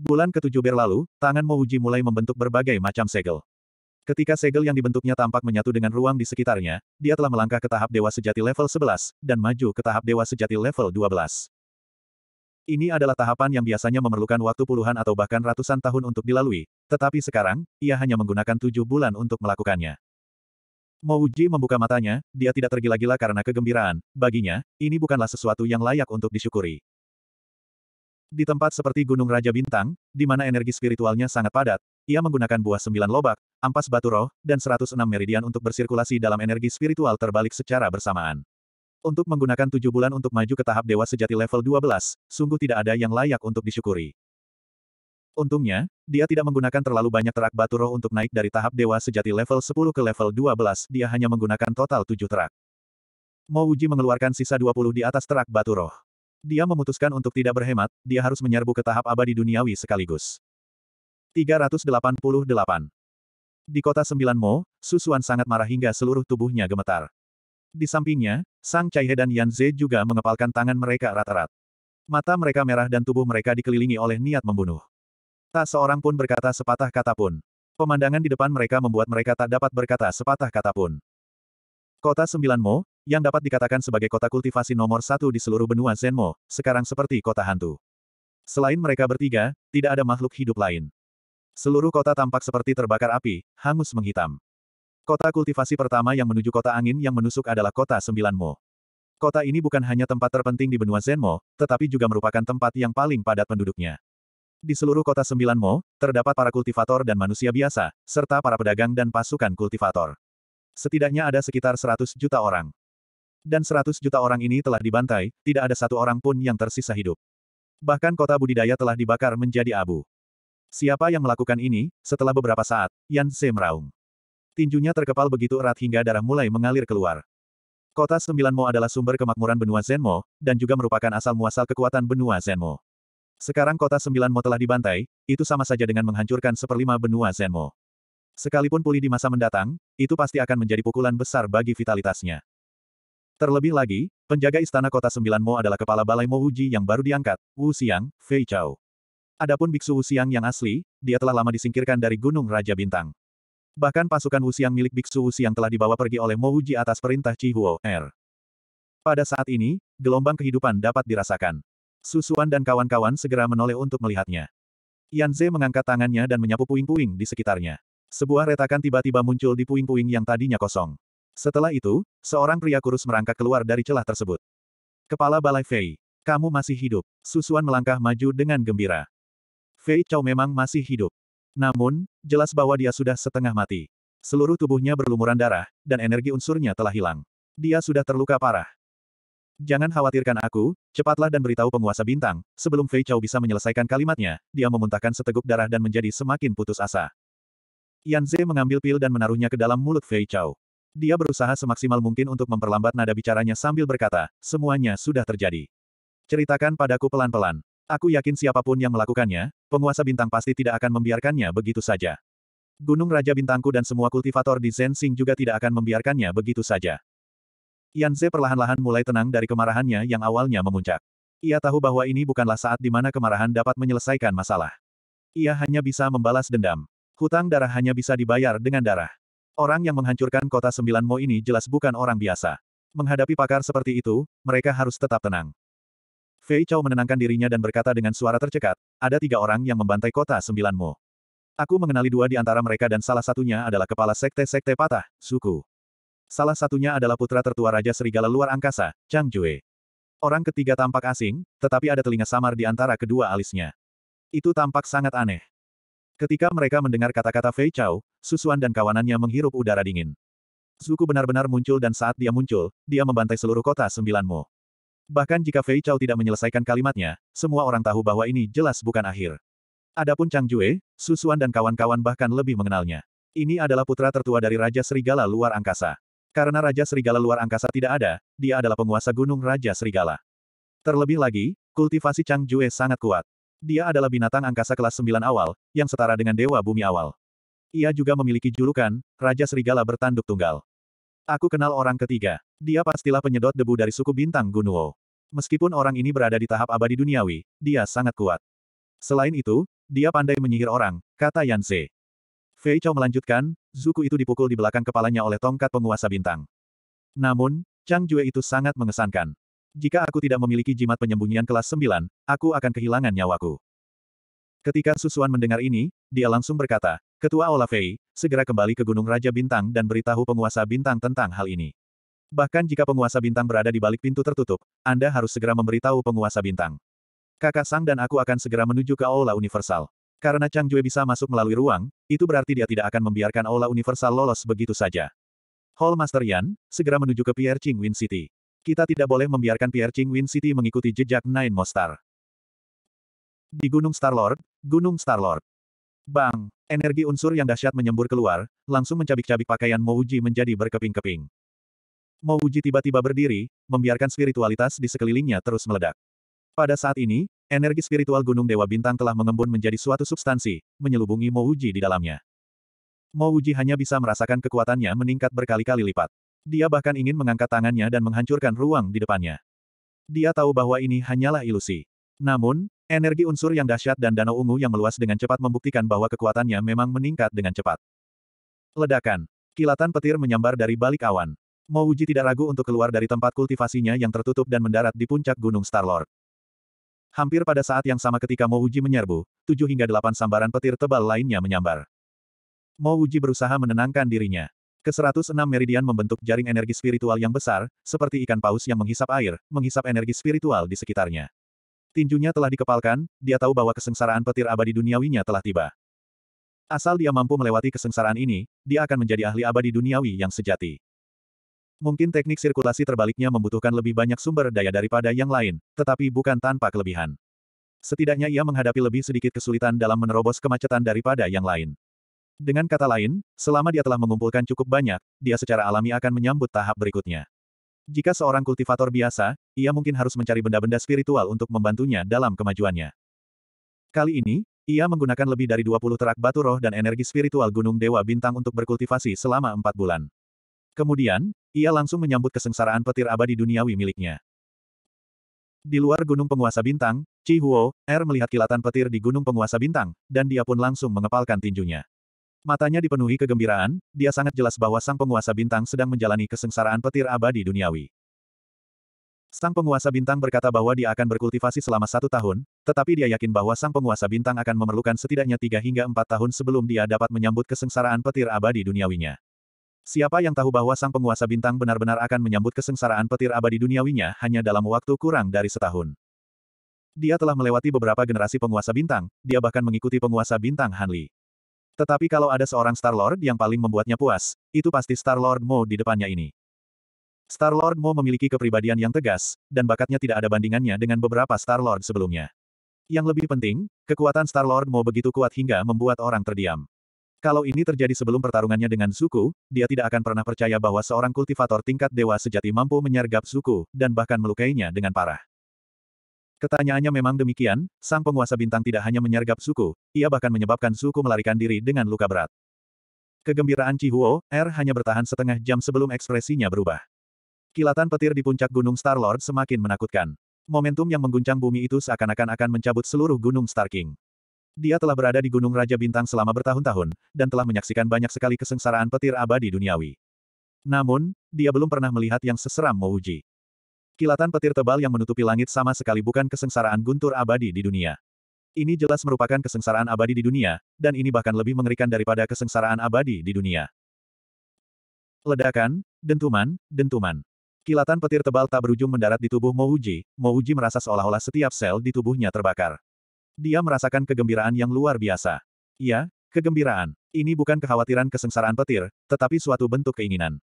Bulan ketujuh berlalu, tangan Mouji mulai membentuk berbagai macam segel. Ketika segel yang dibentuknya tampak menyatu dengan ruang di sekitarnya, dia telah melangkah ke tahap dewa sejati level 11, dan maju ke tahap dewa sejati level 12. Ini adalah tahapan yang biasanya memerlukan waktu puluhan atau bahkan ratusan tahun untuk dilalui, tetapi sekarang, ia hanya menggunakan tujuh bulan untuk melakukannya. Mouji membuka matanya, dia tidak tergila-gila karena kegembiraan, baginya, ini bukanlah sesuatu yang layak untuk disyukuri. Di tempat seperti Gunung Raja Bintang, di mana energi spiritualnya sangat padat, ia menggunakan buah sembilan lobak, ampas batu roh, dan 106 meridian untuk bersirkulasi dalam energi spiritual terbalik secara bersamaan. Untuk menggunakan tujuh bulan untuk maju ke tahap dewa sejati level 12, sungguh tidak ada yang layak untuk disyukuri. Untungnya, dia tidak menggunakan terlalu banyak terak batu roh untuk naik dari tahap dewa sejati level 10 ke level 12, dia hanya menggunakan total tujuh terak. Mouji mengeluarkan sisa 20 di atas terak batu roh. Dia memutuskan untuk tidak berhemat, dia harus menyerbu ke tahap abadi duniawi sekaligus. 388. Di kota sembilan Mo, Susuan sangat marah hingga seluruh tubuhnya gemetar. Di sampingnya, Sang Caihe dan Yan Ze juga mengepalkan tangan mereka rata rata Mata mereka merah dan tubuh mereka dikelilingi oleh niat membunuh. Tak seorang pun berkata sepatah kata pun. Pemandangan di depan mereka membuat mereka tak dapat berkata sepatah kata pun. Kota Sembilan Mo, yang dapat dikatakan sebagai kota kultivasi nomor satu di seluruh benua Zenmo, sekarang seperti kota hantu. Selain mereka bertiga, tidak ada makhluk hidup lain. Seluruh kota tampak seperti terbakar api, hangus menghitam. Kota kultivasi pertama yang menuju kota angin yang menusuk adalah kota Sembilan Mo. Kota ini bukan hanya tempat terpenting di benua Zenmo, tetapi juga merupakan tempat yang paling padat penduduknya. Di seluruh kota Sembilan Mo terdapat para kultivator dan manusia biasa, serta para pedagang dan pasukan kultivator. Setidaknya ada sekitar 100 juta orang. Dan 100 juta orang ini telah dibantai, tidak ada satu orang pun yang tersisa hidup. Bahkan kota budidaya telah dibakar menjadi abu. Siapa yang melakukan ini? Setelah beberapa saat, Yan Ze meraung. Tinjunya terkepal begitu erat hingga darah mulai mengalir keluar. Kota Sembilan Mo adalah sumber kemakmuran benua Zenmo, dan juga merupakan asal-muasal kekuatan benua Zenmo. Sekarang kota Sembilan Mo telah dibantai, itu sama saja dengan menghancurkan seperlima benua Zenmo. Sekalipun pulih di masa mendatang, itu pasti akan menjadi pukulan besar bagi vitalitasnya. Terlebih lagi, penjaga istana kota Sembilan Mo adalah kepala balai Mo Wuji yang baru diangkat, Wu Xiang, Fei Chao. Adapun biksu Wuxiang yang asli, dia telah lama disingkirkan dari Gunung Raja Bintang. Bahkan pasukan Wuxiang milik biksu Wuxiang telah dibawa pergi oleh Wuji atas perintah Chi Huo Er. Pada saat ini, gelombang kehidupan dapat dirasakan. Susuan dan kawan-kawan segera menoleh untuk melihatnya. Yanze mengangkat tangannya dan menyapu puing-puing di sekitarnya. Sebuah retakan tiba-tiba muncul di puing-puing yang tadinya kosong. Setelah itu, seorang pria kurus merangkak keluar dari celah tersebut. Kepala Balai Fei, kamu masih hidup. Susuan melangkah maju dengan gembira. Fei Chao memang masih hidup. Namun, jelas bahwa dia sudah setengah mati. Seluruh tubuhnya berlumuran darah, dan energi unsurnya telah hilang. Dia sudah terluka parah. Jangan khawatirkan aku, cepatlah dan beritahu penguasa bintang, sebelum Fei Chao bisa menyelesaikan kalimatnya, dia memuntahkan seteguk darah dan menjadi semakin putus asa. Yan Ze mengambil pil dan menaruhnya ke dalam mulut Fei Chao. Dia berusaha semaksimal mungkin untuk memperlambat nada bicaranya sambil berkata, semuanya sudah terjadi. Ceritakan padaku pelan-pelan. Aku yakin siapapun yang melakukannya, penguasa bintang pasti tidak akan membiarkannya begitu saja. Gunung Raja Bintangku dan semua kultivator di Zensing juga tidak akan membiarkannya begitu saja. Yan Yanze perlahan-lahan mulai tenang dari kemarahannya yang awalnya memuncak. Ia tahu bahwa ini bukanlah saat di mana kemarahan dapat menyelesaikan masalah. Ia hanya bisa membalas dendam. Hutang darah hanya bisa dibayar dengan darah. Orang yang menghancurkan kota sembilan mo ini jelas bukan orang biasa. Menghadapi pakar seperti itu, mereka harus tetap tenang. Fei Chao menenangkan dirinya dan berkata dengan suara tercekat, ada tiga orang yang membantai kota sembilanmu. Aku mengenali dua di antara mereka dan salah satunya adalah kepala sekte-sekte patah, suku. Salah satunya adalah putra tertua Raja Serigala Luar Angkasa, Chang Jue. Orang ketiga tampak asing, tetapi ada telinga samar di antara kedua alisnya. Itu tampak sangat aneh. Ketika mereka mendengar kata-kata Fei Chao, Susuan dan kawanannya menghirup udara dingin. Zuku benar-benar muncul dan saat dia muncul, dia membantai seluruh kota sembilanmu. Bahkan jika Fei Chao tidak menyelesaikan kalimatnya, semua orang tahu bahwa ini jelas bukan akhir. Adapun Chang Jue, Susuan dan kawan-kawan bahkan lebih mengenalnya. Ini adalah putra tertua dari Raja Serigala luar angkasa. Karena Raja Serigala luar angkasa tidak ada, dia adalah penguasa gunung Raja Serigala. Terlebih lagi, kultivasi Chang Jue sangat kuat. Dia adalah binatang angkasa kelas 9 awal, yang setara dengan Dewa Bumi Awal. Ia juga memiliki julukan, Raja Serigala bertanduk tunggal. Aku kenal orang ketiga. Dia pastilah penyedot debu dari suku bintang Gunuo. Meskipun orang ini berada di tahap abadi duniawi, dia sangat kuat. Selain itu, dia pandai menyihir orang, kata Yanze. Fei Chao melanjutkan, Zuku itu dipukul di belakang kepalanya oleh tongkat penguasa bintang. Namun, Chang Jue itu sangat mengesankan. Jika aku tidak memiliki jimat penyembunyian kelas 9, aku akan kehilangan nyawaku. Ketika Susuan mendengar ini, dia langsung berkata, Ketua Olafei, segera kembali ke Gunung Raja Bintang dan beritahu penguasa bintang tentang hal ini. Bahkan jika penguasa bintang berada di balik pintu tertutup, Anda harus segera memberitahu penguasa bintang. Kakak Sang dan aku akan segera menuju ke Aula Universal. Karena Chang Jue bisa masuk melalui ruang, itu berarti dia tidak akan membiarkan Aula Universal lolos begitu saja. Hall Master Yan, segera menuju ke Pierre Win City. Kita tidak boleh membiarkan Pierre Win City mengikuti jejak Nine Mostar. Di Gunung Starlord, Gunung Starlord. Bang! Energi unsur yang dahsyat menyembur keluar, langsung mencabik-cabik pakaian Mouji menjadi berkeping-keping. Mouji tiba-tiba berdiri, membiarkan spiritualitas di sekelilingnya terus meledak. Pada saat ini, energi spiritual Gunung Dewa Bintang telah mengembun menjadi suatu substansi, menyelubungi Mouji di dalamnya. Mouji hanya bisa merasakan kekuatannya meningkat berkali-kali lipat. Dia bahkan ingin mengangkat tangannya dan menghancurkan ruang di depannya. Dia tahu bahwa ini hanyalah ilusi. Namun, Energi unsur yang dahsyat dan danau ungu yang meluas dengan cepat membuktikan bahwa kekuatannya memang meningkat dengan cepat. Ledakan. Kilatan petir menyambar dari balik awan. Mouji tidak ragu untuk keluar dari tempat kultivasinya yang tertutup dan mendarat di puncak Gunung Starlord. Hampir pada saat yang sama ketika Mouji menyerbu, tujuh hingga delapan sambaran petir tebal lainnya menyambar. Mouji berusaha menenangkan dirinya. Ke-106 meridian membentuk jaring energi spiritual yang besar, seperti ikan paus yang menghisap air, menghisap energi spiritual di sekitarnya. Tinjunya telah dikepalkan, dia tahu bahwa kesengsaraan petir abadi duniawinya telah tiba. Asal dia mampu melewati kesengsaraan ini, dia akan menjadi ahli abadi duniawi yang sejati. Mungkin teknik sirkulasi terbaliknya membutuhkan lebih banyak sumber daya daripada yang lain, tetapi bukan tanpa kelebihan. Setidaknya ia menghadapi lebih sedikit kesulitan dalam menerobos kemacetan daripada yang lain. Dengan kata lain, selama dia telah mengumpulkan cukup banyak, dia secara alami akan menyambut tahap berikutnya. Jika seorang kultivator biasa, ia mungkin harus mencari benda-benda spiritual untuk membantunya dalam kemajuannya. Kali ini, ia menggunakan lebih dari 20 terak batu roh dan energi spiritual Gunung Dewa Bintang untuk berkultivasi selama empat bulan. Kemudian, ia langsung menyambut kesengsaraan petir abadi duniawi miliknya. Di luar Gunung Penguasa Bintang, Chi Huo, Er melihat kilatan petir di Gunung Penguasa Bintang, dan dia pun langsung mengepalkan tinjunya. Matanya dipenuhi kegembiraan, dia sangat jelas bahwa sang penguasa bintang sedang menjalani kesengsaraan petir abadi duniawi. Sang penguasa bintang berkata bahwa dia akan berkultivasi selama satu tahun, tetapi dia yakin bahwa sang penguasa bintang akan memerlukan setidaknya tiga hingga empat tahun sebelum dia dapat menyambut kesengsaraan petir abadi duniawinya. Siapa yang tahu bahwa sang penguasa bintang benar-benar akan menyambut kesengsaraan petir abadi duniawinya hanya dalam waktu kurang dari setahun. Dia telah melewati beberapa generasi penguasa bintang, dia bahkan mengikuti penguasa bintang Hanli. Tetapi kalau ada seorang Star-Lord yang paling membuatnya puas, itu pasti Star-Lord Mo di depannya ini. Star-Lord Mo memiliki kepribadian yang tegas, dan bakatnya tidak ada bandingannya dengan beberapa Star-Lord sebelumnya. Yang lebih penting, kekuatan Star-Lord Mo begitu kuat hingga membuat orang terdiam. Kalau ini terjadi sebelum pertarungannya dengan Suku, dia tidak akan pernah percaya bahwa seorang kultivator tingkat dewa sejati mampu menyergap Suku dan bahkan melukainya dengan parah. Ketanyaannya memang demikian, sang penguasa bintang tidak hanya menyergap suku, ia bahkan menyebabkan suku melarikan diri dengan luka berat. Kegembiraan Cihuo, R er, hanya bertahan setengah jam sebelum ekspresinya berubah. Kilatan petir di puncak Gunung Star-Lord semakin menakutkan. Momentum yang mengguncang bumi itu seakan-akan akan mencabut seluruh Gunung Star King. Dia telah berada di Gunung Raja Bintang selama bertahun-tahun, dan telah menyaksikan banyak sekali kesengsaraan petir abadi duniawi. Namun, dia belum pernah melihat yang seseram Mouji. Kilatan petir tebal yang menutupi langit sama sekali bukan kesengsaraan guntur abadi di dunia. Ini jelas merupakan kesengsaraan abadi di dunia, dan ini bahkan lebih mengerikan daripada kesengsaraan abadi di dunia. Ledakan, dentuman, dentuman. Kilatan petir tebal tak berujung mendarat di tubuh Mouji, Mouji merasa seolah-olah setiap sel di tubuhnya terbakar. Dia merasakan kegembiraan yang luar biasa. Ya, kegembiraan. Ini bukan kekhawatiran kesengsaraan petir, tetapi suatu bentuk keinginan.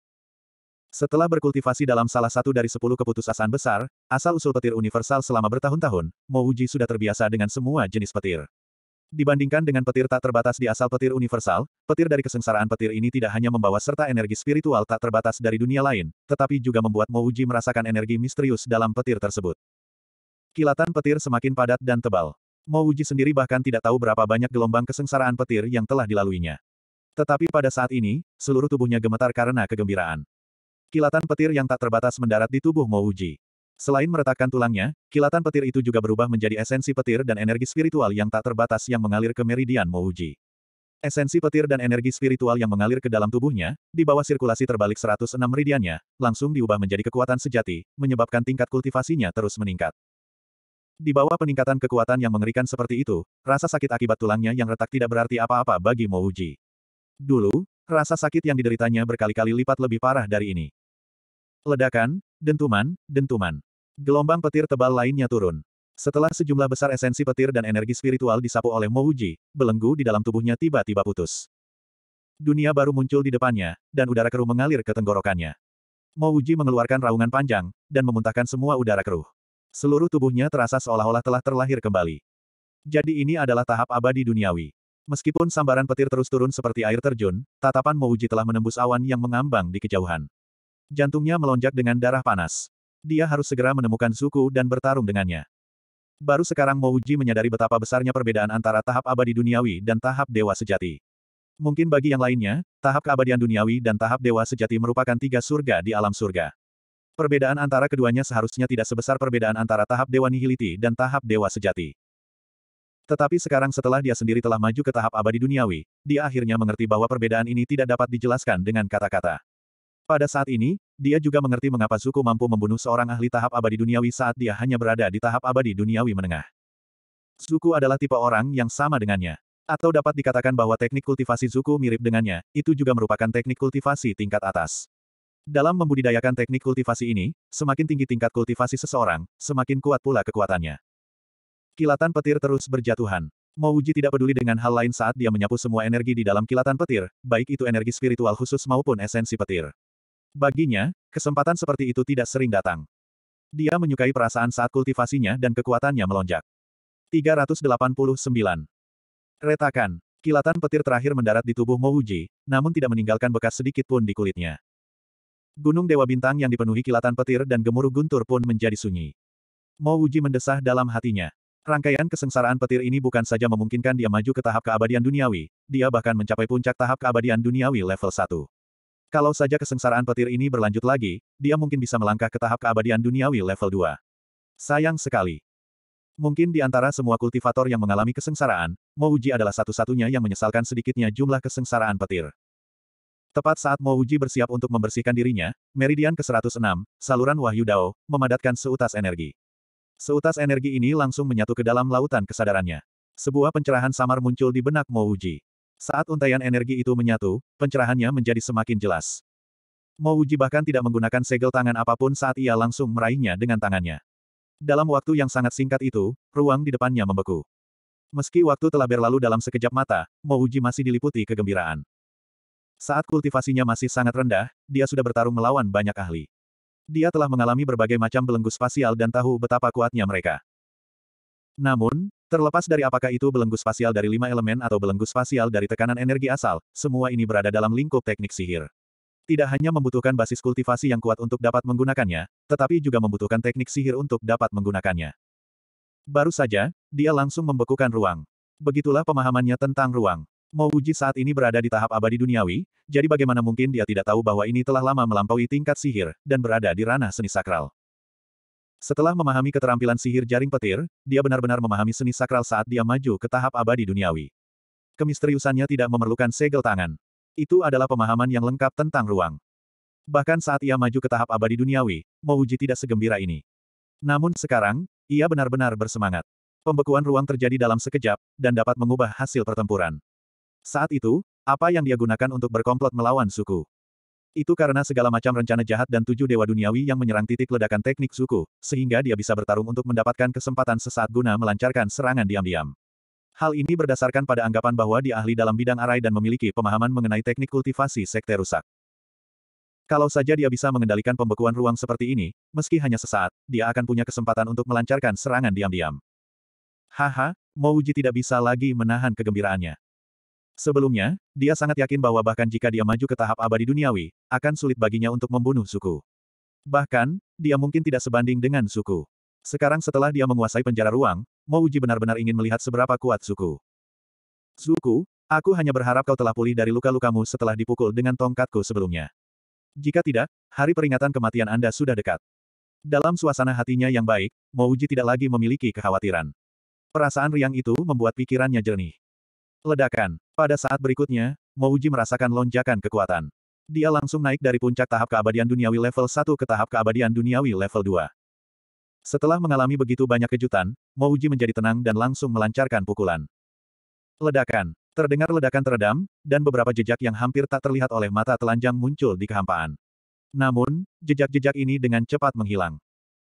Setelah berkultivasi dalam salah satu dari sepuluh keputusasaan besar, asal-usul petir universal selama bertahun-tahun, Mouji sudah terbiasa dengan semua jenis petir. Dibandingkan dengan petir tak terbatas di asal petir universal, petir dari kesengsaraan petir ini tidak hanya membawa serta energi spiritual tak terbatas dari dunia lain, tetapi juga membuat Mouji merasakan energi misterius dalam petir tersebut. Kilatan petir semakin padat dan tebal. Mouji sendiri bahkan tidak tahu berapa banyak gelombang kesengsaraan petir yang telah dilaluinya. Tetapi pada saat ini, seluruh tubuhnya gemetar karena kegembiraan. Kilatan petir yang tak terbatas mendarat di tubuh Mouji. Selain meretakkan tulangnya, kilatan petir itu juga berubah menjadi esensi petir dan energi spiritual yang tak terbatas yang mengalir ke meridian Mouji. Esensi petir dan energi spiritual yang mengalir ke dalam tubuhnya, di bawah sirkulasi terbalik 106 meridiannya, langsung diubah menjadi kekuatan sejati, menyebabkan tingkat kultivasinya terus meningkat. Di bawah peningkatan kekuatan yang mengerikan seperti itu, rasa sakit akibat tulangnya yang retak tidak berarti apa-apa bagi Mouji. Dulu, Rasa sakit yang dideritanya berkali-kali lipat lebih parah dari ini. Ledakan, dentuman, dentuman. Gelombang petir tebal lainnya turun. Setelah sejumlah besar esensi petir dan energi spiritual disapu oleh Mouji, belenggu di dalam tubuhnya tiba-tiba putus. Dunia baru muncul di depannya, dan udara keruh mengalir ke tenggorokannya. Mouji mengeluarkan raungan panjang, dan memuntahkan semua udara keruh. Seluruh tubuhnya terasa seolah-olah telah terlahir kembali. Jadi ini adalah tahap abadi duniawi. Meskipun sambaran petir terus turun seperti air terjun, tatapan Mouji telah menembus awan yang mengambang di kejauhan. Jantungnya melonjak dengan darah panas. Dia harus segera menemukan Suku dan bertarung dengannya. Baru sekarang Mouji menyadari betapa besarnya perbedaan antara tahap abadi duniawi dan tahap dewa sejati. Mungkin bagi yang lainnya, tahap keabadian duniawi dan tahap dewa sejati merupakan tiga surga di alam surga. Perbedaan antara keduanya seharusnya tidak sebesar perbedaan antara tahap dewa nihiliti dan tahap dewa sejati. Tetapi sekarang setelah dia sendiri telah maju ke tahap abadi duniawi, dia akhirnya mengerti bahwa perbedaan ini tidak dapat dijelaskan dengan kata-kata. Pada saat ini, dia juga mengerti mengapa Zuko mampu membunuh seorang ahli tahap abadi duniawi saat dia hanya berada di tahap abadi duniawi menengah. Zuko adalah tipe orang yang sama dengannya. Atau dapat dikatakan bahwa teknik kultivasi Zuko mirip dengannya, itu juga merupakan teknik kultivasi tingkat atas. Dalam membudidayakan teknik kultivasi ini, semakin tinggi tingkat kultivasi seseorang, semakin kuat pula kekuatannya. Kilatan petir terus berjatuhan. Mouji tidak peduli dengan hal lain saat dia menyapu semua energi di dalam kilatan petir, baik itu energi spiritual khusus maupun esensi petir. Baginya, kesempatan seperti itu tidak sering datang. Dia menyukai perasaan saat kultivasinya dan kekuatannya melonjak. 389. Retakan. Kilatan petir terakhir mendarat di tubuh Mouji, namun tidak meninggalkan bekas sedikit pun di kulitnya. Gunung Dewa Bintang yang dipenuhi kilatan petir dan gemuruh guntur pun menjadi sunyi. Mo Wuji mendesah dalam hatinya. Rangkaian kesengsaraan petir ini bukan saja memungkinkan dia maju ke tahap keabadian duniawi, dia bahkan mencapai puncak tahap keabadian duniawi level 1. Kalau saja kesengsaraan petir ini berlanjut lagi, dia mungkin bisa melangkah ke tahap keabadian duniawi level 2. Sayang sekali. Mungkin di antara semua kultivator yang mengalami kesengsaraan, Mouji adalah satu-satunya yang menyesalkan sedikitnya jumlah kesengsaraan petir. Tepat saat Mouji bersiap untuk membersihkan dirinya, meridian ke-106, saluran Wahyu Dao, memadatkan seutas energi. Seutas energi ini langsung menyatu ke dalam lautan kesadarannya. Sebuah pencerahan samar muncul di benak Mouji. Saat untaian energi itu menyatu, pencerahannya menjadi semakin jelas. Mouji bahkan tidak menggunakan segel tangan apapun saat ia langsung meraihnya dengan tangannya. Dalam waktu yang sangat singkat itu, ruang di depannya membeku. Meski waktu telah berlalu dalam sekejap mata, Mouji masih diliputi kegembiraan. Saat kultivasinya masih sangat rendah, dia sudah bertarung melawan banyak ahli. Dia telah mengalami berbagai macam belenggu spasial dan tahu betapa kuatnya mereka. Namun, terlepas dari apakah itu belenggu spasial dari lima elemen atau belenggu spasial dari tekanan energi asal, semua ini berada dalam lingkup teknik sihir. Tidak hanya membutuhkan basis kultivasi yang kuat untuk dapat menggunakannya, tetapi juga membutuhkan teknik sihir untuk dapat menggunakannya. Baru saja, dia langsung membekukan ruang. Begitulah pemahamannya tentang ruang. Mo Uji saat ini berada di tahap abadi duniawi, jadi bagaimana mungkin dia tidak tahu bahwa ini telah lama melampaui tingkat sihir, dan berada di ranah seni sakral. Setelah memahami keterampilan sihir jaring petir, dia benar-benar memahami seni sakral saat dia maju ke tahap abadi duniawi. Kemisteriusannya tidak memerlukan segel tangan. Itu adalah pemahaman yang lengkap tentang ruang. Bahkan saat ia maju ke tahap abadi duniawi, Mo Uji tidak segembira ini. Namun sekarang, ia benar-benar bersemangat. Pembekuan ruang terjadi dalam sekejap, dan dapat mengubah hasil pertempuran. Saat itu, apa yang dia gunakan untuk berkomplot melawan suku? Itu karena segala macam rencana jahat dan tujuh dewa duniawi yang menyerang titik ledakan teknik suku, sehingga dia bisa bertarung untuk mendapatkan kesempatan sesaat guna melancarkan serangan diam-diam. Hal ini berdasarkan pada anggapan bahwa dia ahli dalam bidang arai dan memiliki pemahaman mengenai teknik kultivasi sekte rusak. Kalau saja dia bisa mengendalikan pembekuan ruang seperti ini, meski hanya sesaat, dia akan punya kesempatan untuk melancarkan serangan diam-diam. Haha, Mouji tidak bisa lagi menahan kegembiraannya. Sebelumnya, dia sangat yakin bahwa bahkan jika dia maju ke tahap abadi duniawi, akan sulit baginya untuk membunuh suku. Bahkan, dia mungkin tidak sebanding dengan suku. Sekarang setelah dia menguasai penjara ruang, Uji benar-benar ingin melihat seberapa kuat suku. Suku, aku hanya berharap kau telah pulih dari luka-lukamu setelah dipukul dengan tongkatku sebelumnya. Jika tidak, hari peringatan kematian Anda sudah dekat. Dalam suasana hatinya yang baik, Uji tidak lagi memiliki kekhawatiran. Perasaan riang itu membuat pikirannya jernih. Ledakan. Pada saat berikutnya, Mouji merasakan lonjakan kekuatan. Dia langsung naik dari puncak tahap keabadian duniawi level 1 ke tahap keabadian duniawi level 2. Setelah mengalami begitu banyak kejutan, Mouji menjadi tenang dan langsung melancarkan pukulan. Ledakan. Terdengar ledakan teredam, dan beberapa jejak yang hampir tak terlihat oleh mata telanjang muncul di kehampaan. Namun, jejak-jejak ini dengan cepat menghilang.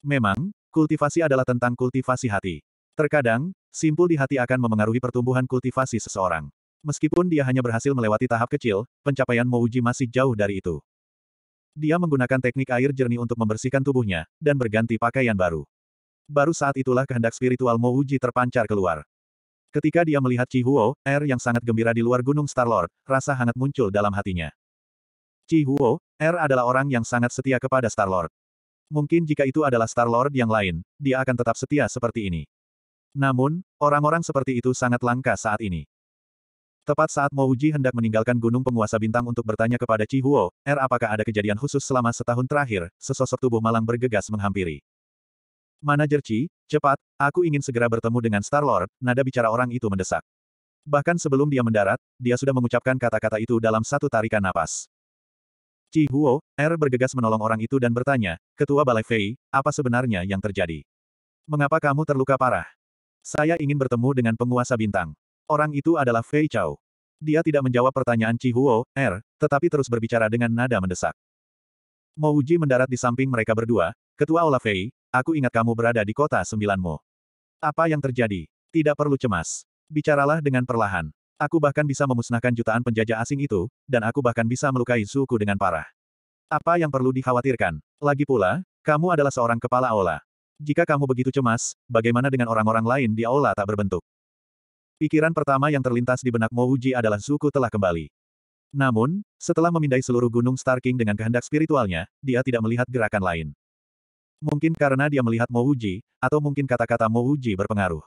Memang, kultivasi adalah tentang kultivasi hati. Terkadang, simpul di hati akan memengaruhi pertumbuhan kultivasi seseorang. Meskipun dia hanya berhasil melewati tahap kecil, pencapaian Mouji masih jauh dari itu. Dia menggunakan teknik air jernih untuk membersihkan tubuhnya, dan berganti pakaian baru. Baru saat itulah kehendak spiritual Mouji terpancar keluar. Ketika dia melihat Chi Huo, air yang sangat gembira di luar gunung Starlord, rasa hangat muncul dalam hatinya. Chi Huo, air adalah orang yang sangat setia kepada Starlord. Mungkin jika itu adalah Star-Lord yang lain, dia akan tetap setia seperti ini. Namun, orang-orang seperti itu sangat langka saat ini. Tepat saat Mouji hendak meninggalkan Gunung Penguasa Bintang untuk bertanya kepada Chi Huo, R er, apakah ada kejadian khusus selama setahun terakhir, sesosok tubuh malang bergegas menghampiri. Manajer Chi, cepat, aku ingin segera bertemu dengan Star-Lord, nada bicara orang itu mendesak. Bahkan sebelum dia mendarat, dia sudah mengucapkan kata-kata itu dalam satu tarikan napas. Chi Huo, R er bergegas menolong orang itu dan bertanya, Ketua Balai Fei, apa sebenarnya yang terjadi? Mengapa kamu terluka parah? Saya ingin bertemu dengan penguasa bintang. Orang itu adalah Fei Chao. Dia tidak menjawab pertanyaan Chi Huo, Er, tetapi terus berbicara dengan nada mendesak. Mo Uji mendarat di samping mereka berdua, Ketua Fei. aku ingat kamu berada di kota sembilanmu. Apa yang terjadi? Tidak perlu cemas. Bicaralah dengan perlahan. Aku bahkan bisa memusnahkan jutaan penjajah asing itu, dan aku bahkan bisa melukai suku dengan parah. Apa yang perlu dikhawatirkan? Lagi pula, kamu adalah seorang kepala aula. Jika kamu begitu cemas, bagaimana dengan orang-orang lain di aula tak berbentuk? Pikiran pertama yang terlintas di benak Mouji adalah Zuku telah kembali. Namun, setelah memindai seluruh gunung Star King dengan kehendak spiritualnya, dia tidak melihat gerakan lain. Mungkin karena dia melihat Mouji, atau mungkin kata-kata Mouji berpengaruh.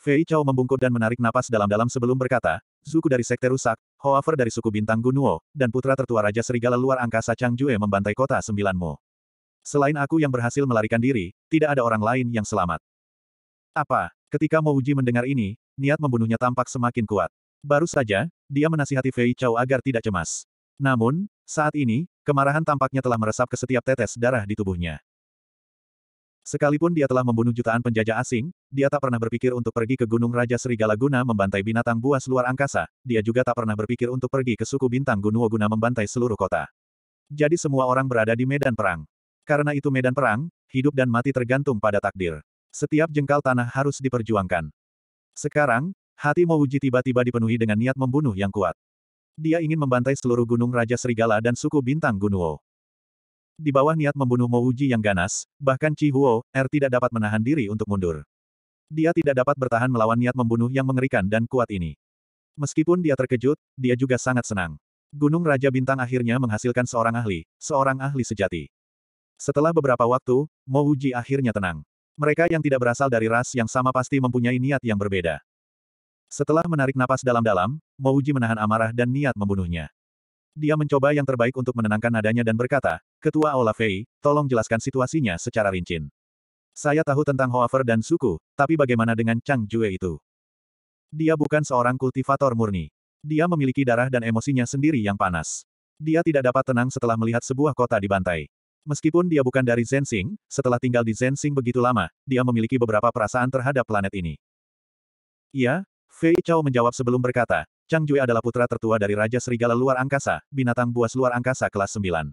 Fei Chao membungkuk dan menarik napas dalam-dalam sebelum berkata, Zuku dari Sekte Rusak, Hoover dari suku Bintang Gunuo, dan putra tertua Raja Serigala luar angkasa Chang Jue membantai kota sembilanmu. Selain aku yang berhasil melarikan diri, tidak ada orang lain yang selamat. Apa? Ketika Mouji mendengar ini, niat membunuhnya tampak semakin kuat. Baru saja, dia menasihati Fei Chao agar tidak cemas. Namun, saat ini, kemarahan tampaknya telah meresap ke setiap tetes darah di tubuhnya. Sekalipun dia telah membunuh jutaan penjajah asing, dia tak pernah berpikir untuk pergi ke Gunung Raja Serigala guna membantai binatang buas luar angkasa, dia juga tak pernah berpikir untuk pergi ke suku bintang Gunuo guna membantai seluruh kota. Jadi semua orang berada di medan perang. Karena itu medan perang, hidup dan mati tergantung pada takdir. Setiap jengkal tanah harus diperjuangkan. Sekarang, hati Mouji tiba-tiba dipenuhi dengan niat membunuh yang kuat. Dia ingin membantai seluruh gunung Raja Serigala dan suku Bintang Gunuo. Di bawah niat membunuh Mouji yang ganas, bahkan Chi Huo, Er tidak dapat menahan diri untuk mundur. Dia tidak dapat bertahan melawan niat membunuh yang mengerikan dan kuat ini. Meskipun dia terkejut, dia juga sangat senang. Gunung Raja Bintang akhirnya menghasilkan seorang ahli, seorang ahli sejati. Setelah beberapa waktu, Mo Uji akhirnya tenang. Mereka yang tidak berasal dari ras yang sama pasti mempunyai niat yang berbeda. Setelah menarik napas dalam-dalam, Mo Uji menahan amarah dan niat membunuhnya. Dia mencoba yang terbaik untuk menenangkan nadanya dan berkata, Ketua Aula Fei, tolong jelaskan situasinya secara rinci. Saya tahu tentang Hoover dan suku, tapi bagaimana dengan Chang Jue itu? Dia bukan seorang kultivator murni. Dia memiliki darah dan emosinya sendiri yang panas. Dia tidak dapat tenang setelah melihat sebuah kota dibantai. Meskipun dia bukan dari Zensing, setelah tinggal di Zensing begitu lama, dia memiliki beberapa perasaan terhadap planet ini. Iya, Fei Chao menjawab sebelum berkata, Chang Jue adalah putra tertua dari Raja Serigala Luar Angkasa, binatang buas luar angkasa kelas 9.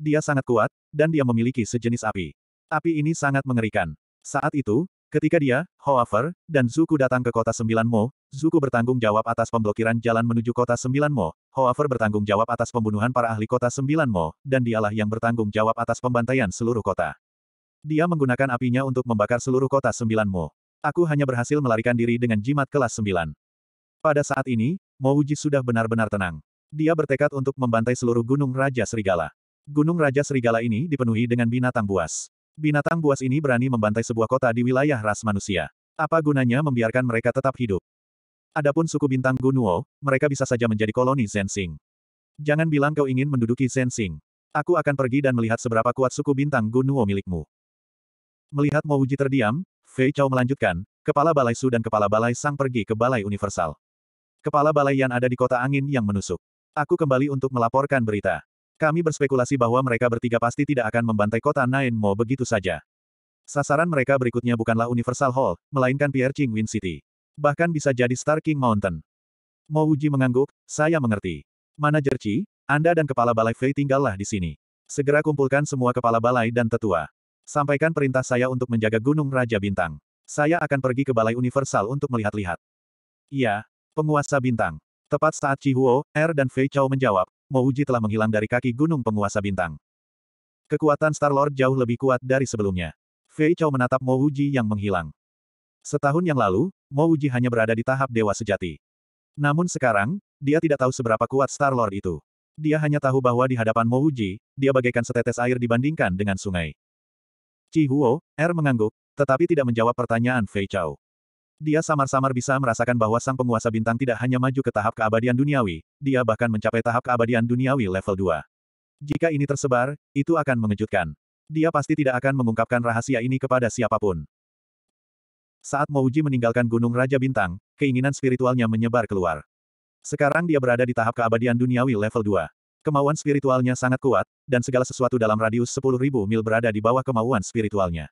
Dia sangat kuat, dan dia memiliki sejenis api. Api ini sangat mengerikan. Saat itu, ketika dia, Hoafer, dan Zuku datang ke kota Sembilan Mo, Zuko bertanggung jawab atas pemblokiran jalan menuju kota Sembilan Mo, Hoover bertanggung jawab atas pembunuhan para ahli kota Sembilan Mo, dan dialah yang bertanggung jawab atas pembantaian seluruh kota. Dia menggunakan apinya untuk membakar seluruh kota Sembilan Mo. Aku hanya berhasil melarikan diri dengan jimat kelas sembilan. Pada saat ini, Mo Uji sudah benar-benar tenang. Dia bertekad untuk membantai seluruh Gunung Raja Serigala. Gunung Raja Serigala ini dipenuhi dengan binatang buas. Binatang buas ini berani membantai sebuah kota di wilayah ras manusia. Apa gunanya membiarkan mereka tetap hidup? Adapun suku bintang Gunuo, mereka bisa saja menjadi koloni Zensing. Jangan bilang kau ingin menduduki Zensing. Aku akan pergi dan melihat seberapa kuat suku bintang Gunuo milikmu. Melihat Mo Mouji terdiam, Fei Chao melanjutkan, kepala balai Su dan kepala balai Sang pergi ke balai universal. Kepala balai Yan ada di kota angin yang menusuk. Aku kembali untuk melaporkan berita. Kami berspekulasi bahwa mereka bertiga pasti tidak akan membantai kota Nain Mo begitu saja. Sasaran mereka berikutnya bukanlah Universal Hall, melainkan Pierre Ching Win City. Bahkan bisa jadi Star King Mountain. Mouji mengangguk, saya mengerti. Manajer Chi, Anda dan Kepala Balai Fei tinggallah di sini. Segera kumpulkan semua Kepala Balai dan Tetua. Sampaikan perintah saya untuk menjaga Gunung Raja Bintang. Saya akan pergi ke Balai Universal untuk melihat-lihat. Iya, penguasa bintang. Tepat saat Chi Huo, Er dan Fei Chao menjawab, Mouji telah menghilang dari kaki gunung penguasa bintang. Kekuatan Star-Lord jauh lebih kuat dari sebelumnya. Fei Chao menatap Mouji yang menghilang. Setahun yang lalu, Mo Uji hanya berada di tahap dewa sejati. Namun sekarang, dia tidak tahu seberapa kuat Star-Lord itu. Dia hanya tahu bahwa di hadapan Mo Uji, dia bagaikan setetes air dibandingkan dengan sungai. Chi Huo, Er mengangguk, tetapi tidak menjawab pertanyaan Fei Chao. Dia samar-samar bisa merasakan bahwa sang penguasa bintang tidak hanya maju ke tahap keabadian duniawi, dia bahkan mencapai tahap keabadian duniawi level 2. Jika ini tersebar, itu akan mengejutkan. Dia pasti tidak akan mengungkapkan rahasia ini kepada siapapun. Saat Mouji meninggalkan Gunung Raja Bintang, keinginan spiritualnya menyebar keluar. Sekarang dia berada di tahap keabadian duniawi level 2. Kemauan spiritualnya sangat kuat, dan segala sesuatu dalam radius 10.000 mil berada di bawah kemauan spiritualnya.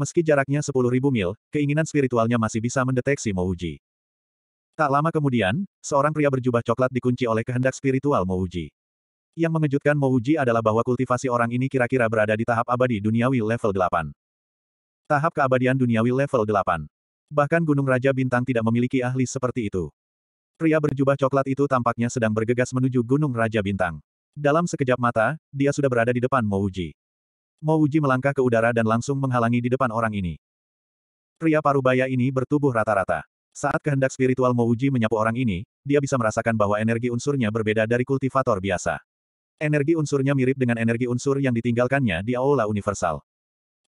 Meski jaraknya 10.000 mil, keinginan spiritualnya masih bisa mendeteksi Mouji. Tak lama kemudian, seorang pria berjubah coklat dikunci oleh kehendak spiritual Mouji. Yang mengejutkan Mouji adalah bahwa kultivasi orang ini kira-kira berada di tahap abadi duniawi level 8. Tahap keabadian duniawi level 8. Bahkan Gunung Raja Bintang tidak memiliki ahli seperti itu. Pria berjubah coklat itu tampaknya sedang bergegas menuju Gunung Raja Bintang. Dalam sekejap mata, dia sudah berada di depan Mouji. Mouji melangkah ke udara dan langsung menghalangi di depan orang ini. Pria parubaya ini bertubuh rata-rata. Saat kehendak spiritual Mouji menyapu orang ini, dia bisa merasakan bahwa energi unsurnya berbeda dari kultivator biasa. Energi unsurnya mirip dengan energi unsur yang ditinggalkannya di Aula Universal.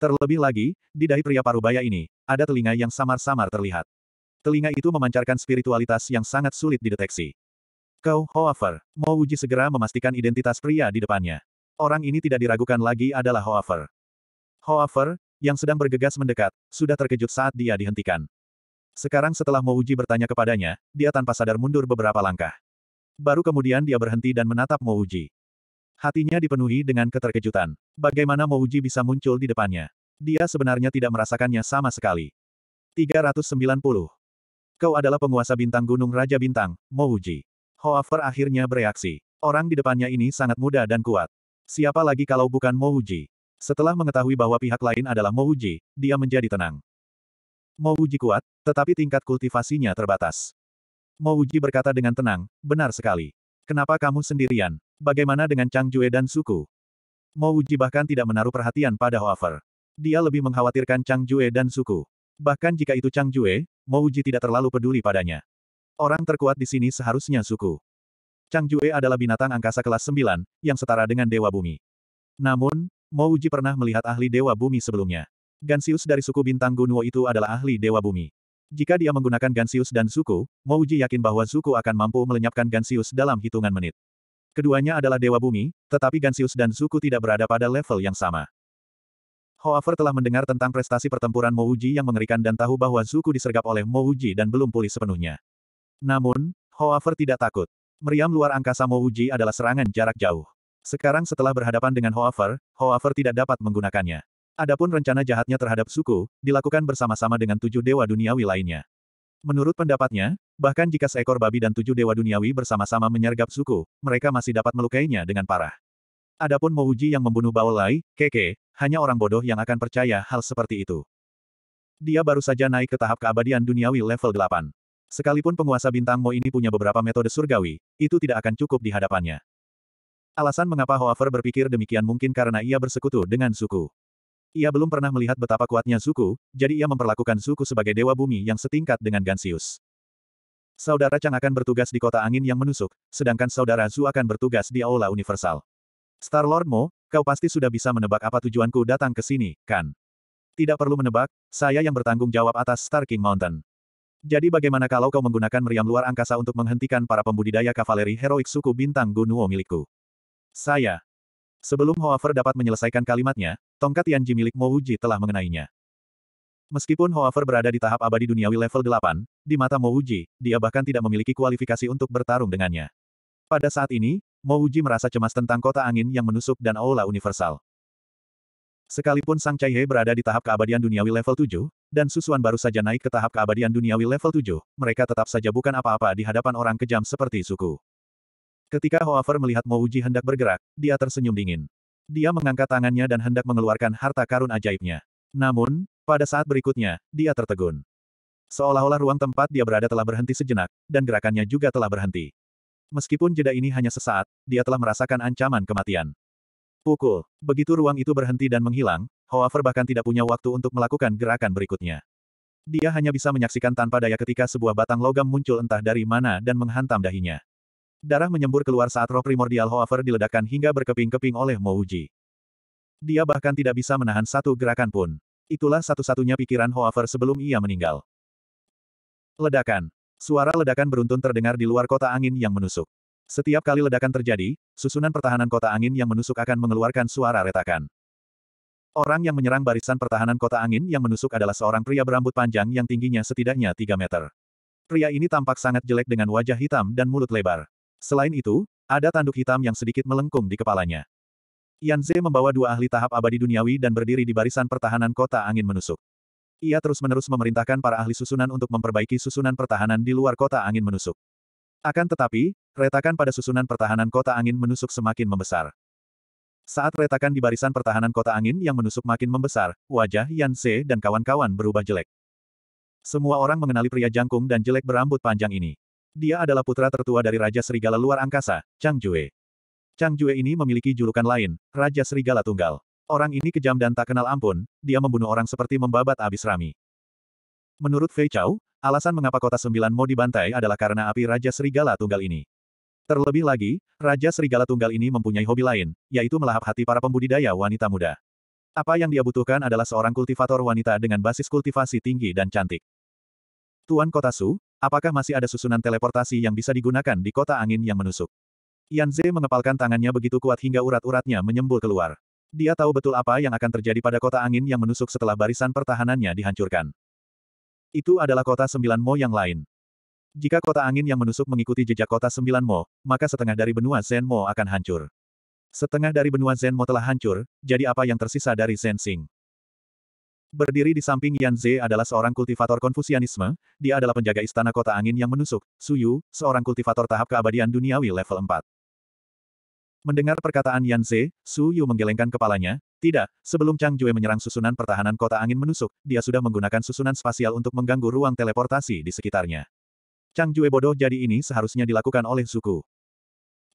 Terlebih lagi, di dahi pria parubaya ini, ada telinga yang samar-samar terlihat. Telinga itu memancarkan spiritualitas yang sangat sulit dideteksi. Kau, Hoafer, Mo Uji segera memastikan identitas pria di depannya. Orang ini tidak diragukan lagi adalah Hoafer. Hoafer, yang sedang bergegas mendekat, sudah terkejut saat dia dihentikan. Sekarang setelah Mo Uji bertanya kepadanya, dia tanpa sadar mundur beberapa langkah. Baru kemudian dia berhenti dan menatap Mo Uji. Hatinya dipenuhi dengan keterkejutan. Bagaimana Mouji bisa muncul di depannya? Dia sebenarnya tidak merasakannya sama sekali. 390. Kau adalah penguasa bintang gunung Raja Bintang, Mouji. Hoafer akhirnya bereaksi. Orang di depannya ini sangat muda dan kuat. Siapa lagi kalau bukan Mouji? Setelah mengetahui bahwa pihak lain adalah Mouji, dia menjadi tenang. Mouji kuat, tetapi tingkat kultivasinya terbatas. Mouji berkata dengan tenang, benar sekali. Kenapa kamu sendirian? Bagaimana dengan Chang Jue dan suku? Mo Uji bahkan tidak menaruh perhatian pada Hoover. Dia lebih mengkhawatirkan Chang Jue dan suku. Bahkan jika itu Chang Jue, Mo Uji tidak terlalu peduli padanya. Orang terkuat di sini seharusnya suku. Chang Jue adalah binatang angkasa kelas 9, yang setara dengan Dewa Bumi. Namun, Mo Uji pernah melihat ahli Dewa Bumi sebelumnya. Gansius dari suku bintang Gunuo itu adalah ahli Dewa Bumi. Jika dia menggunakan Gansius dan Zuku, Mouji yakin bahwa Zuku akan mampu melenyapkan Gansius dalam hitungan menit. Keduanya adalah Dewa Bumi, tetapi Gansius dan Zuku tidak berada pada level yang sama. Hoover telah mendengar tentang prestasi pertempuran Mouji yang mengerikan dan tahu bahwa Zuku disergap oleh Mouji dan belum pulih sepenuhnya. Namun, Hoover tidak takut. Meriam luar angkasa Mouji adalah serangan jarak jauh. Sekarang setelah berhadapan dengan Hoover, Hoover tidak dapat menggunakannya. Adapun rencana jahatnya terhadap suku, dilakukan bersama-sama dengan tujuh dewa duniawi lainnya. Menurut pendapatnya, bahkan jika seekor babi dan tujuh dewa duniawi bersama-sama menyergap suku, mereka masih dapat melukainya dengan parah. Adapun Mouji yang membunuh Baolai, Keke, hanya orang bodoh yang akan percaya hal seperti itu. Dia baru saja naik ke tahap keabadian duniawi level 8. Sekalipun penguasa bintang Mo ini punya beberapa metode surgawi, itu tidak akan cukup di hadapannya. Alasan mengapa Hoover berpikir demikian mungkin karena ia bersekutu dengan suku. Ia belum pernah melihat betapa kuatnya Suku, jadi ia memperlakukan Suku sebagai dewa bumi yang setingkat dengan Gansius. Saudara Chang akan bertugas di kota angin yang menusuk, sedangkan saudara Zu akan bertugas di Aula Universal. Star-Lord Mo, kau pasti sudah bisa menebak apa tujuanku datang ke sini, kan? Tidak perlu menebak, saya yang bertanggung jawab atas Star King Mountain. Jadi bagaimana kalau kau menggunakan meriam luar angkasa untuk menghentikan para pembudidaya kavaleri heroik suku bintang Gunuo milikku? Saya, Sebelum Hoover dapat menyelesaikan kalimatnya, tongkat Tianji milik Mo Uji telah mengenainya. Meskipun Hoover berada di tahap abadi duniawi level 8, di mata Mo Uji, dia bahkan tidak memiliki kualifikasi untuk bertarung dengannya. Pada saat ini, Mo Uji merasa cemas tentang kota angin yang menusuk dan aula universal. Sekalipun Sang Chai He berada di tahap keabadian duniawi level 7, dan Susuan baru saja naik ke tahap keabadian duniawi level 7, mereka tetap saja bukan apa-apa di hadapan orang kejam seperti suku. Ketika Hoover melihat Mo Uji hendak bergerak, dia tersenyum dingin. Dia mengangkat tangannya dan hendak mengeluarkan harta karun ajaibnya. Namun, pada saat berikutnya, dia tertegun. Seolah-olah ruang tempat dia berada telah berhenti sejenak, dan gerakannya juga telah berhenti. Meskipun jeda ini hanya sesaat, dia telah merasakan ancaman kematian. Pukul. Begitu ruang itu berhenti dan menghilang, Hoover bahkan tidak punya waktu untuk melakukan gerakan berikutnya. Dia hanya bisa menyaksikan tanpa daya ketika sebuah batang logam muncul entah dari mana dan menghantam dahinya. Darah menyembur keluar saat roh primordial Hoover diledakkan hingga berkeping-keping oleh Mouji. Dia bahkan tidak bisa menahan satu gerakan pun. Itulah satu-satunya pikiran Hoover sebelum ia meninggal. Ledakan. Suara ledakan beruntun terdengar di luar kota angin yang menusuk. Setiap kali ledakan terjadi, susunan pertahanan kota angin yang menusuk akan mengeluarkan suara retakan. Orang yang menyerang barisan pertahanan kota angin yang menusuk adalah seorang pria berambut panjang yang tingginya setidaknya 3 meter. Pria ini tampak sangat jelek dengan wajah hitam dan mulut lebar. Selain itu, ada tanduk hitam yang sedikit melengkung di kepalanya. Yan Ze membawa dua ahli tahap abadi duniawi dan berdiri di barisan pertahanan kota angin menusuk. Ia terus-menerus memerintahkan para ahli susunan untuk memperbaiki susunan pertahanan di luar kota angin menusuk. Akan tetapi, retakan pada susunan pertahanan kota angin menusuk semakin membesar. Saat retakan di barisan pertahanan kota angin yang menusuk makin membesar, wajah Yan Ze dan kawan-kawan berubah jelek. Semua orang mengenali pria jangkung dan jelek berambut panjang ini. Dia adalah putra tertua dari Raja Serigala Luar Angkasa, Chang Jue. Chang Jue ini memiliki julukan lain, Raja Serigala Tunggal. Orang ini kejam dan tak kenal ampun, dia membunuh orang seperti membabat abis rami. Menurut Fei Chao, alasan mengapa kota sembilan mau dibantai adalah karena api Raja Serigala Tunggal ini. Terlebih lagi, Raja Serigala Tunggal ini mempunyai hobi lain, yaitu melahap hati para pembudidaya wanita muda. Apa yang dia butuhkan adalah seorang kultivator wanita dengan basis kultivasi tinggi dan cantik. Tuan Kota Su, Apakah masih ada susunan teleportasi yang bisa digunakan di kota angin yang menusuk? Yan Ze mengepalkan tangannya begitu kuat hingga urat-uratnya menyembul keluar. Dia tahu betul apa yang akan terjadi pada kota angin yang menusuk setelah barisan pertahanannya dihancurkan. Itu adalah kota sembilan mo yang lain. Jika kota angin yang menusuk mengikuti jejak kota sembilan mo, maka setengah dari benua Zen Mo akan hancur. Setengah dari benua Zen Mo telah hancur, jadi apa yang tersisa dari Zen Sing? Berdiri di samping Yan Ze adalah seorang kultivator konfusianisme, dia adalah penjaga istana kota angin yang menusuk, Su Yu, seorang kultivator tahap keabadian duniawi level 4. Mendengar perkataan Yan Ze, Su Yu menggelengkan kepalanya, tidak, sebelum Chang Jue menyerang susunan pertahanan kota angin menusuk, dia sudah menggunakan susunan spasial untuk mengganggu ruang teleportasi di sekitarnya. Chang Jue bodoh jadi ini seharusnya dilakukan oleh suku.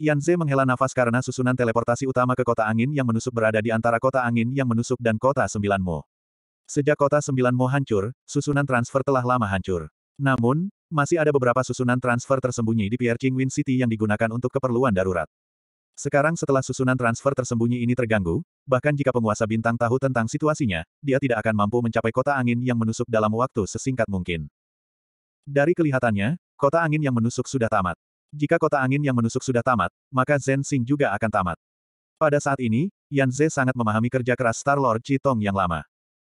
Yan Ze menghela nafas karena susunan teleportasi utama ke kota angin yang menusuk berada di antara kota angin yang menusuk dan kota Sembilan Mo. Sejak kota sembilan Mo hancur, susunan transfer telah lama hancur. Namun, masih ada beberapa susunan transfer tersembunyi di Pierre Qingwin City yang digunakan untuk keperluan darurat. Sekarang setelah susunan transfer tersembunyi ini terganggu, bahkan jika penguasa bintang tahu tentang situasinya, dia tidak akan mampu mencapai kota angin yang menusuk dalam waktu sesingkat mungkin. Dari kelihatannya, kota angin yang menusuk sudah tamat. Jika kota angin yang menusuk sudah tamat, maka Zen Xing juga akan tamat. Pada saat ini, Yan Ze sangat memahami kerja keras Star Lord Chi Tong yang lama.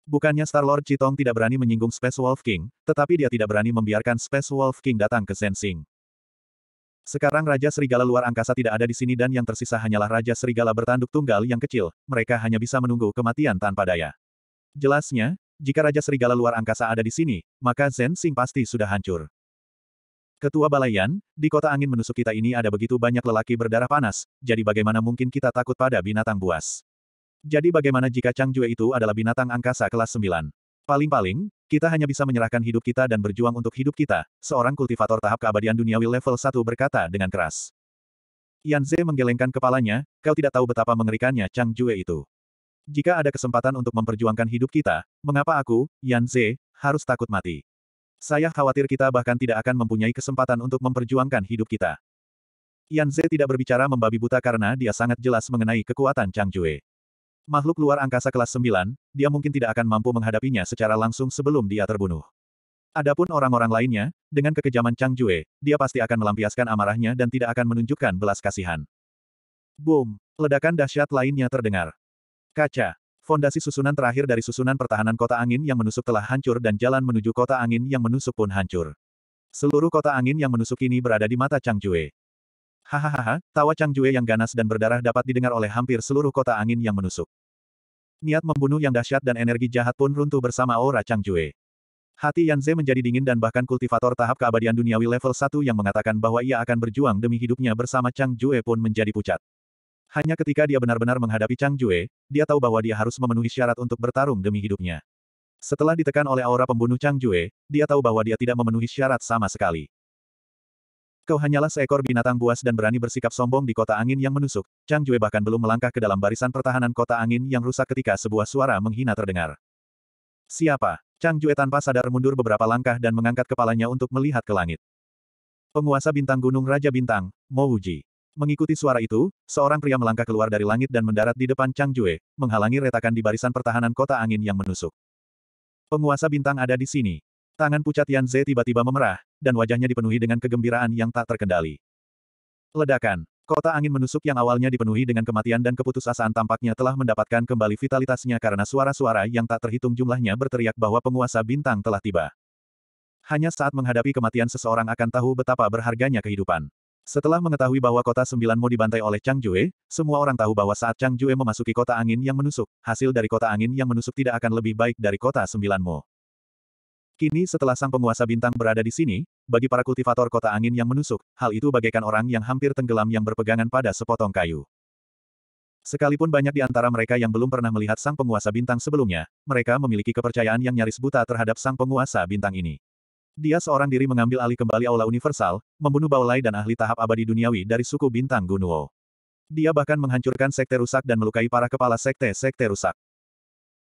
Bukannya Star-Lord Chitong tidak berani menyinggung Space Wolf King, tetapi dia tidak berani membiarkan Space Wolf King datang ke Sensing. Sekarang Raja Serigala luar angkasa tidak ada di sini dan yang tersisa hanyalah Raja Serigala bertanduk tunggal yang kecil, mereka hanya bisa menunggu kematian tanpa daya. Jelasnya, jika Raja Serigala luar angkasa ada di sini, maka Zensing pasti sudah hancur. Ketua Balayan, di kota angin menusuk kita ini ada begitu banyak lelaki berdarah panas, jadi bagaimana mungkin kita takut pada binatang buas? Jadi bagaimana jika Chang Jue itu adalah binatang angkasa kelas 9? Paling-paling, kita hanya bisa menyerahkan hidup kita dan berjuang untuk hidup kita, seorang kultivator tahap keabadian duniawi level 1 berkata dengan keras. Yan Ze menggelengkan kepalanya, kau tidak tahu betapa mengerikannya Chang Jue itu. Jika ada kesempatan untuk memperjuangkan hidup kita, mengapa aku, Yan Ze, harus takut mati? Saya khawatir kita bahkan tidak akan mempunyai kesempatan untuk memperjuangkan hidup kita. Yan Ze tidak berbicara membabi buta karena dia sangat jelas mengenai kekuatan Chang Jue. Makhluk luar angkasa kelas 9, dia mungkin tidak akan mampu menghadapinya secara langsung sebelum dia terbunuh. Adapun orang-orang lainnya, dengan kekejaman Chang Jue, dia pasti akan melampiaskan amarahnya dan tidak akan menunjukkan belas kasihan. Boom! Ledakan dahsyat lainnya terdengar. Kaca. Fondasi susunan terakhir dari susunan pertahanan kota angin yang menusuk telah hancur dan jalan menuju kota angin yang menusuk pun hancur. Seluruh kota angin yang menusuk ini berada di mata Chang Jue. Hahaha, tawa Chang Jue yang ganas dan berdarah dapat didengar oleh hampir seluruh kota angin yang menusuk. Niat membunuh yang dahsyat dan energi jahat pun runtuh bersama aura Chang Jue. Hati Yan Yanze menjadi dingin dan bahkan kultivator tahap keabadian duniawi level 1 yang mengatakan bahwa ia akan berjuang demi hidupnya bersama Chang Jue pun menjadi pucat. Hanya ketika dia benar-benar menghadapi Chang Jue, dia tahu bahwa dia harus memenuhi syarat untuk bertarung demi hidupnya. Setelah ditekan oleh aura pembunuh Chang Jue, dia tahu bahwa dia tidak memenuhi syarat sama sekali. Kau hanyalah seekor binatang buas dan berani bersikap sombong di kota angin yang menusuk. Chang Jue bahkan belum melangkah ke dalam barisan pertahanan kota angin yang rusak ketika sebuah suara menghina terdengar. Siapa? Chang Jue tanpa sadar mundur beberapa langkah dan mengangkat kepalanya untuk melihat ke langit. Penguasa bintang gunung Raja Bintang, Mo Wuji. Mengikuti suara itu, seorang pria melangkah keluar dari langit dan mendarat di depan Chang Jue, menghalangi retakan di barisan pertahanan kota angin yang menusuk. Penguasa bintang ada di sini. Tangan pucat Yan Ze tiba-tiba memerah, dan wajahnya dipenuhi dengan kegembiraan yang tak terkendali. Ledakan. Kota angin menusuk yang awalnya dipenuhi dengan kematian dan keputusasaan tampaknya telah mendapatkan kembali vitalitasnya karena suara-suara yang tak terhitung jumlahnya berteriak bahwa penguasa bintang telah tiba. Hanya saat menghadapi kematian seseorang akan tahu betapa berharganya kehidupan. Setelah mengetahui bahwa kota sembilan mau dibantai oleh Chang Jue, semua orang tahu bahwa saat Chang Jue memasuki kota angin yang menusuk, hasil dari kota angin yang menusuk tidak akan lebih baik dari kota sembilan Mo. Kini setelah sang penguasa bintang berada di sini, bagi para kultivator kota angin yang menusuk, hal itu bagaikan orang yang hampir tenggelam yang berpegangan pada sepotong kayu. Sekalipun banyak di antara mereka yang belum pernah melihat sang penguasa bintang sebelumnya, mereka memiliki kepercayaan yang nyaris buta terhadap sang penguasa bintang ini. Dia seorang diri mengambil alih kembali Aula Universal, membunuh Baulai dan ahli tahap abadi duniawi dari suku bintang Gunuo. Dia bahkan menghancurkan sekte rusak dan melukai para kepala sekte-sekte rusak.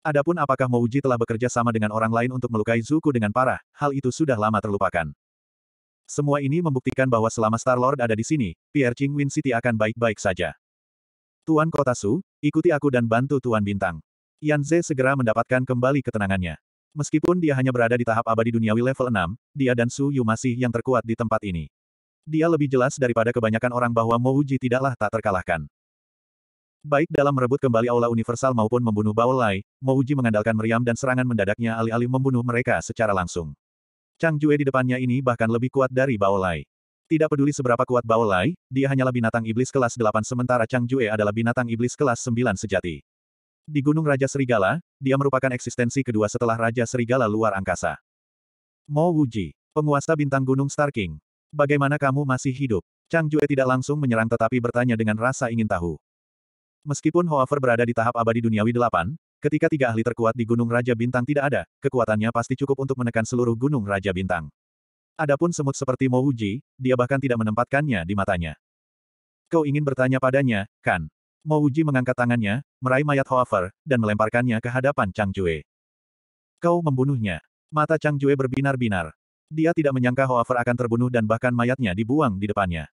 Adapun apakah Mouji telah bekerja sama dengan orang lain untuk melukai Zuko dengan parah, hal itu sudah lama terlupakan. Semua ini membuktikan bahwa selama Star-Lord ada di sini, Pierre Qingwin City akan baik-baik saja. Tuan Kota Su, ikuti aku dan bantu Tuan Bintang. Yan Ze segera mendapatkan kembali ketenangannya. Meskipun dia hanya berada di tahap abadi duniawi level 6, dia dan Su Yu masih yang terkuat di tempat ini. Dia lebih jelas daripada kebanyakan orang bahwa Mouji tidaklah tak terkalahkan. Baik dalam merebut kembali Aula Universal maupun membunuh Baolai, Mouji mengandalkan meriam dan serangan mendadaknya alih-alih membunuh mereka secara langsung. Chang Jue di depannya ini bahkan lebih kuat dari Baolai. Tidak peduli seberapa kuat Baolai, dia hanyalah binatang iblis kelas 8 sementara Chang Jue adalah binatang iblis kelas 9 sejati. Di Gunung Raja Serigala, dia merupakan eksistensi kedua setelah Raja Serigala luar angkasa. Mo Wuji, penguasa bintang Gunung Star King. Bagaimana kamu masih hidup? Chang Jue tidak langsung menyerang tetapi bertanya dengan rasa ingin tahu. Meskipun Hoover berada di tahap abadi duniawi delapan, ketika tiga ahli terkuat di Gunung Raja Bintang tidak ada, kekuatannya pasti cukup untuk menekan seluruh Gunung Raja Bintang. Adapun semut seperti Mo Mouji, dia bahkan tidak menempatkannya di matanya. Kau ingin bertanya padanya, kan? Mo Mouji mengangkat tangannya, meraih mayat Hoover, dan melemparkannya ke hadapan Chang Jue. Kau membunuhnya. Mata Chang Jue berbinar-binar. Dia tidak menyangka Hoover akan terbunuh dan bahkan mayatnya dibuang di depannya.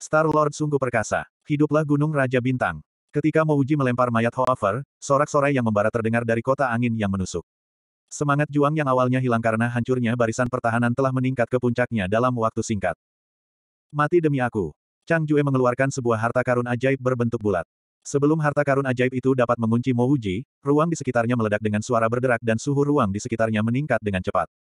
Star Lord sungguh perkasa. Hiduplah Gunung Raja Bintang. Ketika Mouji melempar mayat Hoover, sorak-sorai yang membara terdengar dari kota angin yang menusuk. Semangat juang yang awalnya hilang karena hancurnya barisan pertahanan telah meningkat ke puncaknya dalam waktu singkat. Mati demi aku. Chang Jue mengeluarkan sebuah harta karun ajaib berbentuk bulat. Sebelum harta karun ajaib itu dapat mengunci Mouji, ruang di sekitarnya meledak dengan suara berderak dan suhu ruang di sekitarnya meningkat dengan cepat.